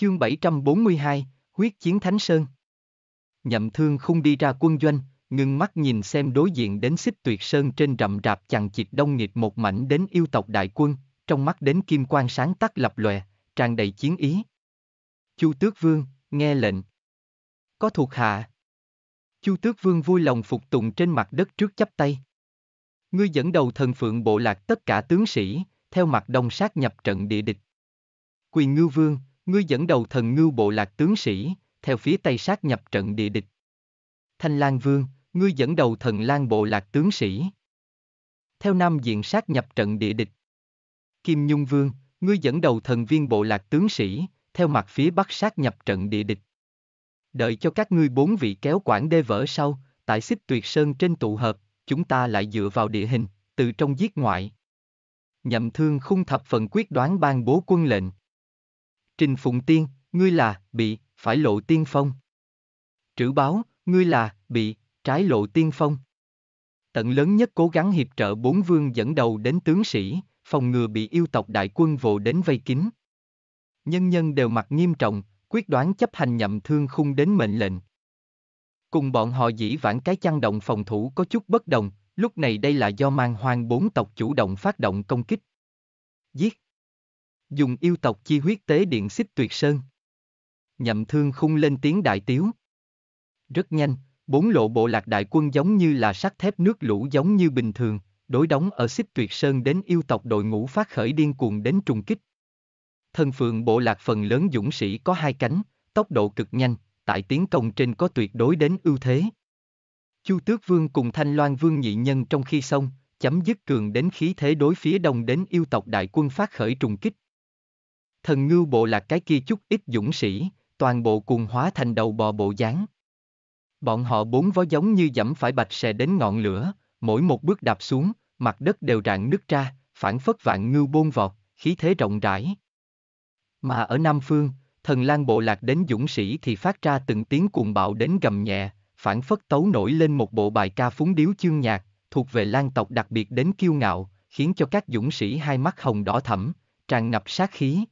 Chương 742, Huyết Chiến Thánh Sơn Nhậm thương không đi ra quân doanh, ngưng mắt nhìn xem đối diện đến xích tuyệt sơn trên rậm rạp chằng chịt đông nghịch một mảnh đến yêu tộc đại quân, trong mắt đến kim quan sáng tắt lập lòe, tràn đầy chiến ý. Chu Tước Vương, nghe lệnh. Có thuộc hạ. Chu Tước Vương vui lòng phục tùng trên mặt đất trước chắp tay. Ngươi dẫn đầu thần phượng bộ lạc tất cả tướng sĩ, theo mặt đông sát nhập trận địa địch. Quỳ Ngư Vương, Ngươi dẫn đầu thần ngưu bộ lạc tướng sĩ, theo phía tây sát nhập trận địa địch. Thanh Lan Vương, ngươi dẫn đầu thần Lan bộ lạc tướng sĩ. Theo Nam Diện sát nhập trận địa địch. Kim Nhung Vương, ngươi dẫn đầu thần viên bộ lạc tướng sĩ, theo mặt phía bắc sát nhập trận địa địch. Đợi cho các ngươi bốn vị kéo quản đê vỡ sau, tại xích tuyệt sơn trên tụ hợp, chúng ta lại dựa vào địa hình, từ trong giết ngoại. Nhậm thương khung thập phần quyết đoán ban bố quân lệnh, Trình Phụng Tiên, ngươi là, bị, phải lộ tiên phong. Trữ báo, ngươi là, bị, trái lộ tiên phong. Tận lớn nhất cố gắng hiệp trợ bốn vương dẫn đầu đến tướng sĩ, phòng ngừa bị yêu tộc đại quân vồ đến vây kín. Nhân nhân đều mặt nghiêm trọng, quyết đoán chấp hành nhậm thương khung đến mệnh lệnh. Cùng bọn họ dĩ vãng cái chăn động phòng thủ có chút bất đồng, lúc này đây là do mang hoang bốn tộc chủ động phát động công kích. Giết! dùng yêu tộc chi huyết tế điện xích tuyệt sơn. Nhậm thương khung lên tiếng đại tiếu. Rất nhanh, bốn lộ bộ lạc đại quân giống như là sắt thép nước lũ giống như bình thường, đối đóng ở xích tuyệt sơn đến yêu tộc đội ngũ phát khởi điên cuồng đến trùng kích. Thân phượng bộ lạc phần lớn dũng sĩ có hai cánh, tốc độ cực nhanh, tại tiến công trên có tuyệt đối đến ưu thế. Chu Tước Vương cùng Thanh Loan Vương nhị nhân trong khi xong, chấm dứt cường đến khí thế đối phía đông đến yêu tộc đại quân phát khởi trùng kích thần ngưu bộ lạc cái kia chút ít dũng sĩ, toàn bộ cùng hóa thành đầu bò bộ dáng. Bọn họ bốn vó giống như dẫm phải bạch xè đến ngọn lửa, mỗi một bước đạp xuống, mặt đất đều rạn nứt ra, phản phất vạn ngưu bôn vọt, khí thế rộng rãi. Mà ở Nam Phương, thần lang bộ lạc đến dũng sĩ thì phát ra từng tiếng cuồng bạo đến gầm nhẹ, phản phất tấu nổi lên một bộ bài ca phúng điếu chương nhạc, thuộc về lang tộc đặc biệt đến kiêu ngạo, khiến cho các dũng sĩ hai mắt hồng đỏ thẫm, tràn ngập sát khí.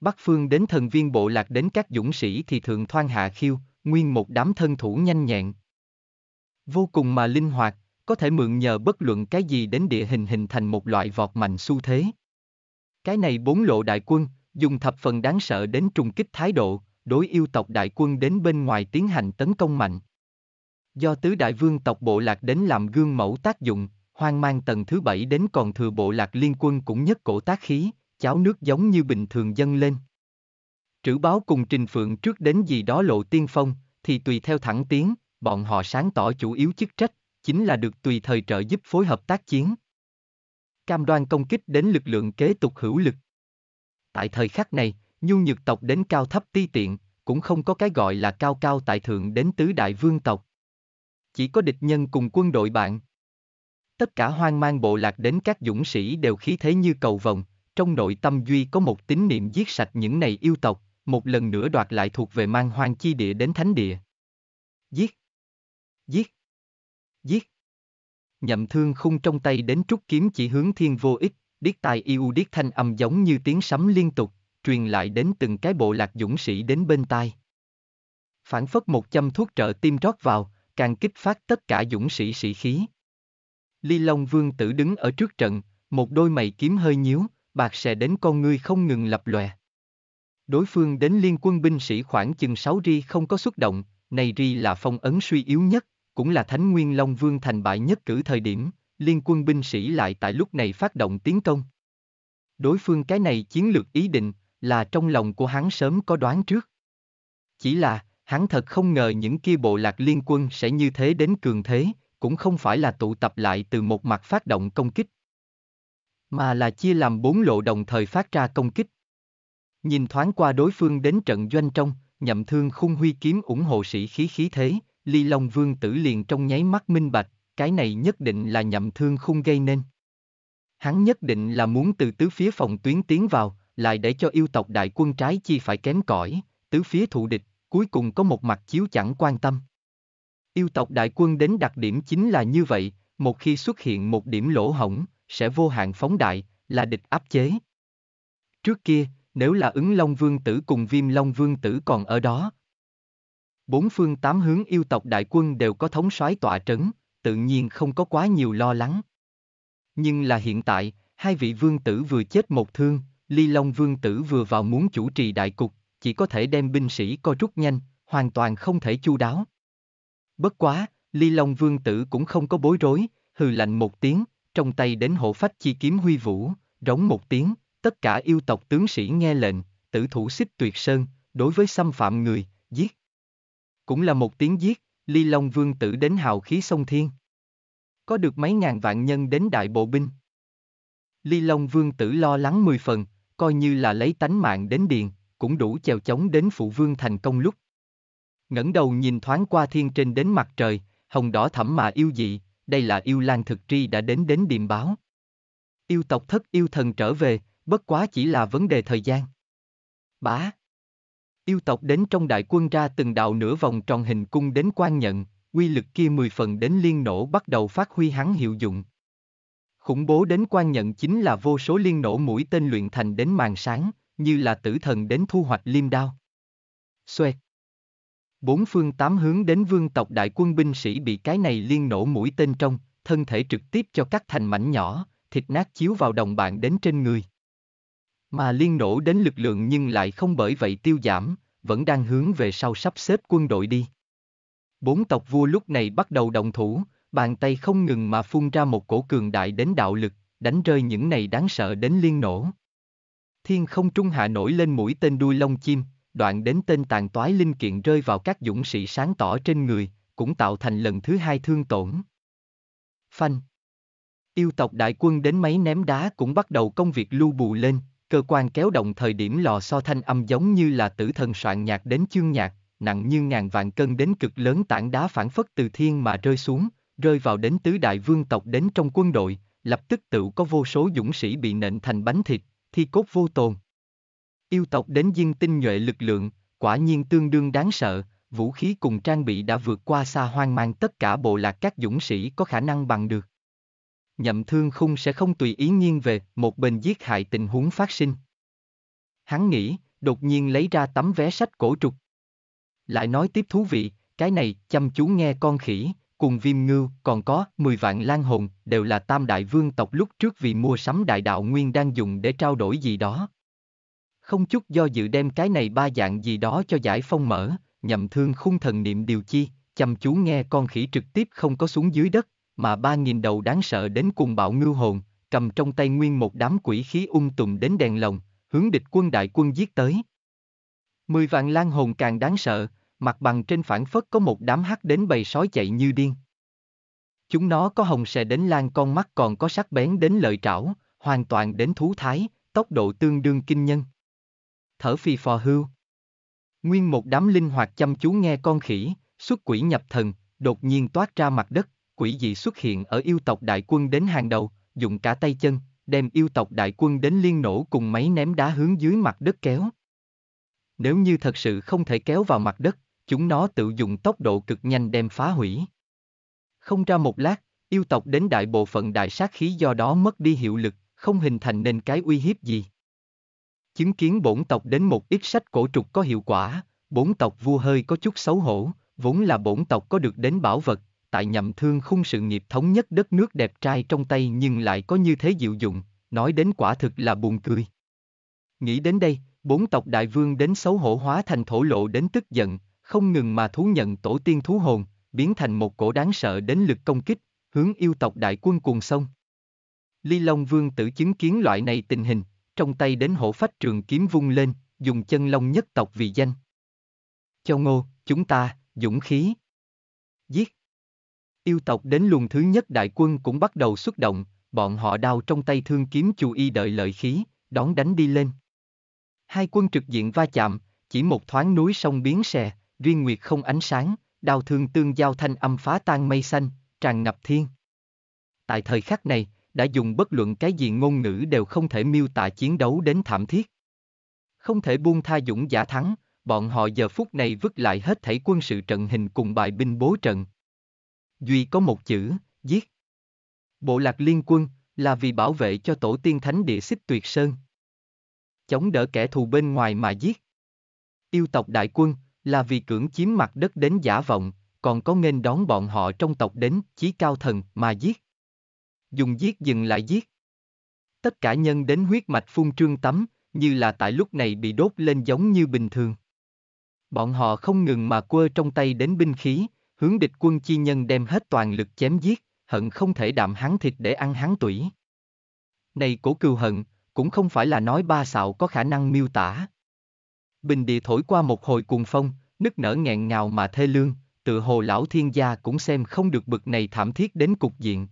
Bắc phương đến thần viên bộ lạc đến các dũng sĩ thì thường thoan hạ khiêu, nguyên một đám thân thủ nhanh nhẹn. Vô cùng mà linh hoạt, có thể mượn nhờ bất luận cái gì đến địa hình hình thành một loại vọt mạnh xu thế. Cái này bốn lộ đại quân, dùng thập phần đáng sợ đến trùng kích thái độ, đối yêu tộc đại quân đến bên ngoài tiến hành tấn công mạnh. Do tứ đại vương tộc bộ lạc đến làm gương mẫu tác dụng, hoang mang tầng thứ bảy đến còn thừa bộ lạc liên quân cũng nhất cổ tác khí, cháo nước giống như bình thường dâng lên. Trữ báo cùng Trình Phượng trước đến gì đó lộ tiên phong, thì tùy theo thẳng tiến, bọn họ sáng tỏ chủ yếu chức trách, chính là được tùy thời trợ giúp phối hợp tác chiến. Cam đoan công kích đến lực lượng kế tục hữu lực. Tại thời khắc này, nhu nhược tộc đến cao thấp ti tiện, cũng không có cái gọi là cao cao tại thượng đến tứ đại vương tộc. Chỉ có địch nhân cùng quân đội bạn. Tất cả hoang mang bộ lạc đến các dũng sĩ đều khí thế như cầu vồng, trong nội tâm Duy có một tín niệm giết sạch những này yêu tộc, một lần nữa đoạt lại thuộc về mang hoang chi địa đến thánh địa. Giết! Giết! Giết! Nhậm thương khung trong tay đến trúc kiếm chỉ hướng thiên vô ích, điếc tai yêu điếc thanh âm giống như tiếng sấm liên tục, truyền lại đến từng cái bộ lạc dũng sĩ đến bên tai. Phản phất một châm thuốc trợ tim rót vào, càng kích phát tất cả dũng sĩ sĩ khí. Ly Long Vương tử đứng ở trước trận, một đôi mày kiếm hơi nhíu, bạc sẽ đến con ngươi không ngừng lập lòe. Đối phương đến liên quân binh sĩ khoảng chừng 6 ri không có xuất động, này ri là phong ấn suy yếu nhất, cũng là thánh nguyên long vương thành bại nhất cử thời điểm, liên quân binh sĩ lại tại lúc này phát động tiến công. Đối phương cái này chiến lược ý định là trong lòng của hắn sớm có đoán trước. Chỉ là, hắn thật không ngờ những kia bộ lạc liên quân sẽ như thế đến cường thế, cũng không phải là tụ tập lại từ một mặt phát động công kích, mà là chia làm bốn lộ đồng thời phát ra công kích. Nhìn thoáng qua đối phương đến trận doanh trong, nhậm thương khung huy kiếm ủng hộ sĩ khí khí thế, ly long vương tử liền trong nháy mắt minh bạch, cái này nhất định là nhậm thương khung gây nên. Hắn nhất định là muốn từ tứ phía phòng tuyến tiến vào, lại để cho yêu tộc đại quân trái chi phải kém cỏi, tứ phía thụ địch, cuối cùng có một mặt chiếu chẳng quan tâm. Yêu tộc đại quân đến đặc điểm chính là như vậy, một khi xuất hiện một điểm lỗ hổng, sẽ vô hạn phóng đại, là địch áp chế. Trước kia, nếu là ứng Long Vương Tử cùng Viêm Long Vương Tử còn ở đó. Bốn phương tám hướng yêu tộc đại quân đều có thống soái tọa trấn, tự nhiên không có quá nhiều lo lắng. Nhưng là hiện tại, hai vị vương tử vừa chết một thương, Ly Long Vương Tử vừa vào muốn chủ trì đại cục, chỉ có thể đem binh sĩ co rút nhanh, hoàn toàn không thể chu đáo. Bất quá, Ly Long Vương Tử cũng không có bối rối, hừ lạnh một tiếng, trong tay đến hộ phách chi kiếm huy vũ, rống một tiếng, tất cả yêu tộc tướng sĩ nghe lệnh, tử thủ xích tuyệt sơn, đối với xâm phạm người, giết. Cũng là một tiếng giết, ly long vương tử đến hào khí sông thiên. Có được mấy ngàn vạn nhân đến đại bộ binh. Ly long vương tử lo lắng mười phần, coi như là lấy tánh mạng đến điền, cũng đủ chèo chống đến phụ vương thành công lúc. ngẩng đầu nhìn thoáng qua thiên trên đến mặt trời, hồng đỏ thẫm mà yêu dị, đây là yêu lang thực tri đã đến đến điềm báo. Yêu tộc thất yêu thần trở về, bất quá chỉ là vấn đề thời gian. Bá Yêu tộc đến trong đại quân ra từng đạo nửa vòng tròn hình cung đến quan nhận, quy lực kia mười phần đến liên nổ bắt đầu phát huy hắn hiệu dụng. Khủng bố đến quan nhận chính là vô số liên nổ mũi tên luyện thành đến màn sáng, như là tử thần đến thu hoạch liêm đao. Xoẹt. Bốn phương tám hướng đến vương tộc đại quân binh sĩ bị cái này liên nổ mũi tên trong, thân thể trực tiếp cho các thành mảnh nhỏ, thịt nát chiếu vào đồng bạn đến trên người. Mà liên nổ đến lực lượng nhưng lại không bởi vậy tiêu giảm, vẫn đang hướng về sau sắp xếp quân đội đi. Bốn tộc vua lúc này bắt đầu đồng thủ, bàn tay không ngừng mà phun ra một cổ cường đại đến đạo lực, đánh rơi những này đáng sợ đến liên nổ. Thiên không trung hạ nổi lên mũi tên đuôi lông chim, đoạn đến tên tàn toái linh kiện rơi vào các dũng sĩ sáng tỏ trên người, cũng tạo thành lần thứ hai thương tổn. Phanh Yêu tộc đại quân đến mấy ném đá cũng bắt đầu công việc lưu bù lên, cơ quan kéo động thời điểm lò so thanh âm giống như là tử thần soạn nhạc đến chương nhạc, nặng như ngàn vạn cân đến cực lớn tảng đá phản phất từ thiên mà rơi xuống, rơi vào đến tứ đại vương tộc đến trong quân đội, lập tức tự có vô số dũng sĩ bị nện thành bánh thịt, thi cốt vô tồn. Yêu tộc đến diên tinh nhuệ lực lượng, quả nhiên tương đương đáng sợ, vũ khí cùng trang bị đã vượt qua xa hoang mang tất cả bộ lạc các dũng sĩ có khả năng bằng được. Nhậm thương khung sẽ không tùy ý nghiêng về một bên giết hại tình huống phát sinh. Hắn nghĩ, đột nhiên lấy ra tấm vé sách cổ trục. Lại nói tiếp thú vị, cái này chăm chú nghe con khỉ, cùng viêm ngưu, còn có 10 vạn lan hồn, đều là tam đại vương tộc lúc trước vì mua sắm đại đạo nguyên đang dùng để trao đổi gì đó không chút do dự đem cái này ba dạng gì đó cho giải phong mở, nhậm thương khung thần niệm điều chi, chăm chú nghe con khỉ trực tiếp không có xuống dưới đất, mà ba nghìn đầu đáng sợ đến cùng bạo ngưu hồn, cầm trong tay nguyên một đám quỷ khí ung tùm đến đèn lồng, hướng địch quân đại quân giết tới. Mười vạn lan hồn càng đáng sợ, mặt bằng trên phản phất có một đám hắc đến bầy sói chạy như điên. Chúng nó có hồng xè đến lan con mắt còn có sắc bén đến lợi trảo, hoàn toàn đến thú thái, tốc độ tương đương kinh nhân thở phì phò hưu. Nguyên một đám linh hoạt chăm chú nghe con khỉ, xuất quỷ nhập thần, đột nhiên toát ra mặt đất, quỷ dị xuất hiện ở yêu tộc đại quân đến hàng đầu, dùng cả tay chân, đem yêu tộc đại quân đến liên nổ cùng máy ném đá hướng dưới mặt đất kéo. Nếu như thật sự không thể kéo vào mặt đất, chúng nó tự dùng tốc độ cực nhanh đem phá hủy. Không ra một lát, yêu tộc đến đại bộ phận đại sát khí do đó mất đi hiệu lực, không hình thành nên cái uy hiếp gì. Chứng kiến bổn tộc đến một ít sách cổ trục có hiệu quả, bổn tộc vua hơi có chút xấu hổ, vốn là bổn tộc có được đến bảo vật, tại nhậm thương khung sự nghiệp thống nhất đất nước đẹp trai trong tay nhưng lại có như thế diệu dụng, nói đến quả thực là buồn cười. Nghĩ đến đây, bốn tộc đại vương đến xấu hổ hóa thành thổ lộ đến tức giận, không ngừng mà thú nhận tổ tiên thú hồn, biến thành một cổ đáng sợ đến lực công kích, hướng yêu tộc đại quân cuồng sông. Ly Long Vương tử chứng kiến loại này tình hình, trong tay đến hổ phách trường kiếm vung lên, dùng chân long nhất tộc vì danh. Châu Ngô, chúng ta, dũng khí. Giết. Yêu tộc đến luồng thứ nhất đại quân cũng bắt đầu xuất động, bọn họ đao trong tay thương kiếm chù y đợi lợi khí, đón đánh đi lên. Hai quân trực diện va chạm, chỉ một thoáng núi sông biến xè, riêng nguyệt không ánh sáng, đao thương tương giao thanh âm phá tan mây xanh, tràn ngập thiên. Tại thời khắc này, đã dùng bất luận cái gì ngôn ngữ đều không thể miêu tả chiến đấu đến thảm thiết. Không thể buông tha dũng giả thắng, bọn họ giờ phút này vứt lại hết thảy quân sự trận hình cùng bài binh bố trận. Duy có một chữ, giết. Bộ lạc liên quân là vì bảo vệ cho tổ tiên thánh địa xích tuyệt sơn. Chống đỡ kẻ thù bên ngoài mà giết. Yêu tộc đại quân là vì cưỡng chiếm mặt đất đến giả vọng, còn có nghênh đón bọn họ trong tộc đến chí cao thần mà giết dùng giết dừng lại giết. Tất cả nhân đến huyết mạch phun trương tắm, như là tại lúc này bị đốt lên giống như bình thường. Bọn họ không ngừng mà quơ trong tay đến binh khí, hướng địch quân chi nhân đem hết toàn lực chém giết, hận không thể đạm hắn thịt để ăn hắn tủy. Này cổ cừu hận, cũng không phải là nói ba xạo có khả năng miêu tả. Bình địa thổi qua một hồi cuồng phong, nức nở nghẹn ngào mà thê lương, tự hồ lão thiên gia cũng xem không được bực này thảm thiết đến cục diện.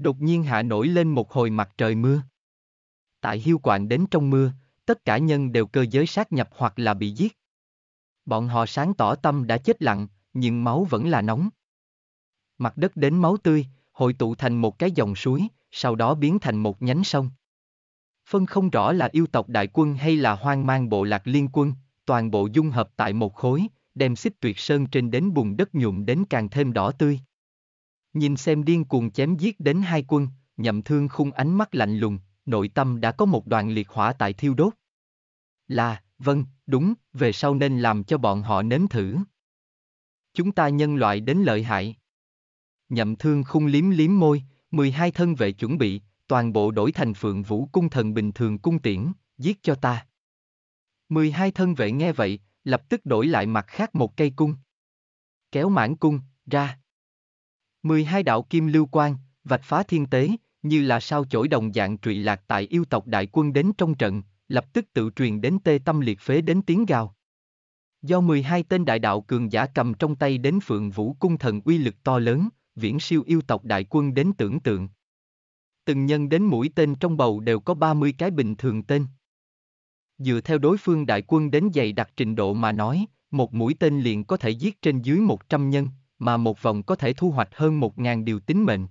Đột nhiên hạ nổi lên một hồi mặt trời mưa. Tại hiu quạng đến trong mưa, tất cả nhân đều cơ giới sát nhập hoặc là bị giết. Bọn họ sáng tỏ tâm đã chết lặng, nhưng máu vẫn là nóng. Mặt đất đến máu tươi, hội tụ thành một cái dòng suối, sau đó biến thành một nhánh sông. Phân không rõ là yêu tộc đại quân hay là hoang mang bộ lạc liên quân, toàn bộ dung hợp tại một khối, đem xích tuyệt sơn trên đến bùn đất nhuộm đến càng thêm đỏ tươi. Nhìn xem điên cuồng chém giết đến hai quân, nhậm thương khung ánh mắt lạnh lùng, nội tâm đã có một đoàn liệt hỏa tại thiêu đốt. Là, vâng, đúng, về sau nên làm cho bọn họ nếm thử. Chúng ta nhân loại đến lợi hại. Nhậm thương khung liếm liếm môi, 12 thân vệ chuẩn bị, toàn bộ đổi thành phượng vũ cung thần bình thường cung tiễn, giết cho ta. 12 thân vệ nghe vậy, lập tức đổi lại mặt khác một cây cung. Kéo mãn cung, ra. 12 đạo kim lưu quan, vạch phá thiên tế, như là sao chổi đồng dạng trụy lạc tại yêu tộc đại quân đến trong trận, lập tức tự truyền đến tê tâm liệt phế đến tiếng gào. Do 12 tên đại đạo cường giả cầm trong tay đến phượng vũ cung thần uy lực to lớn, viễn siêu yêu tộc đại quân đến tưởng tượng. Từng nhân đến mũi tên trong bầu đều có 30 cái bình thường tên. Dựa theo đối phương đại quân đến dày đặc trình độ mà nói, một mũi tên liền có thể giết trên dưới 100 nhân mà một vòng có thể thu hoạch hơn một ngàn điều tính mệnh.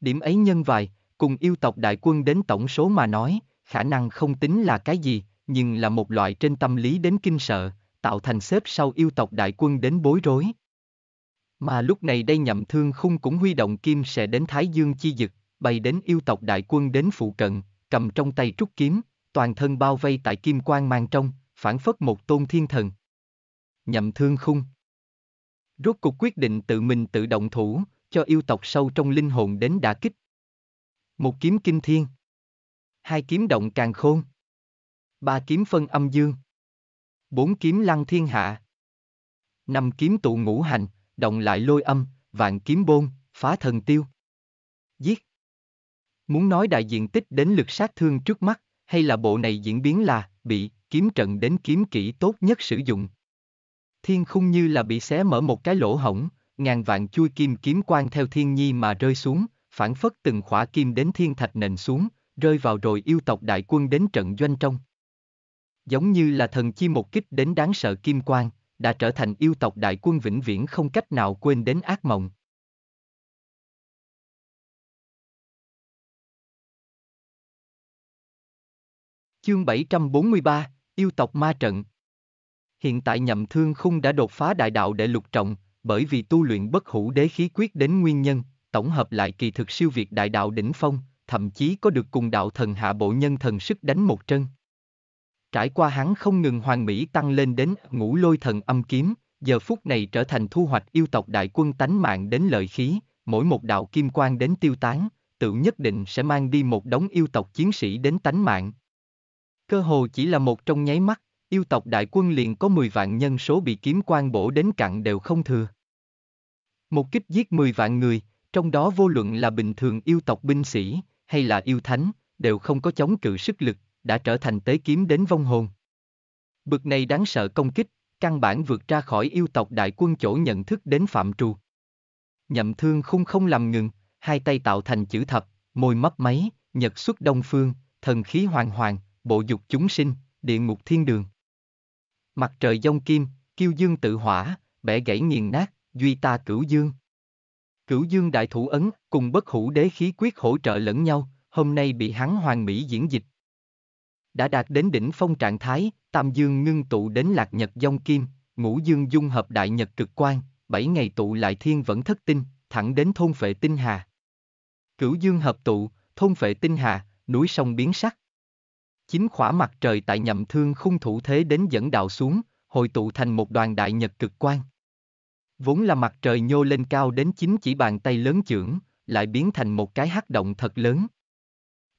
Điểm ấy nhân vài, cùng yêu tộc đại quân đến tổng số mà nói, khả năng không tính là cái gì, nhưng là một loại trên tâm lý đến kinh sợ, tạo thành xếp sau yêu tộc đại quân đến bối rối. Mà lúc này đây nhậm thương khung cũng huy động kim sẽ đến Thái Dương chi dực, bay đến yêu tộc đại quân đến phụ cận, cầm trong tay trúc kiếm, toàn thân bao vây tại kim quang mang trong, phản phất một tôn thiên thần. Nhậm thương khung rốt cuộc quyết định tự mình tự động thủ, cho yêu tộc sâu trong linh hồn đến đả kích. Một kiếm kinh thiên. Hai kiếm động càng khôn. Ba kiếm phân âm dương. Bốn kiếm lăng thiên hạ. Năm kiếm tụ ngũ hành, động lại lôi âm, vạn kiếm bôn, phá thần tiêu. Giết. Muốn nói đại diện tích đến lực sát thương trước mắt, hay là bộ này diễn biến là, bị, kiếm trận đến kiếm kỹ tốt nhất sử dụng. Thiên khung như là bị xé mở một cái lỗ hổng, ngàn vạn chui kim kiếm quan theo thiên nhi mà rơi xuống, phản phất từng khỏa kim đến thiên thạch nền xuống, rơi vào rồi yêu tộc đại quân đến trận doanh trong. Giống như là thần chi một kích đến đáng sợ kim quan, đã trở thành yêu tộc đại quân vĩnh viễn không cách nào quên đến ác mộng. Chương 743, Yêu tộc ma trận hiện tại nhậm thương khung đã đột phá đại đạo để lục trọng, bởi vì tu luyện bất hủ đế khí quyết đến nguyên nhân, tổng hợp lại kỳ thực siêu việt đại đạo đỉnh phong, thậm chí có được cùng đạo thần hạ bộ nhân thần sức đánh một chân. Trải qua hắn không ngừng hoàn mỹ tăng lên đến ngũ lôi thần âm kiếm, giờ phút này trở thành thu hoạch yêu tộc đại quân tánh mạng đến lợi khí, mỗi một đạo kim quang đến tiêu tán, tự nhất định sẽ mang đi một đống yêu tộc chiến sĩ đến tánh mạng. Cơ hồ chỉ là một trong nháy mắt, yêu tộc đại quân liền có 10 vạn nhân số bị kiếm quan bổ đến cạn đều không thừa. Một kích giết 10 vạn người, trong đó vô luận là bình thường yêu tộc binh sĩ, hay là yêu thánh, đều không có chống cự sức lực, đã trở thành tế kiếm đến vong hồn. Bực này đáng sợ công kích, căn bản vượt ra khỏi yêu tộc đại quân chỗ nhận thức đến phạm trù. Nhậm thương không không làm ngừng, hai tay tạo thành chữ thập, môi mấp máy, nhật xuất đông phương, thần khí hoàng hoàng, bộ dục chúng sinh, địa ngục thiên đường. Mặt trời dông kim, kiêu dương tự hỏa, bẻ gãy nghiền nát, duy ta cửu dương. Cửu dương đại thủ ấn, cùng bất hủ đế khí quyết hỗ trợ lẫn nhau, hôm nay bị hắn hoàng mỹ diễn dịch. Đã đạt đến đỉnh phong trạng thái, tam dương ngưng tụ đến lạc nhật dông kim, ngũ dương dung hợp đại nhật cực quan, bảy ngày tụ lại thiên vẫn thất tinh, thẳng đến thôn phệ tinh hà. Cửu dương hợp tụ, thôn phệ tinh hà, núi sông biến sắc. Chính khỏa mặt trời tại nhậm thương khung thủ thế đến dẫn đạo xuống, hội tụ thành một đoàn đại nhật cực quan. Vốn là mặt trời nhô lên cao đến chính chỉ bàn tay lớn trưởng, lại biến thành một cái hắc động thật lớn.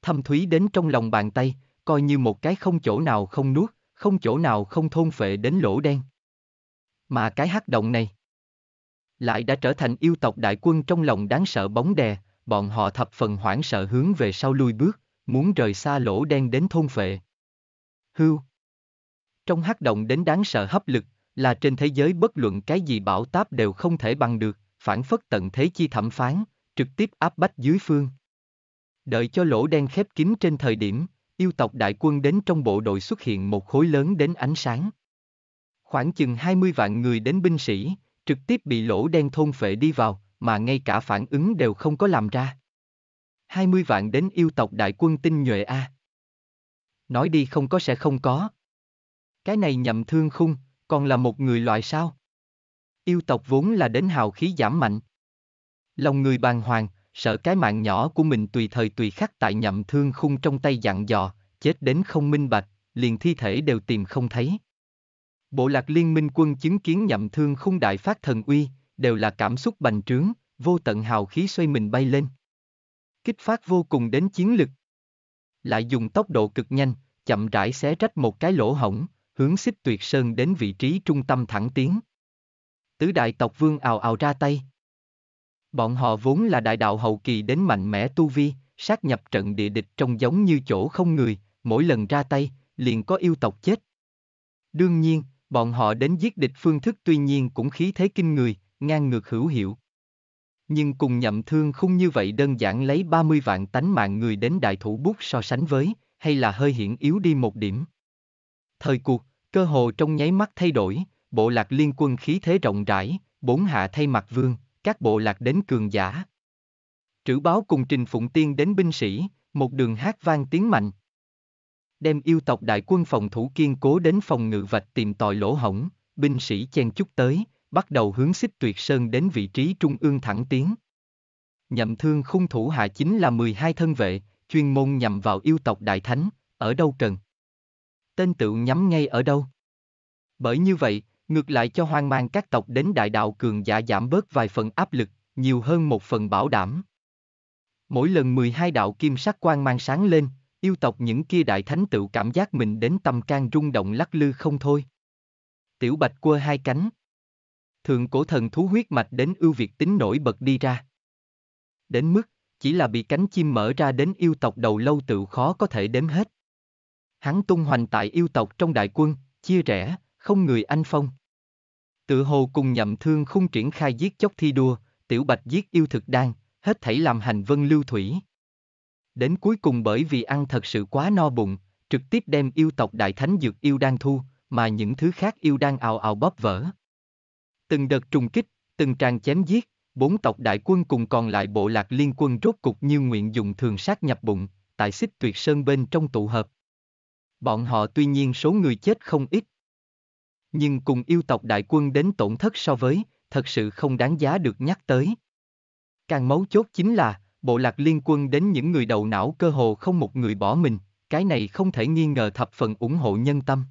Thâm thúy đến trong lòng bàn tay, coi như một cái không chỗ nào không nuốt, không chỗ nào không thôn phệ đến lỗ đen. Mà cái hắc động này lại đã trở thành yêu tộc đại quân trong lòng đáng sợ bóng đè, bọn họ thập phần hoảng sợ hướng về sau lui bước, muốn rời xa lỗ đen đến thôn phệ. Hưu. Trong hắc động đến đáng sợ hấp lực, là trên thế giới bất luận cái gì bảo táp đều không thể bằng được, phản phất tận thế chi thẩm phán, trực tiếp áp bách dưới phương. Đợi cho lỗ đen khép kín trên thời điểm, yêu tộc đại quân đến trong bộ đội xuất hiện một khối lớn đến ánh sáng. Khoảng chừng 20 vạn người đến binh sĩ, trực tiếp bị lỗ đen thôn phệ đi vào, mà ngay cả phản ứng đều không có làm ra. 20 vạn đến yêu tộc đại quân tinh nhuệ A. Nói đi không có sẽ không có. Cái này nhầm thương khung, còn là một người loại sao? Yêu tộc vốn là đến hào khí giảm mạnh. Lòng người bàng hoàng, sợ cái mạng nhỏ của mình tùy thời tùy khắc tại nhậm thương khung trong tay dặn dò, chết đến không minh bạch, liền thi thể đều tìm không thấy. Bộ lạc liên minh quân chứng kiến nhậm thương khung đại phát thần uy, đều là cảm xúc bành trướng, vô tận hào khí xoay mình bay lên kích phát vô cùng đến chiến lực. Lại dùng tốc độ cực nhanh, chậm rãi xé rách một cái lỗ hổng, hướng xích tuyệt sơn đến vị trí trung tâm thẳng tiến. Tứ đại tộc vương ào ào ra tay. Bọn họ vốn là đại đạo hậu kỳ đến mạnh mẽ tu vi, sát nhập trận địa địch trông giống như chỗ không người, mỗi lần ra tay, liền có yêu tộc chết. Đương nhiên, bọn họ đến giết địch phương thức tuy nhiên cũng khí thế kinh người, ngang ngược hữu hiệu. Nhưng cùng nhậm thương không như vậy đơn giản lấy 30 vạn tánh mạng người đến đại thủ bút so sánh với, hay là hơi hiển yếu đi một điểm. Thời cuộc, cơ hồ trong nháy mắt thay đổi, bộ lạc liên quân khí thế rộng rãi, bốn hạ thay mặt vương, các bộ lạc đến cường giả. Trữ báo cùng Trình Phụng Tiên đến binh sĩ, một đường hát vang tiếng mạnh. Đem yêu tộc đại quân phòng thủ kiên cố đến phòng ngự vạch tìm tòi lỗ hổng, binh sĩ chen chúc tới, bắt đầu hướng xích tuyệt sơn đến vị trí trung ương thẳng tiến. Nhậm thương khung thủ hạ chính là 12 thân vệ, chuyên môn nhằm vào yêu tộc đại thánh, ở đâu cần. Tên tự nhắm ngay ở đâu. Bởi như vậy, ngược lại cho hoang mang các tộc đến đại đạo cường giả giảm bớt vài phần áp lực, nhiều hơn một phần bảo đảm. Mỗi lần 12 đạo kim sắc quang mang sáng lên, yêu tộc những kia đại thánh tự cảm giác mình đến tâm can rung động lắc lư không thôi. Tiểu bạch quơ hai cánh, thượng cổ thần thú huyết mạch đến ưu việt tính nổi bật đi ra. Đến mức, chỉ là bị cánh chim mở ra đến yêu tộc đầu lâu tự khó có thể đếm hết. Hắn tung hoành tại yêu tộc trong đại quân, chia rẽ, không người anh phong. Tự hồ cùng nhậm thương không triển khai giết chóc thi đua, tiểu bạch giết yêu thực đan, hết thảy làm hành vân lưu thủy. Đến cuối cùng bởi vì ăn thật sự quá no bụng, trực tiếp đem yêu tộc đại thánh dược yêu đan thu, mà những thứ khác yêu đan ào ào bóp vỡ. Từng đợt trùng kích, từng tràng chém giết, bốn tộc đại quân cùng còn lại bộ lạc liên quân rốt cục như nguyện dùng thường sát nhập bụng, tại xích tuyệt sơn bên trong tụ hợp. Bọn họ tuy nhiên số người chết không ít. Nhưng cùng yêu tộc đại quân đến tổn thất so với, thật sự không đáng giá được nhắc tới. Càng mấu chốt chính là, bộ lạc liên quân đến những người đầu não cơ hồ không một người bỏ mình, cái này không thể nghi ngờ thập phần ủng hộ nhân tâm.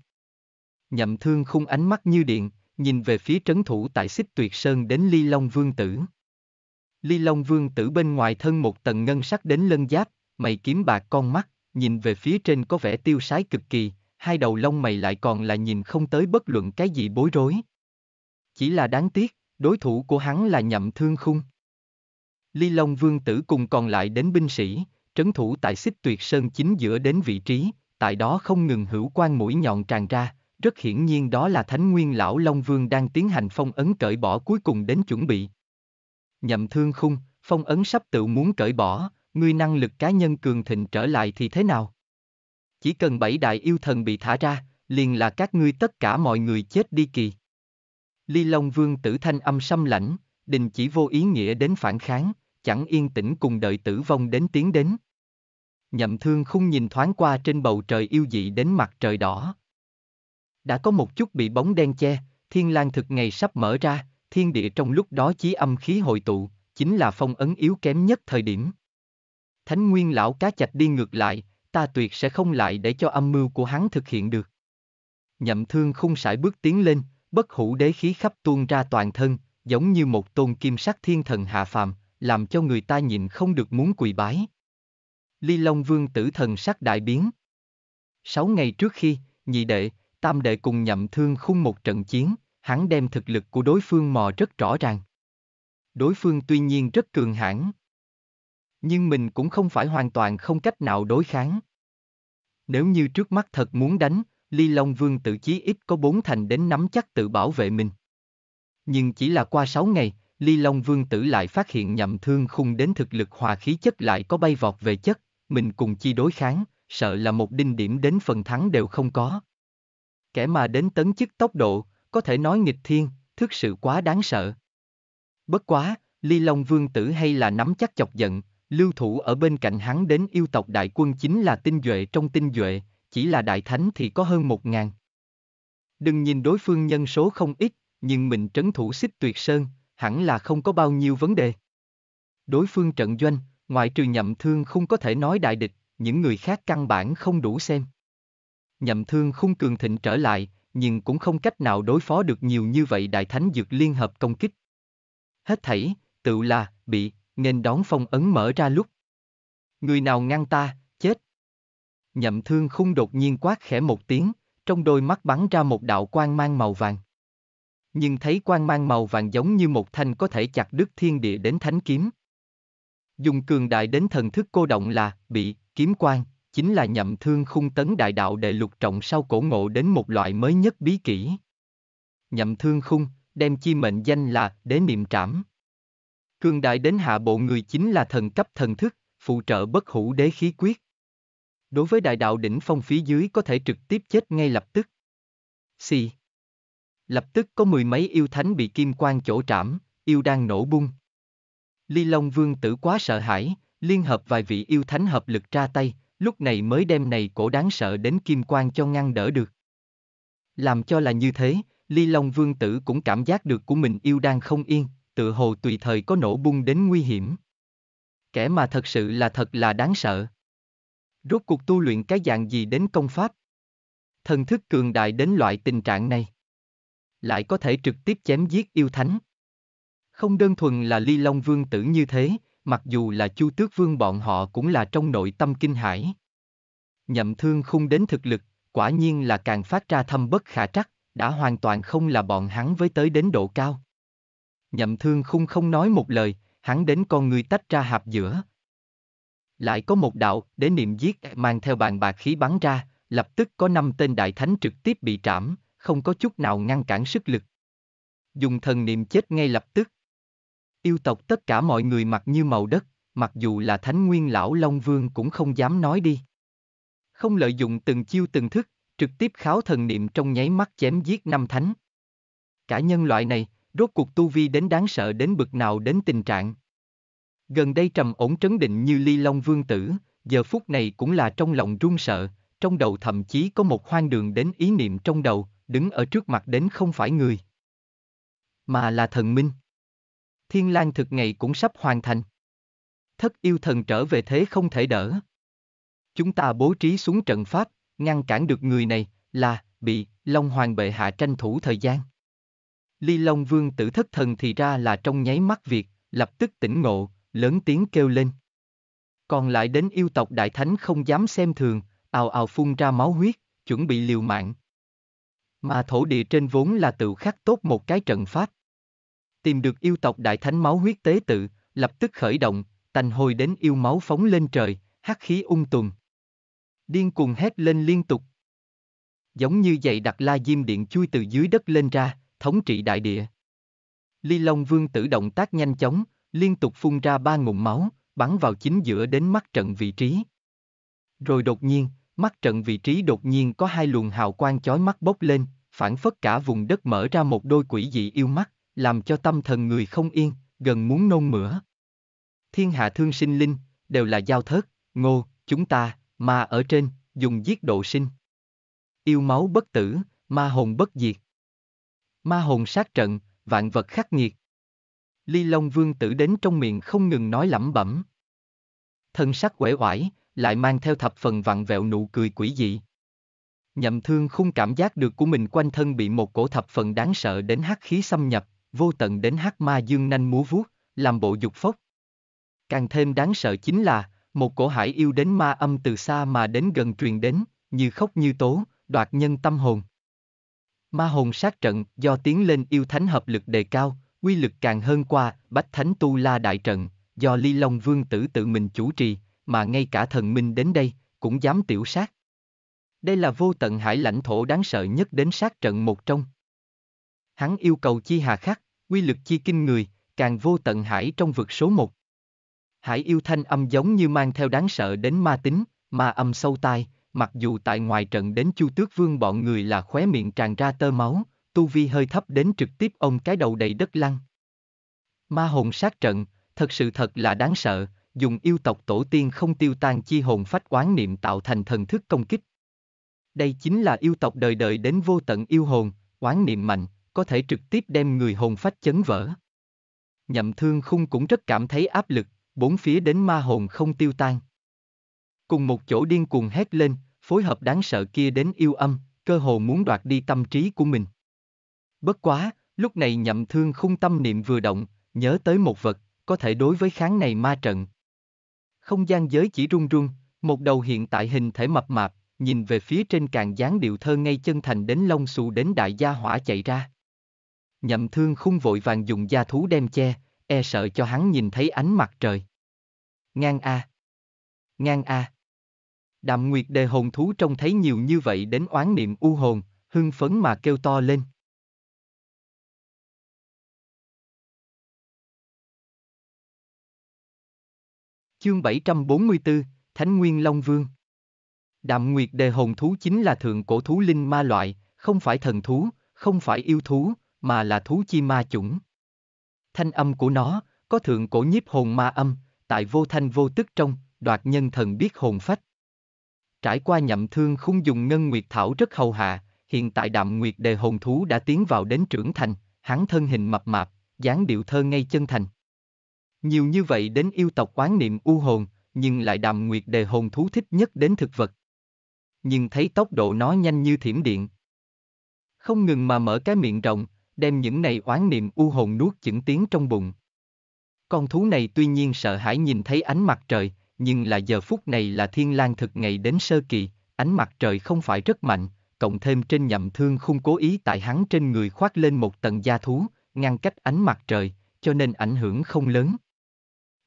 Nhậm thương khung ánh mắt như điện, nhìn về phía trấn thủ tại xích tuyệt sơn đến ly long vương tử. Ly long vương tử bên ngoài thân một tầng ngân sắc đến lân giáp, mày kiếm bạc con mắt, nhìn về phía trên có vẻ tiêu sái cực kỳ, hai đầu lông mày lại còn là nhìn không tới bất luận cái gì bối rối. Chỉ là đáng tiếc, đối thủ của hắn là nhậm thương khung. Ly Long Vương tử cùng còn lại đến binh sĩ, trấn thủ tại xích tuyệt sơn chính giữa đến vị trí, tại đó không ngừng hữu quan mũi nhọn tràn ra, rất hiển nhiên đó là Thánh Nguyên Lão Long Vương đang tiến hành phong ấn cởi bỏ cuối cùng đến chuẩn bị. Nhậm thương khung, phong ấn sắp tự muốn cởi bỏ, ngươi năng lực cá nhân cường thịnh trở lại thì thế nào? Chỉ cần bảy đại yêu thần bị thả ra, liền là các ngươi tất cả mọi người chết đi kỳ. Ly Long Vương tử thanh âm xâm lãnh, đình chỉ vô ý nghĩa đến phản kháng, chẳng yên tĩnh cùng đợi tử vong đến tiến đến. Nhậm thương khung nhìn thoáng qua trên bầu trời yêu dị đến mặt trời đỏ, đã có một chút bị bóng đen che, thiên lang thực ngày sắp mở ra, thiên địa trong lúc đó chí âm khí hội tụ, chính là phong ấn yếu kém nhất thời điểm. Thánh nguyên lão cá chạch đi ngược lại, ta tuyệt sẽ không lại để cho âm mưu của hắn thực hiện được. Nhậm thương không sải bước tiến lên, bất hủ đế khí khắp tuôn ra toàn thân, giống như một tôn kim sắc thiên thần hạ phàm, làm cho người ta nhìn không được muốn quỳ bái. Ly Long Vương tử thần sắc đại biến. Sáu ngày trước khi, nhị đệ, tam đệ cùng nhậm thương khung một trận chiến, hắn đem thực lực của đối phương mò rất rõ ràng. Đối phương tuy nhiên rất cường hãn, nhưng mình cũng không phải hoàn toàn không cách nào đối kháng. Nếu như trước mắt thật muốn đánh, Ly Long Vương tự chí ít có bốn thành đến nắm chắc tự bảo vệ mình. Nhưng chỉ là qua sáu ngày, Ly Long Vương tử lại phát hiện nhậm thương khung đến thực lực hòa khí chất lại có bay vọt về chất, mình cùng chi đối kháng, sợ là một đinh điểm đến phần thắng đều không có kẻ mà đến tấn chức tốc độ, có thể nói nghịch thiên, thực sự quá đáng sợ. Bất quá, Ly Long Vương tử hay là nắm chắc chọc giận, lưu thủ ở bên cạnh hắn đến yêu tộc đại quân chính là tinh duệ trong tinh duệ, chỉ là đại thánh thì có hơn một ngàn. Đừng nhìn đối phương nhân số không ít, nhưng mình trấn thủ xích tuyệt sơn, hẳn là không có bao nhiêu vấn đề. Đối phương trận doanh, ngoại trừ nhậm thương không có thể nói đại địch, những người khác căn bản không đủ xem. Nhậm thương không cường thịnh trở lại, nhưng cũng không cách nào đối phó được nhiều như vậy đại thánh dược liên hợp công kích. Hết thảy, tự là, bị, nên đón phong ấn mở ra lúc. Người nào ngăn ta, chết. Nhậm thương không đột nhiên quát khẽ một tiếng, trong đôi mắt bắn ra một đạo quang mang màu vàng. Nhưng thấy quang mang màu vàng giống như một thanh có thể chặt đứt thiên địa đến thánh kiếm. Dùng cường đại đến thần thức cô động là, bị, kiếm quang, chính là nhậm thương khung tấn đại đạo đệ lục trọng sau cổ ngộ đến một loại mới nhất bí kỹ. Nhậm thương khung, đem chi mệnh danh là đế niệm trảm. Cương đại đến hạ bộ người chính là thần cấp thần thức, phụ trợ bất hủ đế khí quyết. Đối với đại đạo đỉnh phong phía dưới có thể trực tiếp chết ngay lập tức. Xì. Lập tức có mười mấy yêu thánh bị kim quan chỗ trảm, yêu đang nổ bung. Ly Long Vương tử quá sợ hãi, liên hợp vài vị yêu thánh hợp lực ra tay, lúc này mới đem này cổ đáng sợ đến kim quan cho ngăn đỡ được. Làm cho là như thế, Ly Long Vương Tử cũng cảm giác được của mình yêu đang không yên, tự hồ tùy thời có nổ bung đến nguy hiểm. Kẻ mà thật sự là thật là đáng sợ. Rốt cuộc tu luyện cái dạng gì đến công pháp? Thần thức cường đại đến loại tình trạng này. Lại có thể trực tiếp chém giết yêu thánh. Không đơn thuần là Ly Long Vương Tử như thế, mặc dù là Chu Tước Vương bọn họ cũng là trong nội tâm kinh hãi. Nhậm thương khung đến thực lực, quả nhiên là càng phát ra thâm bất khả trắc, đã hoàn toàn không là bọn hắn với tới đến độ cao. Nhậm thương khung không nói một lời, hắn đến con người tách ra hạp giữa. Lại có một đạo, để niệm giết mang theo bàn bạc khí bắn ra, lập tức có năm tên đại thánh trực tiếp bị trảm, không có chút nào ngăn cản sức lực. Dùng thần niệm chết ngay lập tức. Yêu tộc tất cả mọi người mặc như màu đất, mặc dù là thánh nguyên lão Long Vương cũng không dám nói đi. Không lợi dụng từng chiêu từng thức, trực tiếp kháo thần niệm trong nháy mắt chém giết năm thánh. Cả nhân loại này, rốt cuộc tu vi đến đáng sợ đến bực nào đến tình trạng. Gần đây trầm ổn trấn định như ly long vương tử, giờ phút này cũng là trong lòng run sợ, trong đầu thậm chí có một hoang đường đến ý niệm trong đầu, đứng ở trước mặt đến không phải người, mà là thần minh thiên lang thực ngày cũng sắp hoàn thành. Thất yêu thần trở về thế không thể đỡ. Chúng ta bố trí xuống trận pháp, ngăn cản được người này, là, bị, Long Hoàng bệ hạ tranh thủ thời gian. Ly Long Vương tử thất thần thì ra là trong nháy mắt việc, lập tức tỉnh ngộ, lớn tiếng kêu lên. Còn lại đến yêu tộc đại thánh không dám xem thường, ào ào phun ra máu huyết, chuẩn bị liều mạng. Mà thổ địa trên vốn là tự khắc tốt một cái trận pháp. Tìm được yêu tộc đại thánh máu huyết tế tự, lập tức khởi động, tành hồi đến yêu máu phóng lên trời, hắc khí ung tùm. Điên cuồng hét lên liên tục. Giống như dậy đặt la diêm điện chui từ dưới đất lên ra, thống trị đại địa. Ly Long Vương tử động tác nhanh chóng, liên tục phun ra ba ngụm máu, bắn vào chính giữa đến mắt trận vị trí. Rồi đột nhiên, mắt trận vị trí đột nhiên có hai luồng hào quang chói mắt bốc lên, phản phất cả vùng đất mở ra một đôi quỷ dị yêu mắt làm cho tâm thần người không yên, gần muốn nôn mửa. Thiên hạ thương sinh linh, đều là giao thớt, ngô, chúng ta, ma ở trên, dùng giết độ sinh. Yêu máu bất tử, ma hồn bất diệt. Ma hồn sát trận, vạn vật khắc nghiệt. Ly Long Vương tử đến trong miệng không ngừng nói lẩm bẩm. Thân sắc quể oải, lại mang theo thập phần vặn vẹo nụ cười quỷ dị. Nhậm thương khung cảm giác được của mình quanh thân bị một cổ thập phần đáng sợ đến hắc khí xâm nhập, vô tận đến hắc ma dương nanh múa vuốt, làm bộ dục phốc. Càng thêm đáng sợ chính là, một cổ hải yêu đến ma âm từ xa mà đến gần truyền đến, như khóc như tố, đoạt nhân tâm hồn. Ma hồn sát trận do tiến lên yêu thánh hợp lực đề cao, quy lực càng hơn qua bách thánh tu la đại trận, do ly long vương tử tự mình chủ trì, mà ngay cả thần minh đến đây, cũng dám tiểu sát. Đây là vô tận hải lãnh thổ đáng sợ nhất đến sát trận một trong hắn yêu cầu chi hà khắc, quy lực chi kinh người, càng vô tận hải trong vực số một. Hải yêu thanh âm giống như mang theo đáng sợ đến ma tính, ma âm sâu tai, mặc dù tại ngoài trận đến chu tước vương bọn người là khóe miệng tràn ra tơ máu, tu vi hơi thấp đến trực tiếp ông cái đầu đầy đất lăn. Ma hồn sát trận, thật sự thật là đáng sợ, dùng yêu tộc tổ tiên không tiêu tan chi hồn phách quán niệm tạo thành thần thức công kích. Đây chính là yêu tộc đời đời đến vô tận yêu hồn, quán niệm mạnh, có thể trực tiếp đem người hồn phách chấn vỡ. Nhậm thương khung cũng rất cảm thấy áp lực, bốn phía đến ma hồn không tiêu tan. Cùng một chỗ điên cuồng hét lên, phối hợp đáng sợ kia đến yêu âm, cơ hồ muốn đoạt đi tâm trí của mình. Bất quá, lúc này nhậm thương khung tâm niệm vừa động, nhớ tới một vật, có thể đối với kháng này ma trận. Không gian giới chỉ run run, một đầu hiện tại hình thể mập mạp, nhìn về phía trên càng dáng điệu thơ ngay chân thành đến lông xù đến đại gia hỏa chạy ra. Nhậm thương khung vội vàng dùng da thú đem che, e sợ cho hắn nhìn thấy ánh mặt trời. Ngang A. Ngang A. À. Đạm Nguyệt đề hồn thú trông thấy nhiều như vậy đến oán niệm u hồn, hưng phấn mà kêu to lên. Chương 744, Thánh Nguyên Long Vương Đạm Nguyệt đề hồn thú chính là thượng cổ thú linh ma loại, không phải thần thú, không phải yêu thú, mà là thú chi ma chủng. Thanh âm của nó, có thượng cổ nhiếp hồn ma âm, tại vô thanh vô tức trong, đoạt nhân thần biết hồn phách. Trải qua nhậm thương khung dùng ngân nguyệt thảo rất hầu hạ, hiện tại đạm nguyệt đề hồn thú đã tiến vào đến trưởng thành, hắn thân hình mập mạp, dáng điệu thơ ngay chân thành. Nhiều như vậy đến yêu tộc quán niệm u hồn, nhưng lại đạm nguyệt đề hồn thú thích nhất đến thực vật. Nhưng thấy tốc độ nó nhanh như thiểm điện. Không ngừng mà mở cái miệng rộng, đem những này oán niệm u hồn nuốt chửng tiếng trong bụng. Con thú này tuy nhiên sợ hãi nhìn thấy ánh mặt trời, nhưng là giờ phút này là thiên lang thực ngày đến sơ kỳ, ánh mặt trời không phải rất mạnh, cộng thêm trên nhậm thương không cố ý tại hắn trên người khoác lên một tầng da thú, ngăn cách ánh mặt trời, cho nên ảnh hưởng không lớn.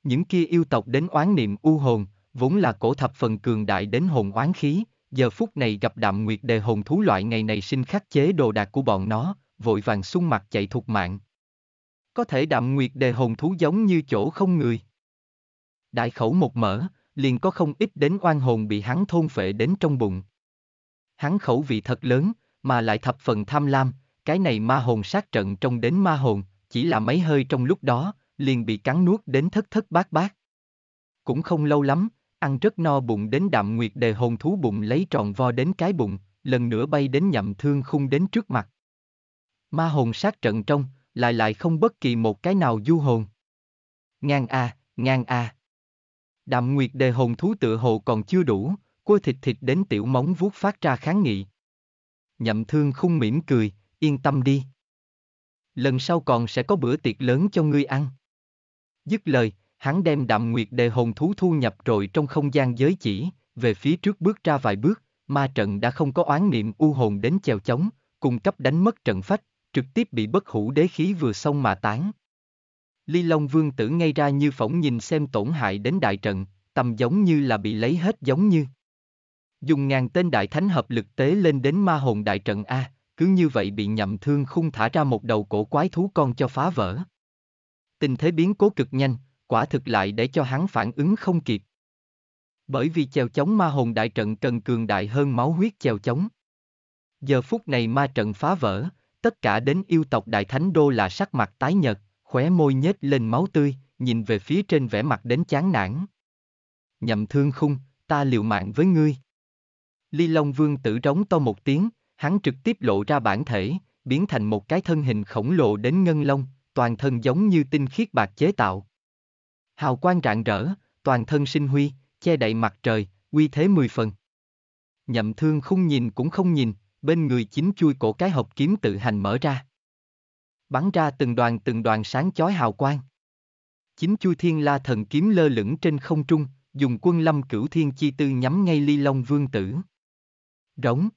Những kia yêu tộc đến oán niệm u hồn, vốn là cổ thập phần cường đại đến hồn oán khí, giờ phút này gặp đạm nguyệt đề hồn thú loại ngày này sinh khắc chế đồ đạc của bọn nó, vội vàng sung mặt chạy thục mạng. Có thể đạm nguyệt đề hồn thú giống như chỗ không người. Đại khẩu một mở, liền có không ít đến oan hồn bị hắn thôn phệ đến trong bụng. Hắn khẩu vị thật lớn, mà lại thập phần tham lam, cái này ma hồn sát trận trong đến ma hồn, chỉ là mấy hơi trong lúc đó, liền bị cắn nuốt đến thất thất bát bát. Cũng không lâu lắm, ăn rất no bụng đến đạm nguyệt đề hồn thú bụng lấy tròn vo đến cái bụng, lần nữa bay đến nhậm thương khung đến trước mặt. Ma hồn sát trận trong, lại lại không bất kỳ một cái nào du hồn. Ngang a, à, ngang a. À. Đạm Nguyệt đề hồn thú tựa hồ còn chưa đủ, cua thịt thịt đến tiểu móng vuốt phát ra kháng nghị. Nhậm thương khung mỉm cười, yên tâm đi. Lần sau còn sẽ có bữa tiệc lớn cho ngươi ăn. Dứt lời, hắn đem đạm nguyệt đề hồn thú thu nhập rồi trong không gian giới chỉ, về phía trước bước ra vài bước, ma trận đã không có oán niệm u hồn đến chèo chống, cùng cấp đánh mất trận phách, trực tiếp bị bất hủ đế khí vừa xong mà tán. Ly Long Vương tử ngay ra như phỏng nhìn xem tổn hại đến đại trận, tầm giống như là bị lấy hết giống như. Dùng ngàn tên đại thánh hợp lực tế lên đến ma hồn đại trận A, cứ như vậy bị nhậm thương khung thả ra một đầu cổ quái thú con cho phá vỡ. Tình thế biến cố cực nhanh, quả thực lại để cho hắn phản ứng không kịp. Bởi vì chèo chống ma hồn đại trận cần cường đại hơn máu huyết chèo chống. Giờ phút này ma trận phá vỡ, tất cả đến yêu tộc Đại Thánh Đô là sắc mặt tái nhợt, khóe môi nhếch lên máu tươi, nhìn về phía trên vẻ mặt đến chán nản. Nhậm thương khung, ta liều mạng với ngươi. Ly Long Vương tử rống to một tiếng, hắn trực tiếp lộ ra bản thể, biến thành một cái thân hình khổng lồ đến ngân long, toàn thân giống như tinh khiết bạc chế tạo. Hào quang rạng rỡ, toàn thân sinh huy, che đậy mặt trời, uy thế mười phần. Nhậm thương Khung nhìn cũng không nhìn, bên người chính chui cổ cái hộp kiếm tự hành mở ra. Bắn ra từng đoàn từng đoàn sáng chói hào quang. Chính chui thiên la thần kiếm lơ lửng trên không trung, dùng quân lâm cửu thiên chi tư nhắm ngay ly long vương tử. Rống.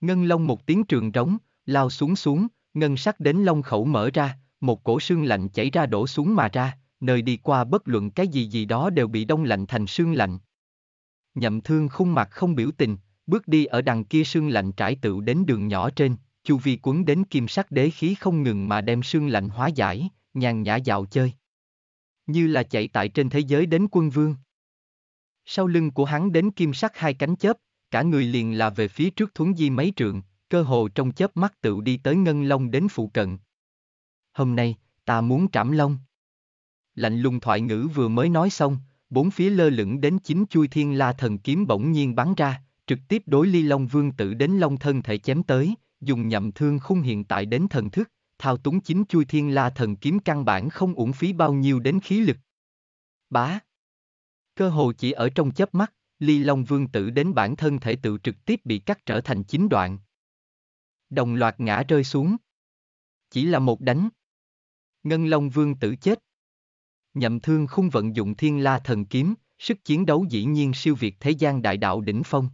Ngân long một tiếng trường rống, lao xuống xuống, ngân sắc đến long khẩu mở ra, một cổ xương lạnh chảy ra đổ xuống mà ra, nơi đi qua bất luận cái gì gì đó đều bị đông lạnh thành xương lạnh. Nhậm thương khung mặt không biểu tình, Bước đi ở đằng kia sương lạnh trải tựu đến đường nhỏ trên, chu vi quấn đến kim sắc đế khí không ngừng mà đem sương lạnh hóa giải, nhàn nhã dạo chơi. Như là chạy tại trên thế giới đến quân vương. Sau lưng của hắn đến kim sắc hai cánh chớp, cả người liền là về phía trước thuấn di mấy trượng, cơ hồ trong chớp mắt tựu đi tới ngân long đến phụ cận. Hôm nay, ta muốn trảm long. Lạnh lùng thoại ngữ vừa mới nói xong, bốn phía lơ lửng đến chín chui thiên la thần kiếm bỗng nhiên bắn ra, trực tiếp đối ly long vương tử đến long thân thể chém tới, dùng nhậm thương khung hiện tại đến thần thức, thao túng chính chui thiên la thần kiếm căn bản không uổng phí bao nhiêu đến khí lực. Bá Cơ hồ chỉ ở trong chớp mắt, ly long vương tử đến bản thân thể tự trực tiếp bị cắt trở thành chín đoạn. Đồng loạt ngã rơi xuống. Chỉ là một đánh. Ngân long vương tử chết. Nhậm thương khung vận dụng thiên la thần kiếm, sức chiến đấu dĩ nhiên siêu việt thế gian đại đạo đỉnh phong.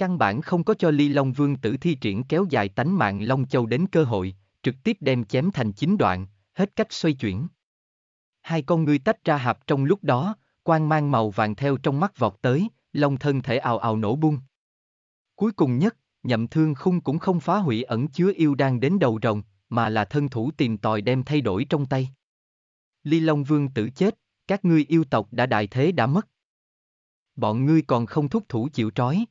Căn bản không có cho Ly Long Vương tử thi triển kéo dài tánh mạng Long Châu đến cơ hội, trực tiếp đem chém thành chín đoạn, hết cách xoay chuyển. Hai con ngươi tách ra hạp trong lúc đó, quang mang màu vàng theo trong mắt vọt tới, long thân thể ào ào nổ bung. Cuối cùng nhất, nhậm thương khung cũng không phá hủy ẩn chứa yêu đang đến đầu rồng, mà là thân thủ tìm tòi đem thay đổi trong tay. Ly Long Vương tử chết, các ngươi yêu tộc đã đại thế đã mất. Bọn ngươi còn không thúc thủ chịu trói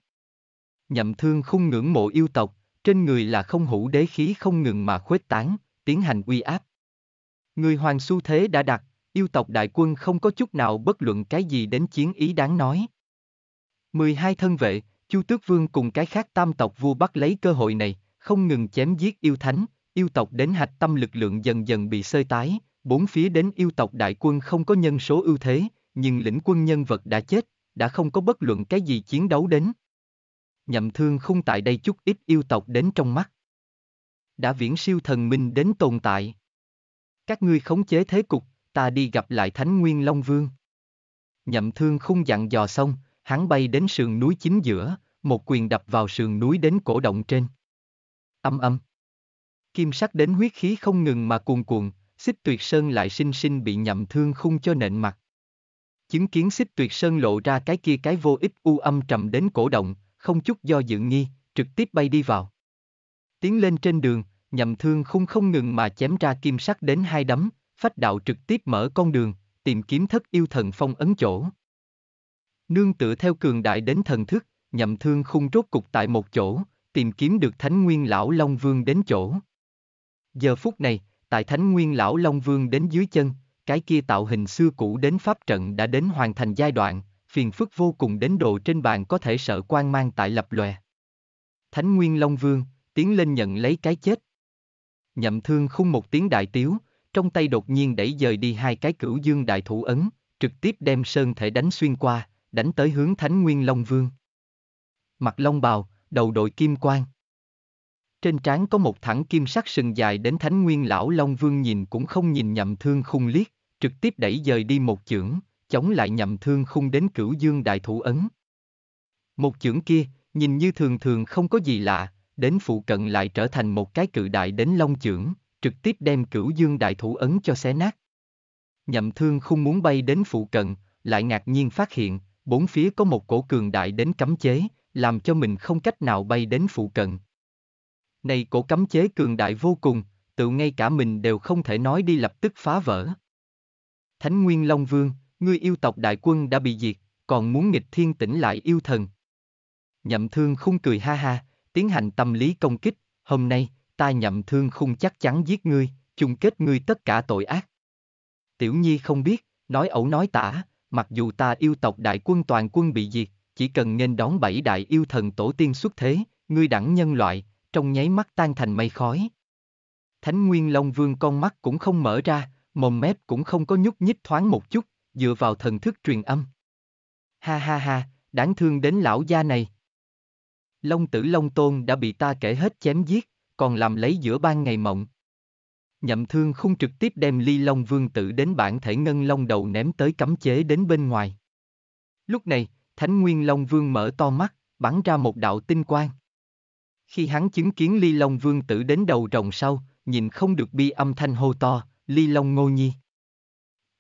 nhậm thương không ngưỡng mộ yêu tộc, trên người là không hữu đế khí không ngừng mà khuếch tán, tiến hành uy áp. Người hoàng su thế đã đặt, yêu tộc đại quân không có chút nào bất luận cái gì đến chiến ý đáng nói. 12 thân vệ, Chu Tước Vương cùng cái khác tam tộc vua bắt lấy cơ hội này, không ngừng chém giết yêu thánh, yêu tộc đến hạch tâm lực lượng dần dần bị sơi tái, bốn phía đến yêu tộc đại quân không có nhân số ưu thế, nhưng lĩnh quân nhân vật đã chết, đã không có bất luận cái gì chiến đấu đến nhậm thương không tại đây chút ít yêu tộc đến trong mắt. Đã viễn siêu thần minh đến tồn tại. Các ngươi khống chế thế cục, ta đi gặp lại Thánh Nguyên Long Vương. Nhậm thương không dặn dò xong, hắn bay đến sườn núi chính giữa, một quyền đập vào sườn núi đến cổ động trên. Âm âm. Kim sắc đến huyết khí không ngừng mà cuồn cuộn, xích tuyệt sơn lại sinh sinh bị nhậm thương khung cho nện mặt. Chứng kiến xích tuyệt sơn lộ ra cái kia cái vô ích u âm trầm đến cổ động, không chút do dự nghi, trực tiếp bay đi vào. Tiến lên trên đường, nhậm thương khung không ngừng mà chém ra kim sắc đến hai đấm, phách đạo trực tiếp mở con đường, tìm kiếm thất yêu thần phong ấn chỗ. Nương tựa theo cường đại đến thần thức, nhậm thương khung rốt cục tại một chỗ, tìm kiếm được Thánh Nguyên Lão Long Vương đến chỗ. Giờ phút này, tại Thánh Nguyên Lão Long Vương đến dưới chân, cái kia tạo hình xưa cũ đến pháp trận đã đến hoàn thành giai đoạn, phiền phức vô cùng đến độ trên bàn có thể sợ quan mang tại lập lòe. Thánh Nguyên Long Vương, tiến lên nhận lấy cái chết. Nhậm thương khung một tiếng đại tiếu, trong tay đột nhiên đẩy dời đi hai cái cửu dương đại thủ ấn, trực tiếp đem sơn thể đánh xuyên qua, đánh tới hướng Thánh Nguyên Long Vương. Mặt long bào, đầu đội kim quang. Trên trán có một thẳng kim sắc sừng dài đến Thánh Nguyên Lão Long Vương nhìn cũng không nhìn nhậm thương khung liếc, trực tiếp đẩy dời đi một chưởng, chống lại nhầm thương khung đến cửu dương đại thủ ấn. Một chưởng kia, nhìn như thường thường không có gì lạ, đến phụ cận lại trở thành một cái cự đại đến long chưởng, trực tiếp đem cửu dương đại thủ ấn cho xé nát. Nhậm thương khung muốn bay đến phụ cận, lại ngạc nhiên phát hiện, bốn phía có một cổ cường đại đến cấm chế, làm cho mình không cách nào bay đến phụ cận. Này cổ cấm chế cường đại vô cùng, tự ngay cả mình đều không thể nói đi lập tức phá vỡ. Thánh Nguyên Long Vương, ngươi yêu tộc đại quân đã bị diệt, còn muốn nghịch thiên tỉnh lại yêu thần. Nhậm thương khung cười ha ha, tiến hành tâm lý công kích, hôm nay, ta nhậm thương khung chắc chắn giết ngươi, chung kết ngươi tất cả tội ác. Tiểu Nhi không biết, nói ẩu nói tả, mặc dù ta yêu tộc đại quân toàn quân bị diệt, chỉ cần nên đón bảy đại yêu thần tổ tiên xuất thế, ngươi đẳng nhân loại, trong nháy mắt tan thành mây khói. Thánh Nguyên Long Vương con mắt cũng không mở ra, mồm mép cũng không có nhúc nhích thoáng một chút, dựa vào thần thức truyền âm. Ha ha ha, đáng thương đến lão gia này. Long tử Long Tôn đã bị ta kể hết chém giết, còn làm lấy giữa ban ngày mộng. Nhậm thương không trực tiếp đem ly Long Vương Tử đến bản thể ngân Long đầu ném tới cấm chế đến bên ngoài. Lúc này, Thánh Nguyên Long Vương mở to mắt, bắn ra một đạo tinh quang. Khi hắn chứng kiến ly Long Vương Tử đến đầu rồng sau, nhìn không được bi âm thanh hô to, ly Long ngô nhi.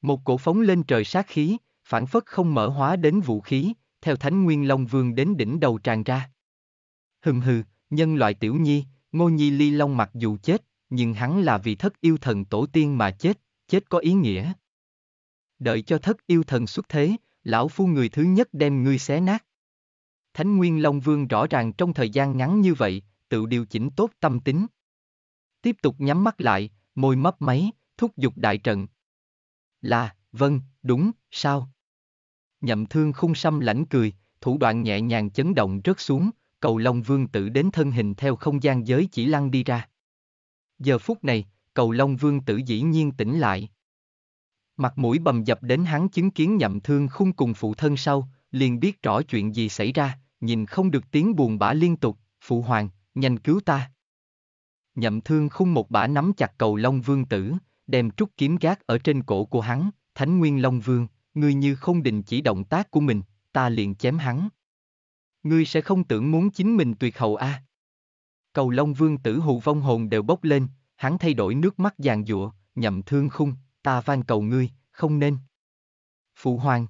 Một cổ phóng lên trời sát khí, phản phất không mở hóa đến vũ khí, theo thánh nguyên long vương đến đỉnh đầu tràn ra. Hừm hừ, nhân loại tiểu nhi, ngô nhi ly long mặc dù chết, nhưng hắn là vì thất yêu thần tổ tiên mà chết, chết có ý nghĩa. Đợi cho thất yêu thần xuất thế, lão phu người thứ nhất đem ngươi xé nát. Thánh Nguyên Long Vương rõ ràng trong thời gian ngắn như vậy, tự điều chỉnh tốt tâm tính. Tiếp tục nhắm mắt lại, môi mấp máy, thúc giục đại trận, là, vâng, đúng, sao? Nhậm thương Khung xăm lãnh cười, thủ đoạn nhẹ nhàng chấn động rớt xuống, cầu Long Vương Tử đến thân hình theo không gian giới chỉ lăn đi ra. Giờ phút này, cầu Long Vương Tử dĩ nhiên tỉnh lại. Mặt mũi bầm dập đến hắn chứng kiến nhậm thương khung cùng phụ thân sau, liền biết rõ chuyện gì xảy ra, nhìn không được tiếng buồn bã liên tục, phụ hoàng, nhanh cứu ta. Nhậm thương khung một bả nắm chặt cầu Long Vương Tử, đem trúc kiếm gác ở trên cổ của hắn, Thánh Nguyên Long Vương, ngươi như không định chỉ động tác của mình, ta liền chém hắn. Ngươi sẽ không tưởng muốn chính mình tuyệt hậu a. À. Cầu Long Vương tử hù vong hồn đều bốc lên, hắn thay đổi nước mắt giàn giụa, nhậm thương khung, ta van cầu ngươi, không nên. Phụ hoàng.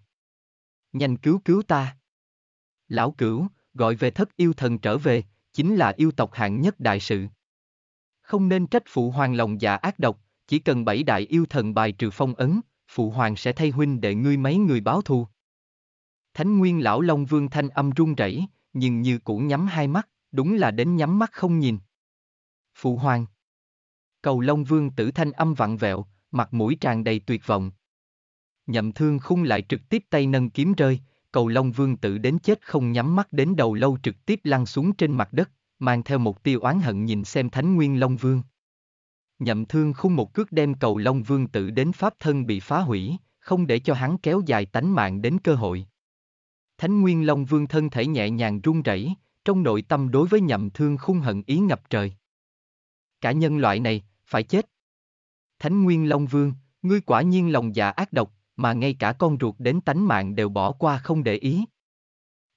Nhanh cứu cứu ta. Lão cửu, gọi về thất yêu thần trở về, chính là yêu tộc hạng nhất đại sự. Không nên trách phụ hoàng lòng dạ ác độc, chỉ cần bảy đại yêu thần bài trừ phong ấn, phụ hoàng sẽ thay huynh đệ ngươi mấy người báo thù. Thánh nguyên lão Long Vương thanh âm run rẩy, nhưng như cũ nhắm hai mắt, đúng là đến nhắm mắt không nhìn. Phụ hoàng. Cầu Long Vương tử thanh âm vặn vẹo, mặt mũi tràn đầy tuyệt vọng. Nhậm thương khung lại trực tiếp tay nâng kiếm rơi, cầu Long Vương tử đến chết không nhắm mắt đến đầu lâu trực tiếp lăn xuống trên mặt đất, mang theo một tiêu oán hận nhìn xem thánh nguyên Long Vương. Nhậm thương Khung một cước đem cầu Long Vương tử đến pháp thân bị phá hủy, không để cho hắn kéo dài tánh mạng đến cơ hội. Thánh Nguyên Long Vương thân thể nhẹ nhàng run rẩy, trong nội tâm đối với nhậm thương khung hận ý ngập trời. Cả nhân loại này, phải chết. Thánh Nguyên Long Vương, ngươi quả nhiên lòng dạ ác độc, mà ngay cả con ruột đến tánh mạng đều bỏ qua không để ý.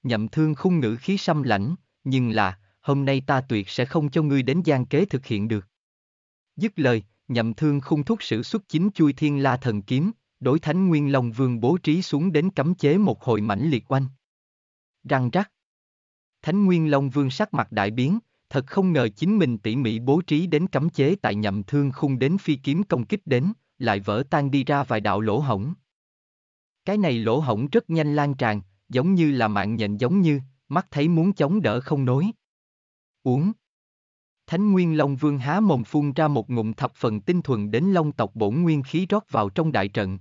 Nhậm thương khung ngữ khí xăm lãnh, nhưng là, hôm nay ta tuyệt sẽ không cho ngươi đến gian kế thực hiện được. Dứt lời, nhậm thương khung thúc sử xuất chính chui thiên la thần kiếm, đối thánh nguyên long vương bố trí xuống đến cấm chế một hồi mãnh liệt oanh. Răng rắc. Thánh nguyên long vương sắc mặt đại biến, thật không ngờ chính mình tỉ mỉ bố trí đến cấm chế tại nhậm thương khung đến phi kiếm công kích đến, lại vỡ tan đi ra vài đạo lỗ hổng. Cái này lỗ hổng rất nhanh lan tràn, giống như là mạng nhện giống như, mắt thấy muốn chống đỡ không nối. Uống. Thánh Nguyên Long Vương há mồm phun ra một ngụm thập phần tinh thuần đến Long tộc bổn nguyên khí rót vào trong đại trận.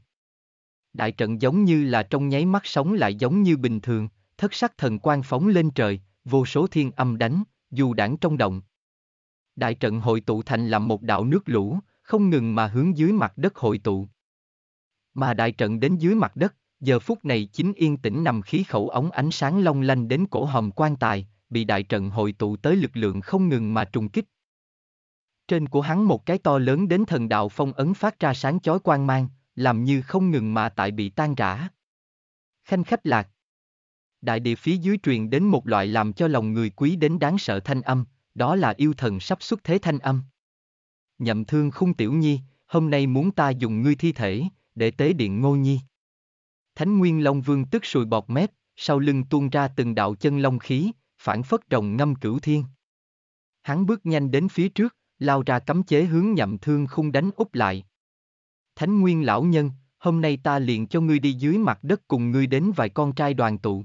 Đại trận giống như là trong nháy mắt sống lại giống như bình thường, thất sắc thần quang phóng lên trời, vô số thiên âm đánh, dù đảng trong động. Đại trận hội tụ thành làm một đạo nước lũ, không ngừng mà hướng dưới mặt đất hội tụ. Mà đại trận đến dưới mặt đất, giờ phút này chính yên tĩnh nằm khí khẩu ống ánh sáng long lanh đến cổ hòm quan tài, bị đại trận hội tụ tới lực lượng không ngừng mà trùng kích. Trên của hắn một cái to lớn đến thần đạo phong ấn phát ra sáng chói quang mang, làm như không ngừng mà tại bị tan rã. Khanh khách lạc. Đại địa phía dưới truyền đến một loại làm cho lòng người quý đến đáng sợ thanh âm, đó là yêu thần sắp xuất thế thanh âm. Nhậm thương khung tiểu nhi, hôm nay muốn ta dùng ngươi thi thể, để tế điện ngô nhi. Thánh Nguyên Long Vương tức sùi bọt mép, sau lưng tuôn ra từng đạo chân long khí, phản phất rồng ngâm cửu thiên. Hắn bước nhanh đến phía trước, lao ra cấm chế hướng nhậm thương khung đánh úp lại. Thánh nguyên lão nhân, hôm nay ta liền cho ngươi đi dưới mặt đất cùng ngươi đến vài con trai đoàn tụ.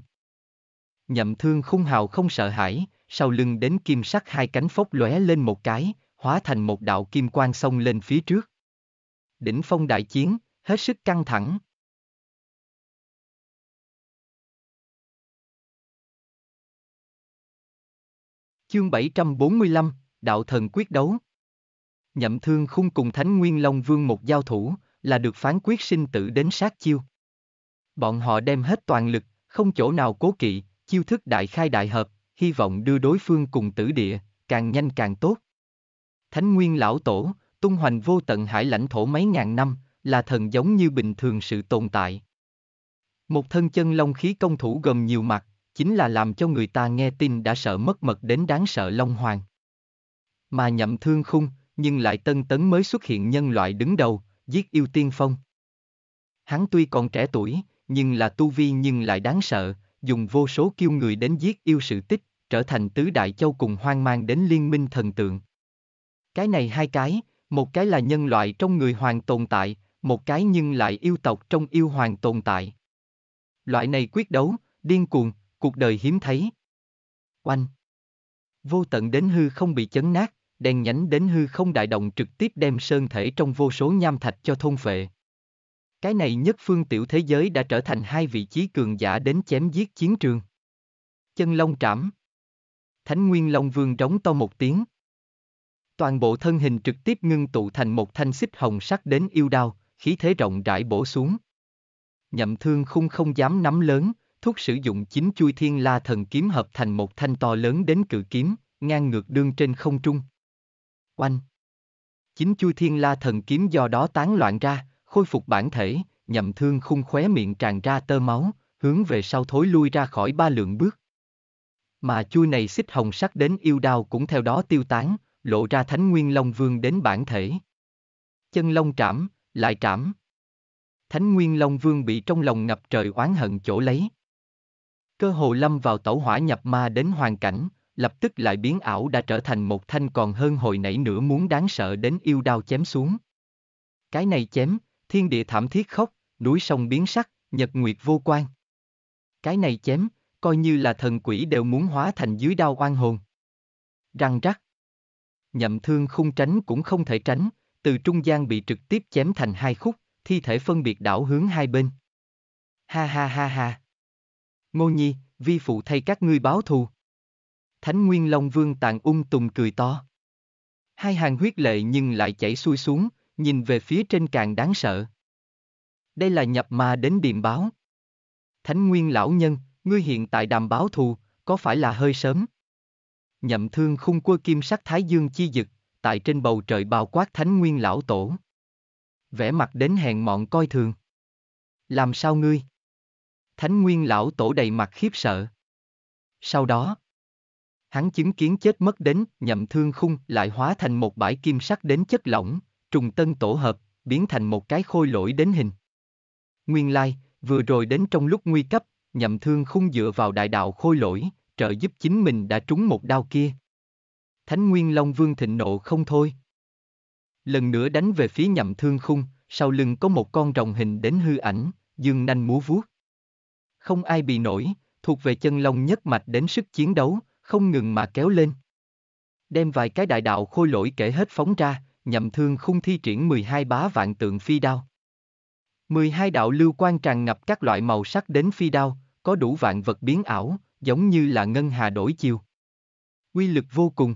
Nhậm thương khung hào không sợ hãi, sau lưng đến kim sắc hai cánh phốc lóe lên một cái, hóa thành một đạo kim quang xông lên phía trước. Đỉnh phong đại chiến, hết sức căng thẳng. Chương 745, Đạo Thần Quyết Đấu Nhậm thương khung cùng Thánh Nguyên Long Vương một giao thủ, là được phán quyết sinh tử đến sát chiêu. Bọn họ đem hết toàn lực, không chỗ nào cố kỵ, chiêu thức đại khai đại hợp, hy vọng đưa đối phương cùng tử địa, càng nhanh càng tốt. Thánh Nguyên Lão Tổ, tung hoành vô tận hải lãnh thổ mấy ngàn năm, là thần giống như bình thường sự tồn tại. Một thân chân long khí công thủ gồm nhiều mặt, chính là làm cho người ta nghe tin đã sợ mất mật đến đáng sợ Long Hoàng. Mà nhậm thương khung, nhưng lại tân tấn mới xuất hiện nhân loại đứng đầu, giết yêu tiên phong. Hắn tuy còn trẻ tuổi, nhưng là tu vi nhưng lại đáng sợ, dùng vô số kiêu người đến giết yêu sự tích, trở thành tứ đại châu cùng hoang mang đến liên minh thần tượng. Cái này hai cái, một cái là nhân loại trong người hoàng tồn tại, một cái nhưng lại yêu tộc trong yêu hoàng tồn tại. Loại này quyết đấu, điên cuồng, cuộc đời hiếm thấy. Oanh! Vô tận đến hư không bị chấn nát, đen nhánh đến hư không đại động trực tiếp đem sơn thể trong vô số nham thạch cho thôn phệ. Cái này nhất phương tiểu thế giới đã trở thành hai vị trí cường giả đến chém giết chiến trường. Chân long trảm. Thánh Nguyên Long Vương rống to một tiếng. Toàn bộ thân hình trực tiếp ngưng tụ thành một thanh xích hồng sắc đến yêu đao, khí thế rộng rãi bổ xuống. Nhậm thương khung không dám nắm lớn, thúc sử dụng chính chui thiên la thần kiếm hợp thành một thanh to lớn đến cự kiếm, ngang ngược đương trên không trung. Oanh! chính chui thiên la thần kiếm do đó tán loạn ra, khôi phục bản thể, nhậm thương khung khóe miệng tràn ra tơ máu, hướng về sau thối lui ra khỏi ba lượng bước. Mà chui này xích hồng sắc đến yêu đao cũng theo đó tiêu tán, lộ ra thánh nguyên long vương đến bản thể. Chân long trảm, lại trảm. Thánh Nguyên Long Vương bị trong lòng ngập trời oán hận chỗ lấy, Cơ hồ lâm vào tẩu hỏa nhập ma đến hoàn cảnh, lập tức lại biến ảo đã trở thành một thanh còn hơn hồi nãy nữa muốn đáng sợ đến yêu đao chém xuống. Cái này chém, thiên địa thảm thiết khóc, núi sông biến sắc, nhật nguyệt vô quan. Cái này chém, coi như là thần quỷ đều muốn hóa thành dưới đao oan hồn. Răng rắc. Nhậm thương không tránh cũng không thể tránh, từ trung gian bị trực tiếp chém thành hai khúc, thi thể phân biệt đảo hướng hai bên. Ha ha ha ha. Ngô Nhi, vi phụ thay các ngươi báo thù. Thánh Nguyên Long Vương tàng ung tùng cười to. Hai hàng huyết lệ nhưng lại chảy xuôi xuống, nhìn về phía trên càng đáng sợ. Đây là nhập ma đến điểm báo. Thánh Nguyên Lão Nhân, ngươi hiện tại đàm báo thù, có phải là hơi sớm? Nhậm thương khung quơ kim sắc thái dương chi dực, tại trên bầu trời bao quát Thánh Nguyên Lão Tổ. vẻ mặt đến hèn mọn coi thường. Làm sao ngươi? Thánh Nguyên lão tổ đầy mặt khiếp sợ. Sau đó, hắn chứng kiến chết mất đến, nhậm thương khung lại hóa thành một bãi kim sắc đến chất lỏng, trùng tân tổ hợp, biến thành một cái khôi lỗi đến hình. Nguyên lai, vừa rồi đến trong lúc nguy cấp, nhậm thương khung dựa vào đại đạo khôi lỗi, trợ giúp chính mình đã trúng một đao kia. Thánh Nguyên Long Vương thịnh nộ không thôi. Lần nữa đánh về phía nhậm thương khung, sau lưng có một con rồng hình đến hư ảnh, dương nanh múa vuốt không ai bị nổi, thuộc về chân long nhất mạch đến sức chiến đấu, không ngừng mà kéo lên. Đem vài cái đại đạo khôi lỗi kể hết phóng ra, nhậm thương khung thi triển 12 bá vạn tượng phi đao. 12 đạo lưu quan tràn ngập các loại màu sắc đến phi đao, có đủ vạn vật biến ảo, giống như là ngân hà đổi chiều. Quy lực vô cùng.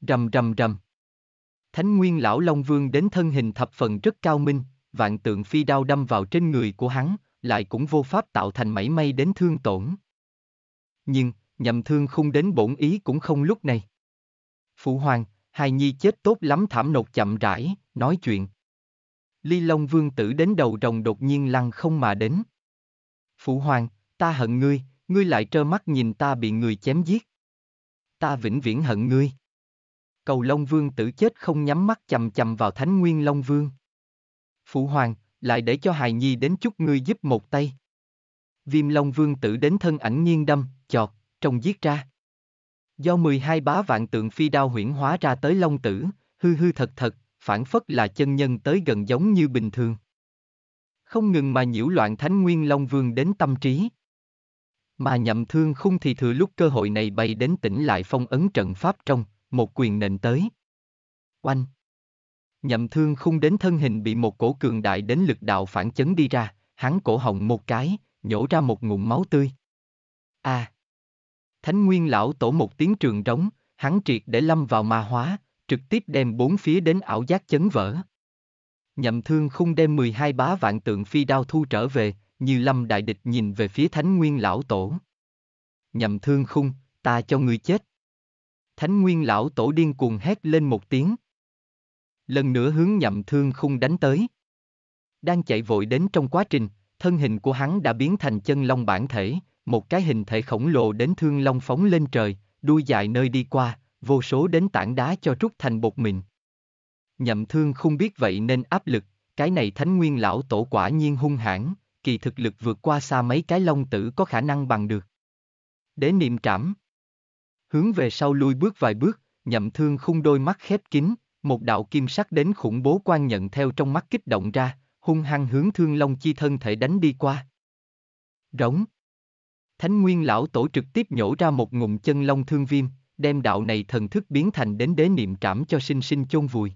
Rầm rầm rầm. Thánh Nguyên Lão Long Vương đến thân hình thập phần rất cao minh, vạn tượng phi đao đâm vào trên người của hắn, lại cũng vô pháp tạo thành mảy may đến thương tổn. Nhưng, nhầm thương không đến bổn ý cũng không lúc này. Phụ hoàng, hài nhi chết tốt lắm thảm nột chậm rãi, nói chuyện. Ly Long Vương tử đến đầu rồng đột nhiên lăn không mà đến. Phụ hoàng, ta hận ngươi, ngươi lại trơ mắt nhìn ta bị người chém giết. Ta vĩnh viễn hận ngươi. Cầu Long Vương tử chết không nhắm mắt chầm chầm vào Thánh Nguyên Long Vương. Phụ hoàng, lại để cho hài nhi đến chút ngươi giúp một tay. Viêm Long Vương tử đến thân ảnh nghiêng đâm, chọt, trông giết ra. Do 12 bá vạn tượng phi đao huyển hóa ra tới Long Tử, hư hư thật thật, phản phất là chân nhân tới gần giống như bình thường. Không ngừng mà nhiễu loạn thánh nguyên Long Vương đến tâm trí. Mà nhậm thương khung thì thừa lúc cơ hội này bay đến tỉnh lại phong ấn trận pháp trong, một quyền nền tới. Oanh! Nhậm thương Khung đến thân hình bị một cổ cường đại đến lực đạo phản chấn đi ra, hắn cổ hồng một cái, nhổ ra một ngụm máu tươi. A. À. Thánh nguyên lão tổ một tiếng trường trống, hắn triệt để lâm vào ma hóa, trực tiếp đem bốn phía đến ảo giác chấn vỡ. Nhậm thương Khung đem 12 bá vạn tượng phi đao thu trở về, như lâm đại địch nhìn về phía thánh nguyên lão tổ. Nhậm thương khung, ta cho người chết. Thánh nguyên lão tổ điên cuồng hét lên một tiếng lần nữa hướng nhậm thương khung đánh tới. Đang chạy vội đến trong quá trình, thân hình của hắn đã biến thành chân long bản thể, một cái hình thể khổng lồ đến thương long phóng lên trời, đuôi dài nơi đi qua, vô số đến tảng đá cho trút thành bột mịn. Nhậm thương không biết vậy nên áp lực, cái này thánh nguyên lão tổ quả nhiên hung hãn, kỳ thực lực vượt qua xa mấy cái long tử có khả năng bằng được. Đế niệm trảm. Hướng về sau lui bước vài bước, nhậm thương khung đôi mắt khép kín, một đạo kim sắc đến khủng bố quan nhận theo trong mắt kích động ra, hung hăng hướng thương long chi thân thể đánh đi qua. Rống. Thánh nguyên lão tổ trực tiếp nhổ ra một ngụm chân long thương viêm, đem đạo này thần thức biến thành đến đế niệm trảm cho sinh sinh chôn vùi.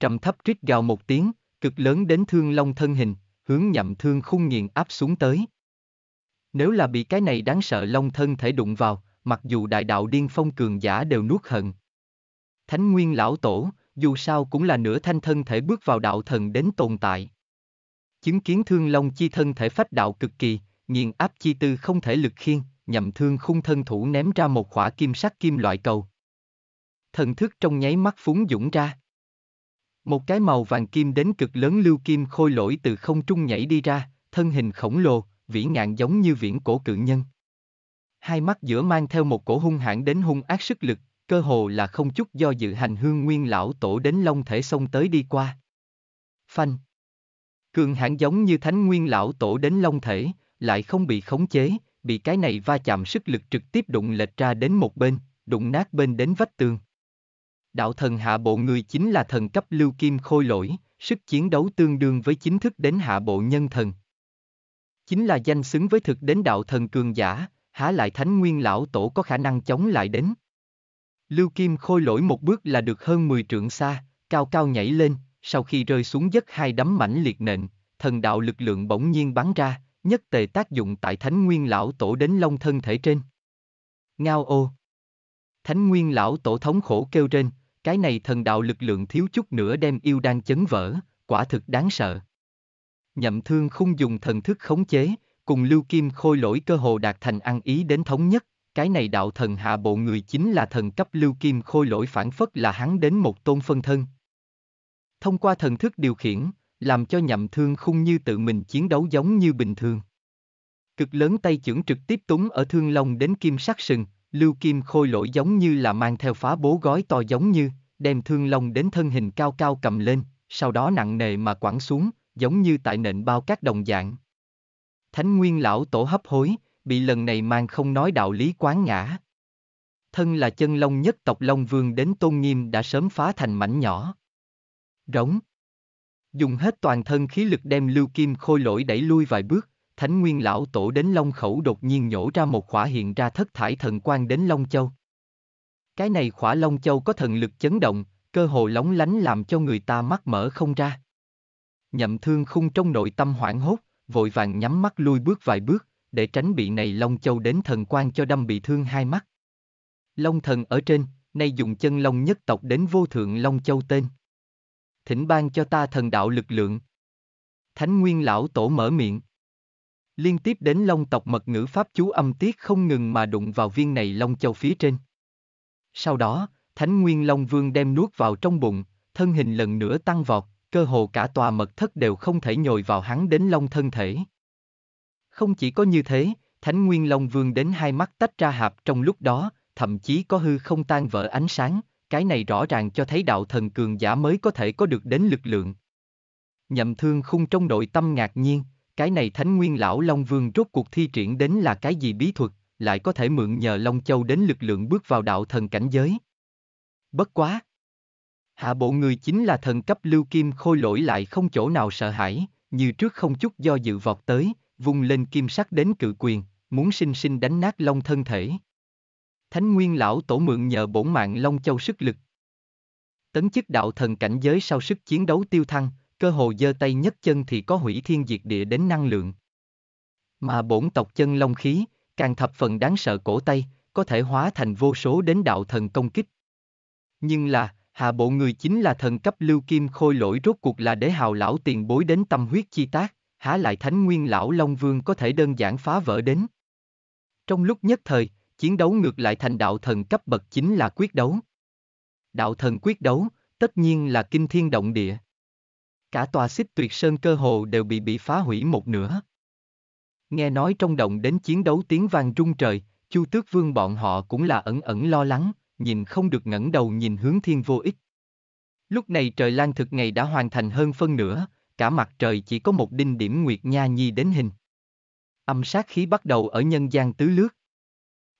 Trầm thấp rít gào một tiếng, cực lớn đến thương long thân hình, hướng nhậm thương khung nghiền áp xuống tới. Nếu là bị cái này đáng sợ long thân thể đụng vào, mặc dù đại đạo điên phong cường giả đều nuốt hận, Thánh Nguyên Lão Tổ, dù sao cũng là nửa thanh thân thể bước vào đạo thần đến tồn tại. Chứng kiến thương long chi thân thể phách đạo cực kỳ, nghiền áp chi tư không thể lực khiên, nhậm thương khung thân thủ ném ra một khỏa kim sắc kim loại cầu. Thần thức trong nháy mắt phúng dũng ra. Một cái màu vàng kim đến cực lớn lưu kim khôi lỗi từ không trung nhảy đi ra, thân hình khổng lồ, vĩ ngạn giống như viễn cổ cự nhân. Hai mắt giữa mang theo một cổ hung hãn đến hung ác sức lực, cơ hồ là không chút do dự hành hương nguyên lão tổ đến long thể sông tới đi qua. Phanh. Cường hãn giống như thánh nguyên lão tổ đến long thể, lại không bị khống chế, bị cái này va chạm sức lực trực tiếp đụng lệch ra đến một bên, đụng nát bên đến vách tường. Đạo thần hạ bộ người chính là thần cấp lưu kim khôi lỗi, sức chiến đấu tương đương với chính thức đến hạ bộ nhân thần. Chính là danh xứng với thực đến đạo thần cường giả, há lại thánh nguyên lão tổ có khả năng chống lại đến. Lưu Kim khôi lỗi một bước là được hơn 10 trượng xa, cao cao nhảy lên, sau khi rơi xuống giấc hai đấm mãnh liệt nện, thần đạo lực lượng bỗng nhiên bắn ra, nhất tề tác dụng tại thánh nguyên lão tổ đến long thân thể trên. Ngao ô! Thánh nguyên lão tổ thống khổ kêu trên, cái này thần đạo lực lượng thiếu chút nữa đem yêu đang chấn vỡ, quả thực đáng sợ. Nhậm thương không dùng thần thức khống chế, cùng lưu kim khôi lỗi cơ hồ đạt thành ăn ý đến thống nhất, cái này đạo thần hạ bộ người chính là thần cấp lưu kim khôi lỗi phản phất là hắn đến một tôn phân thân. Thông qua thần thức điều khiển, làm cho nhậm thương khung như tự mình chiến đấu giống như bình thường. Cực lớn tay chưởng trực tiếp túng ở thương long đến kim sắc sừng, lưu kim khôi lỗi giống như là mang theo phá bố gói to giống như, đem thương long đến thân hình cao cao cầm lên, sau đó nặng nề mà quẳng xuống, giống như tại nền bao các đồng dạng. Thánh nguyên lão tổ hấp hối, bị lần này mang không nói đạo lý quán ngã. Thân là chân long nhất tộc Long Vương đến Tôn Nghiêm đã sớm phá thành mảnh nhỏ. Rống. Dùng hết toàn thân khí lực đem Lưu Kim khôi lỗi đẩy lui vài bước, Thánh Nguyên Lão Tổ đến Long Khẩu đột nhiên nhổ ra một khỏa hiện ra thất thải thần quan đến Long Châu. Cái này khỏa Long Châu có thần lực chấn động, cơ hồ lóng lánh làm cho người ta mắt mở không ra. Nhậm thương khung trong nội tâm hoảng hốt, vội vàng nhắm mắt lui bước vài bước, để tránh bị này Long Châu đến thần quan cho đâm bị thương hai mắt. Long thần ở trên, nay dùng chân Long nhất tộc đến vô thượng Long Châu tên. Thỉnh ban cho ta thần đạo lực lượng. Thánh Nguyên Lão Tổ mở miệng. Liên tiếp đến Long tộc mật ngữ Pháp chú âm tiết không ngừng mà đụng vào viên này Long Châu phía trên. Sau đó, Thánh Nguyên Long Vương đem nuốt vào trong bụng, thân hình lần nữa tăng vọt, cơ hồ cả tòa mật thất đều không thể nhồi vào hắn đến long thân thể. Không chỉ có như thế, Thánh Nguyên Long Vương đến hai mắt tách ra hạp trong lúc đó, thậm chí có hư không tan vỡ ánh sáng, cái này rõ ràng cho thấy đạo thần cường giả mới có thể có được đến lực lượng. Nhậm thương khung trong nội tâm ngạc nhiên, cái này Thánh Nguyên Lão Long Vương rốt cuộc thi triển đến là cái gì bí thuật, lại có thể mượn nhờ Long Châu đến lực lượng bước vào đạo thần cảnh giới. Bất quá! Hạ bộ người chính là thần cấp lưu kim khôi lỗi lại không chỗ nào sợ hãi, như trước không chút do dự vọt tới, vung lên kim sắc đến cự quyền, muốn sinh sinh đánh nát long thân thể. Thánh nguyên lão tổ mượn nhờ bổn mạng long châu sức lực. Tấn chức đạo thần cảnh giới sau sức chiến đấu tiêu thăng, cơ hồ giơ tay nhất chân thì có hủy thiên diệt địa đến năng lượng. Mà bổn tộc chân long khí, càng thập phần đáng sợ cổ tay, có thể hóa thành vô số đến đạo thần công kích. Nhưng là, hạ bộ người chính là thần cấp lưu kim khôi lỗi rốt cuộc là để hào lão tiền bối đến tâm huyết chi tác há lại thánh nguyên lão Long Vương có thể đơn giản phá vỡ đến. Trong lúc nhất thời, chiến đấu ngược lại thành đạo thần cấp bậc chính là quyết đấu. Đạo thần quyết đấu, tất nhiên là kinh thiên động địa. Cả tòa xích tuyệt sơn cơ hồ đều bị bị phá hủy một nửa. Nghe nói trong động đến chiến đấu tiếng vang rung trời, Chu Tước Vương bọn họ cũng là ẩn ẩn lo lắng, nhìn không được ngẩng đầu nhìn hướng thiên vô ích. Lúc này trời lan thực ngày đã hoàn thành hơn phân nửa, cả mặt trời chỉ có một đinh điểm Nguyệt Nha Nhi đến hình. Âm sát khí bắt đầu ở nhân gian tứ lướt.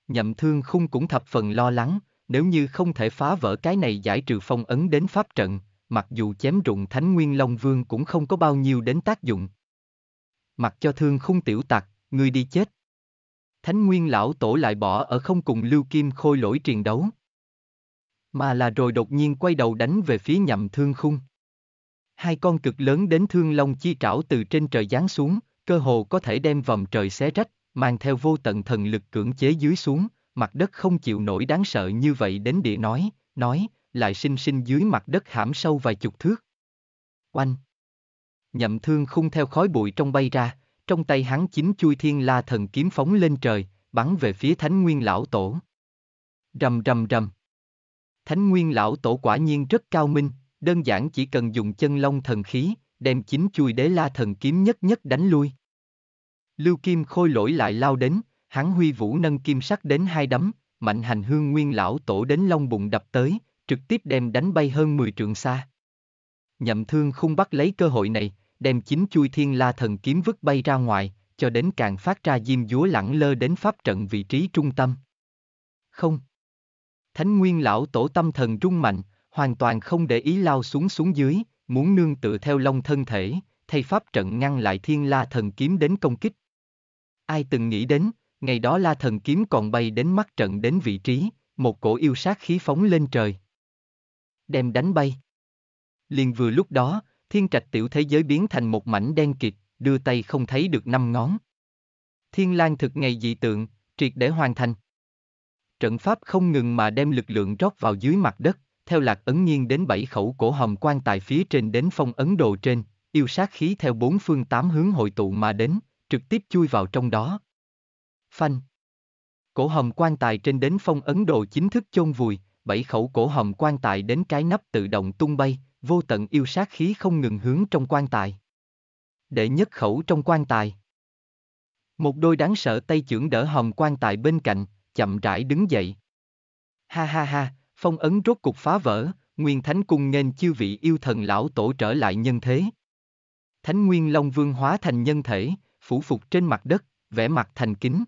Nhậm thương khung cũng thập phần lo lắng, nếu như không thể phá vỡ cái này giải trừ phong ấn đến pháp trận, mặc dù chém rụng Thánh Nguyên Long Vương cũng không có bao nhiêu đến tác dụng. Mặc cho thương khung tiểu tặc, người đi chết. Thánh Nguyên lão tổ lại bỏ ở không cùng Lưu Kim Khôi lỗi triền đấu. Mà là rồi đột nhiên quay đầu đánh về phía nhậm thương khung hai con cực lớn đến thương long chi trảo từ trên trời giáng xuống, cơ hồ có thể đem vòng trời xé rách, mang theo vô tận thần lực cưỡng chế dưới xuống, mặt đất không chịu nổi đáng sợ như vậy đến địa nói, nói, lại sinh sinh dưới mặt đất hãm sâu vài chục thước. Oanh! Nhậm thương khung theo khói bụi trong bay ra, trong tay hắn chính chui thiên la thần kiếm phóng lên trời, bắn về phía thánh nguyên lão tổ. Rầm rầm rầm! Thánh nguyên lão tổ quả nhiên rất cao minh, đơn giản chỉ cần dùng chân long thần khí, đem chính chui đế la thần kiếm nhất nhất đánh lui. Lưu Kim khôi lỗi lại lao đến, hắn huy vũ nâng kim sắc đến hai đấm, mạnh hành hương nguyên lão tổ đến long bụng đập tới, trực tiếp đem đánh bay hơn 10 trượng xa. Nhậm thương không bắt lấy cơ hội này, đem chính chui thiên la thần kiếm vứt bay ra ngoài, cho đến càng phát ra diêm dúa lẳng lơ đến pháp trận vị trí trung tâm. Không. Thánh nguyên lão tổ tâm thần trung mạnh, hoàn toàn không để ý lao xuống xuống dưới, muốn nương tựa theo long thân thể, thay pháp trận ngăn lại thiên la thần kiếm đến công kích. Ai từng nghĩ đến, ngày đó la thần kiếm còn bay đến mắt trận đến vị trí, một cổ yêu sát khí phóng lên trời. Đem đánh bay. Liền vừa lúc đó, thiên trạch tiểu thế giới biến thành một mảnh đen kịt, đưa tay không thấy được năm ngón. Thiên lang thực ngày dị tượng, triệt để hoàn thành. Trận pháp không ngừng mà đem lực lượng rót vào dưới mặt đất, theo lạc ấn nhiên đến bảy khẩu cổ hồng quan tài phía trên đến phong ấn đồ trên, yêu sát khí theo bốn phương tám hướng hội tụ mà đến, trực tiếp chui vào trong đó. Phanh. Cổ hồng quan tài trên đến phong ấn đồ chính thức chôn vùi, bảy khẩu cổ hồng quan tài đến cái nắp tự động tung bay, vô tận yêu sát khí không ngừng hướng trong quan tài. để nhất khẩu trong quan tài. Một đôi đáng sợ tay trưởng đỡ hồng quan tài bên cạnh, chậm rãi đứng dậy. Ha ha ha, phong ấn rốt cục phá vỡ, Nguyên Thánh Cung nên chư vị yêu thần lão tổ trở lại nhân thế. Thánh Nguyên Long Vương hóa thành nhân thể, phủ phục trên mặt đất, vẽ mặt thành kính.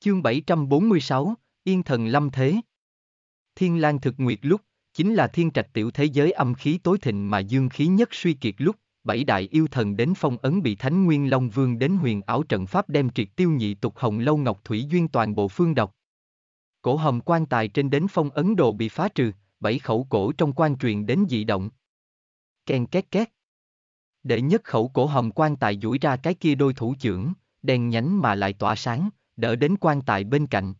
Chương 746, Yên thần lâm thế. Thiên lang thực nguyệt lúc, chính là thiên trạch tiểu thế giới âm khí tối thịnh mà dương khí nhất suy kiệt lúc, bảy đại yêu thần đến phong ấn bị Thánh Nguyên Long Vương đến huyền ảo trận pháp đem triệt tiêu nhị tục hồng lâu ngọc thủy duyên toàn bộ phương độc. Cổ hầm quan tài trên đến phong ấn đồ bị phá trừ, bảy khẩu cổ trong quan truyền đến dị động. Ken két két. Để nhất khẩu cổ hầm quan tài duỗi ra cái kia đôi thủ trưởng, đèn nhánh mà lại tỏa sáng, đỡ đến quan tài bên cạnh.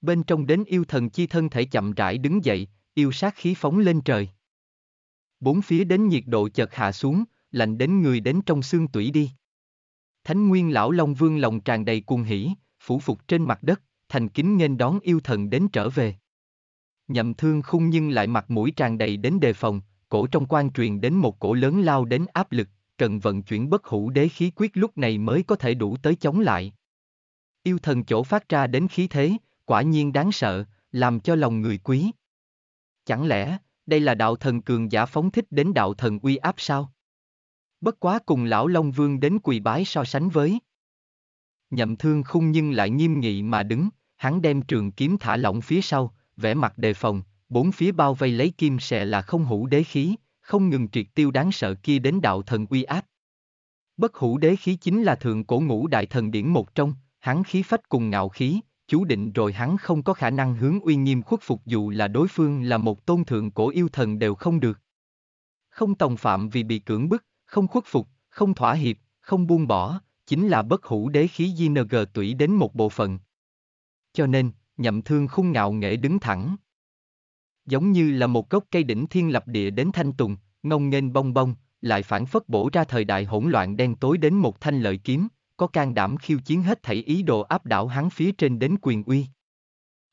Bên trong đến yêu thần chi thân thể chậm rãi đứng dậy, yêu sát khí phóng lên trời. Bốn phía đến nhiệt độ chợt hạ xuống, lạnh đến người đến trong xương tủy đi. Thánh Nguyên Lão Long Vương lòng tràn đầy cuồng hỉ, phủ phục trên mặt đất, thành kính nghênh đón yêu thần đến trở về. Nhậm thương khung nhưng lại mặt mũi tràn đầy đến đề phòng, cổ trong quan truyền đến một cổ lớn lao đến áp lực, cần vận chuyển bất hủ đế khí quyết lúc này mới có thể đủ tới chống lại. Yêu thần chỗ phát ra đến khí thế, quả nhiên đáng sợ, làm cho lòng người quý. Chẳng lẽ, đây là đạo thần cường giả phóng thích đến đạo thần uy áp sao? Bất quá cùng lão Long Vương đến quỳ bái so sánh với. Nhậm thương khung nhưng lại nghiêm nghị mà đứng, hắn đem trường kiếm thả lỏng phía sau, vẻ mặt đề phòng, bốn phía bao vây lấy kim sẽ là không hủ đế khí, không ngừng triệt tiêu đáng sợ kia đến đạo thần uy áp. Bất hủ đế khí chính là thượng cổ ngũ đại thần điển một trong, hắn khí phách cùng ngạo khí, chú định rồi hắn không có khả năng hướng uy nghiêm khuất phục dù là đối phương là một tôn thượng cổ yêu thần đều không được. Không tòng phạm vì bị cưỡng bức, không khuất phục, không thỏa hiệp, không buông bỏ, chính là bất hủ đế khí GNG tủy đến một bộ phận. Cho nên, nhậm thương khung ngạo nghệ đứng thẳng. Giống như là một gốc cây đỉnh thiên lập địa đến thanh tùng, ngông nghênh bong bong, lại phản phất bổ ra thời đại hỗn loạn đen tối đến một thanh lợi kiếm, có can đảm khiêu chiến hết thảy ý đồ áp đảo hắn phía trên đến quyền uy.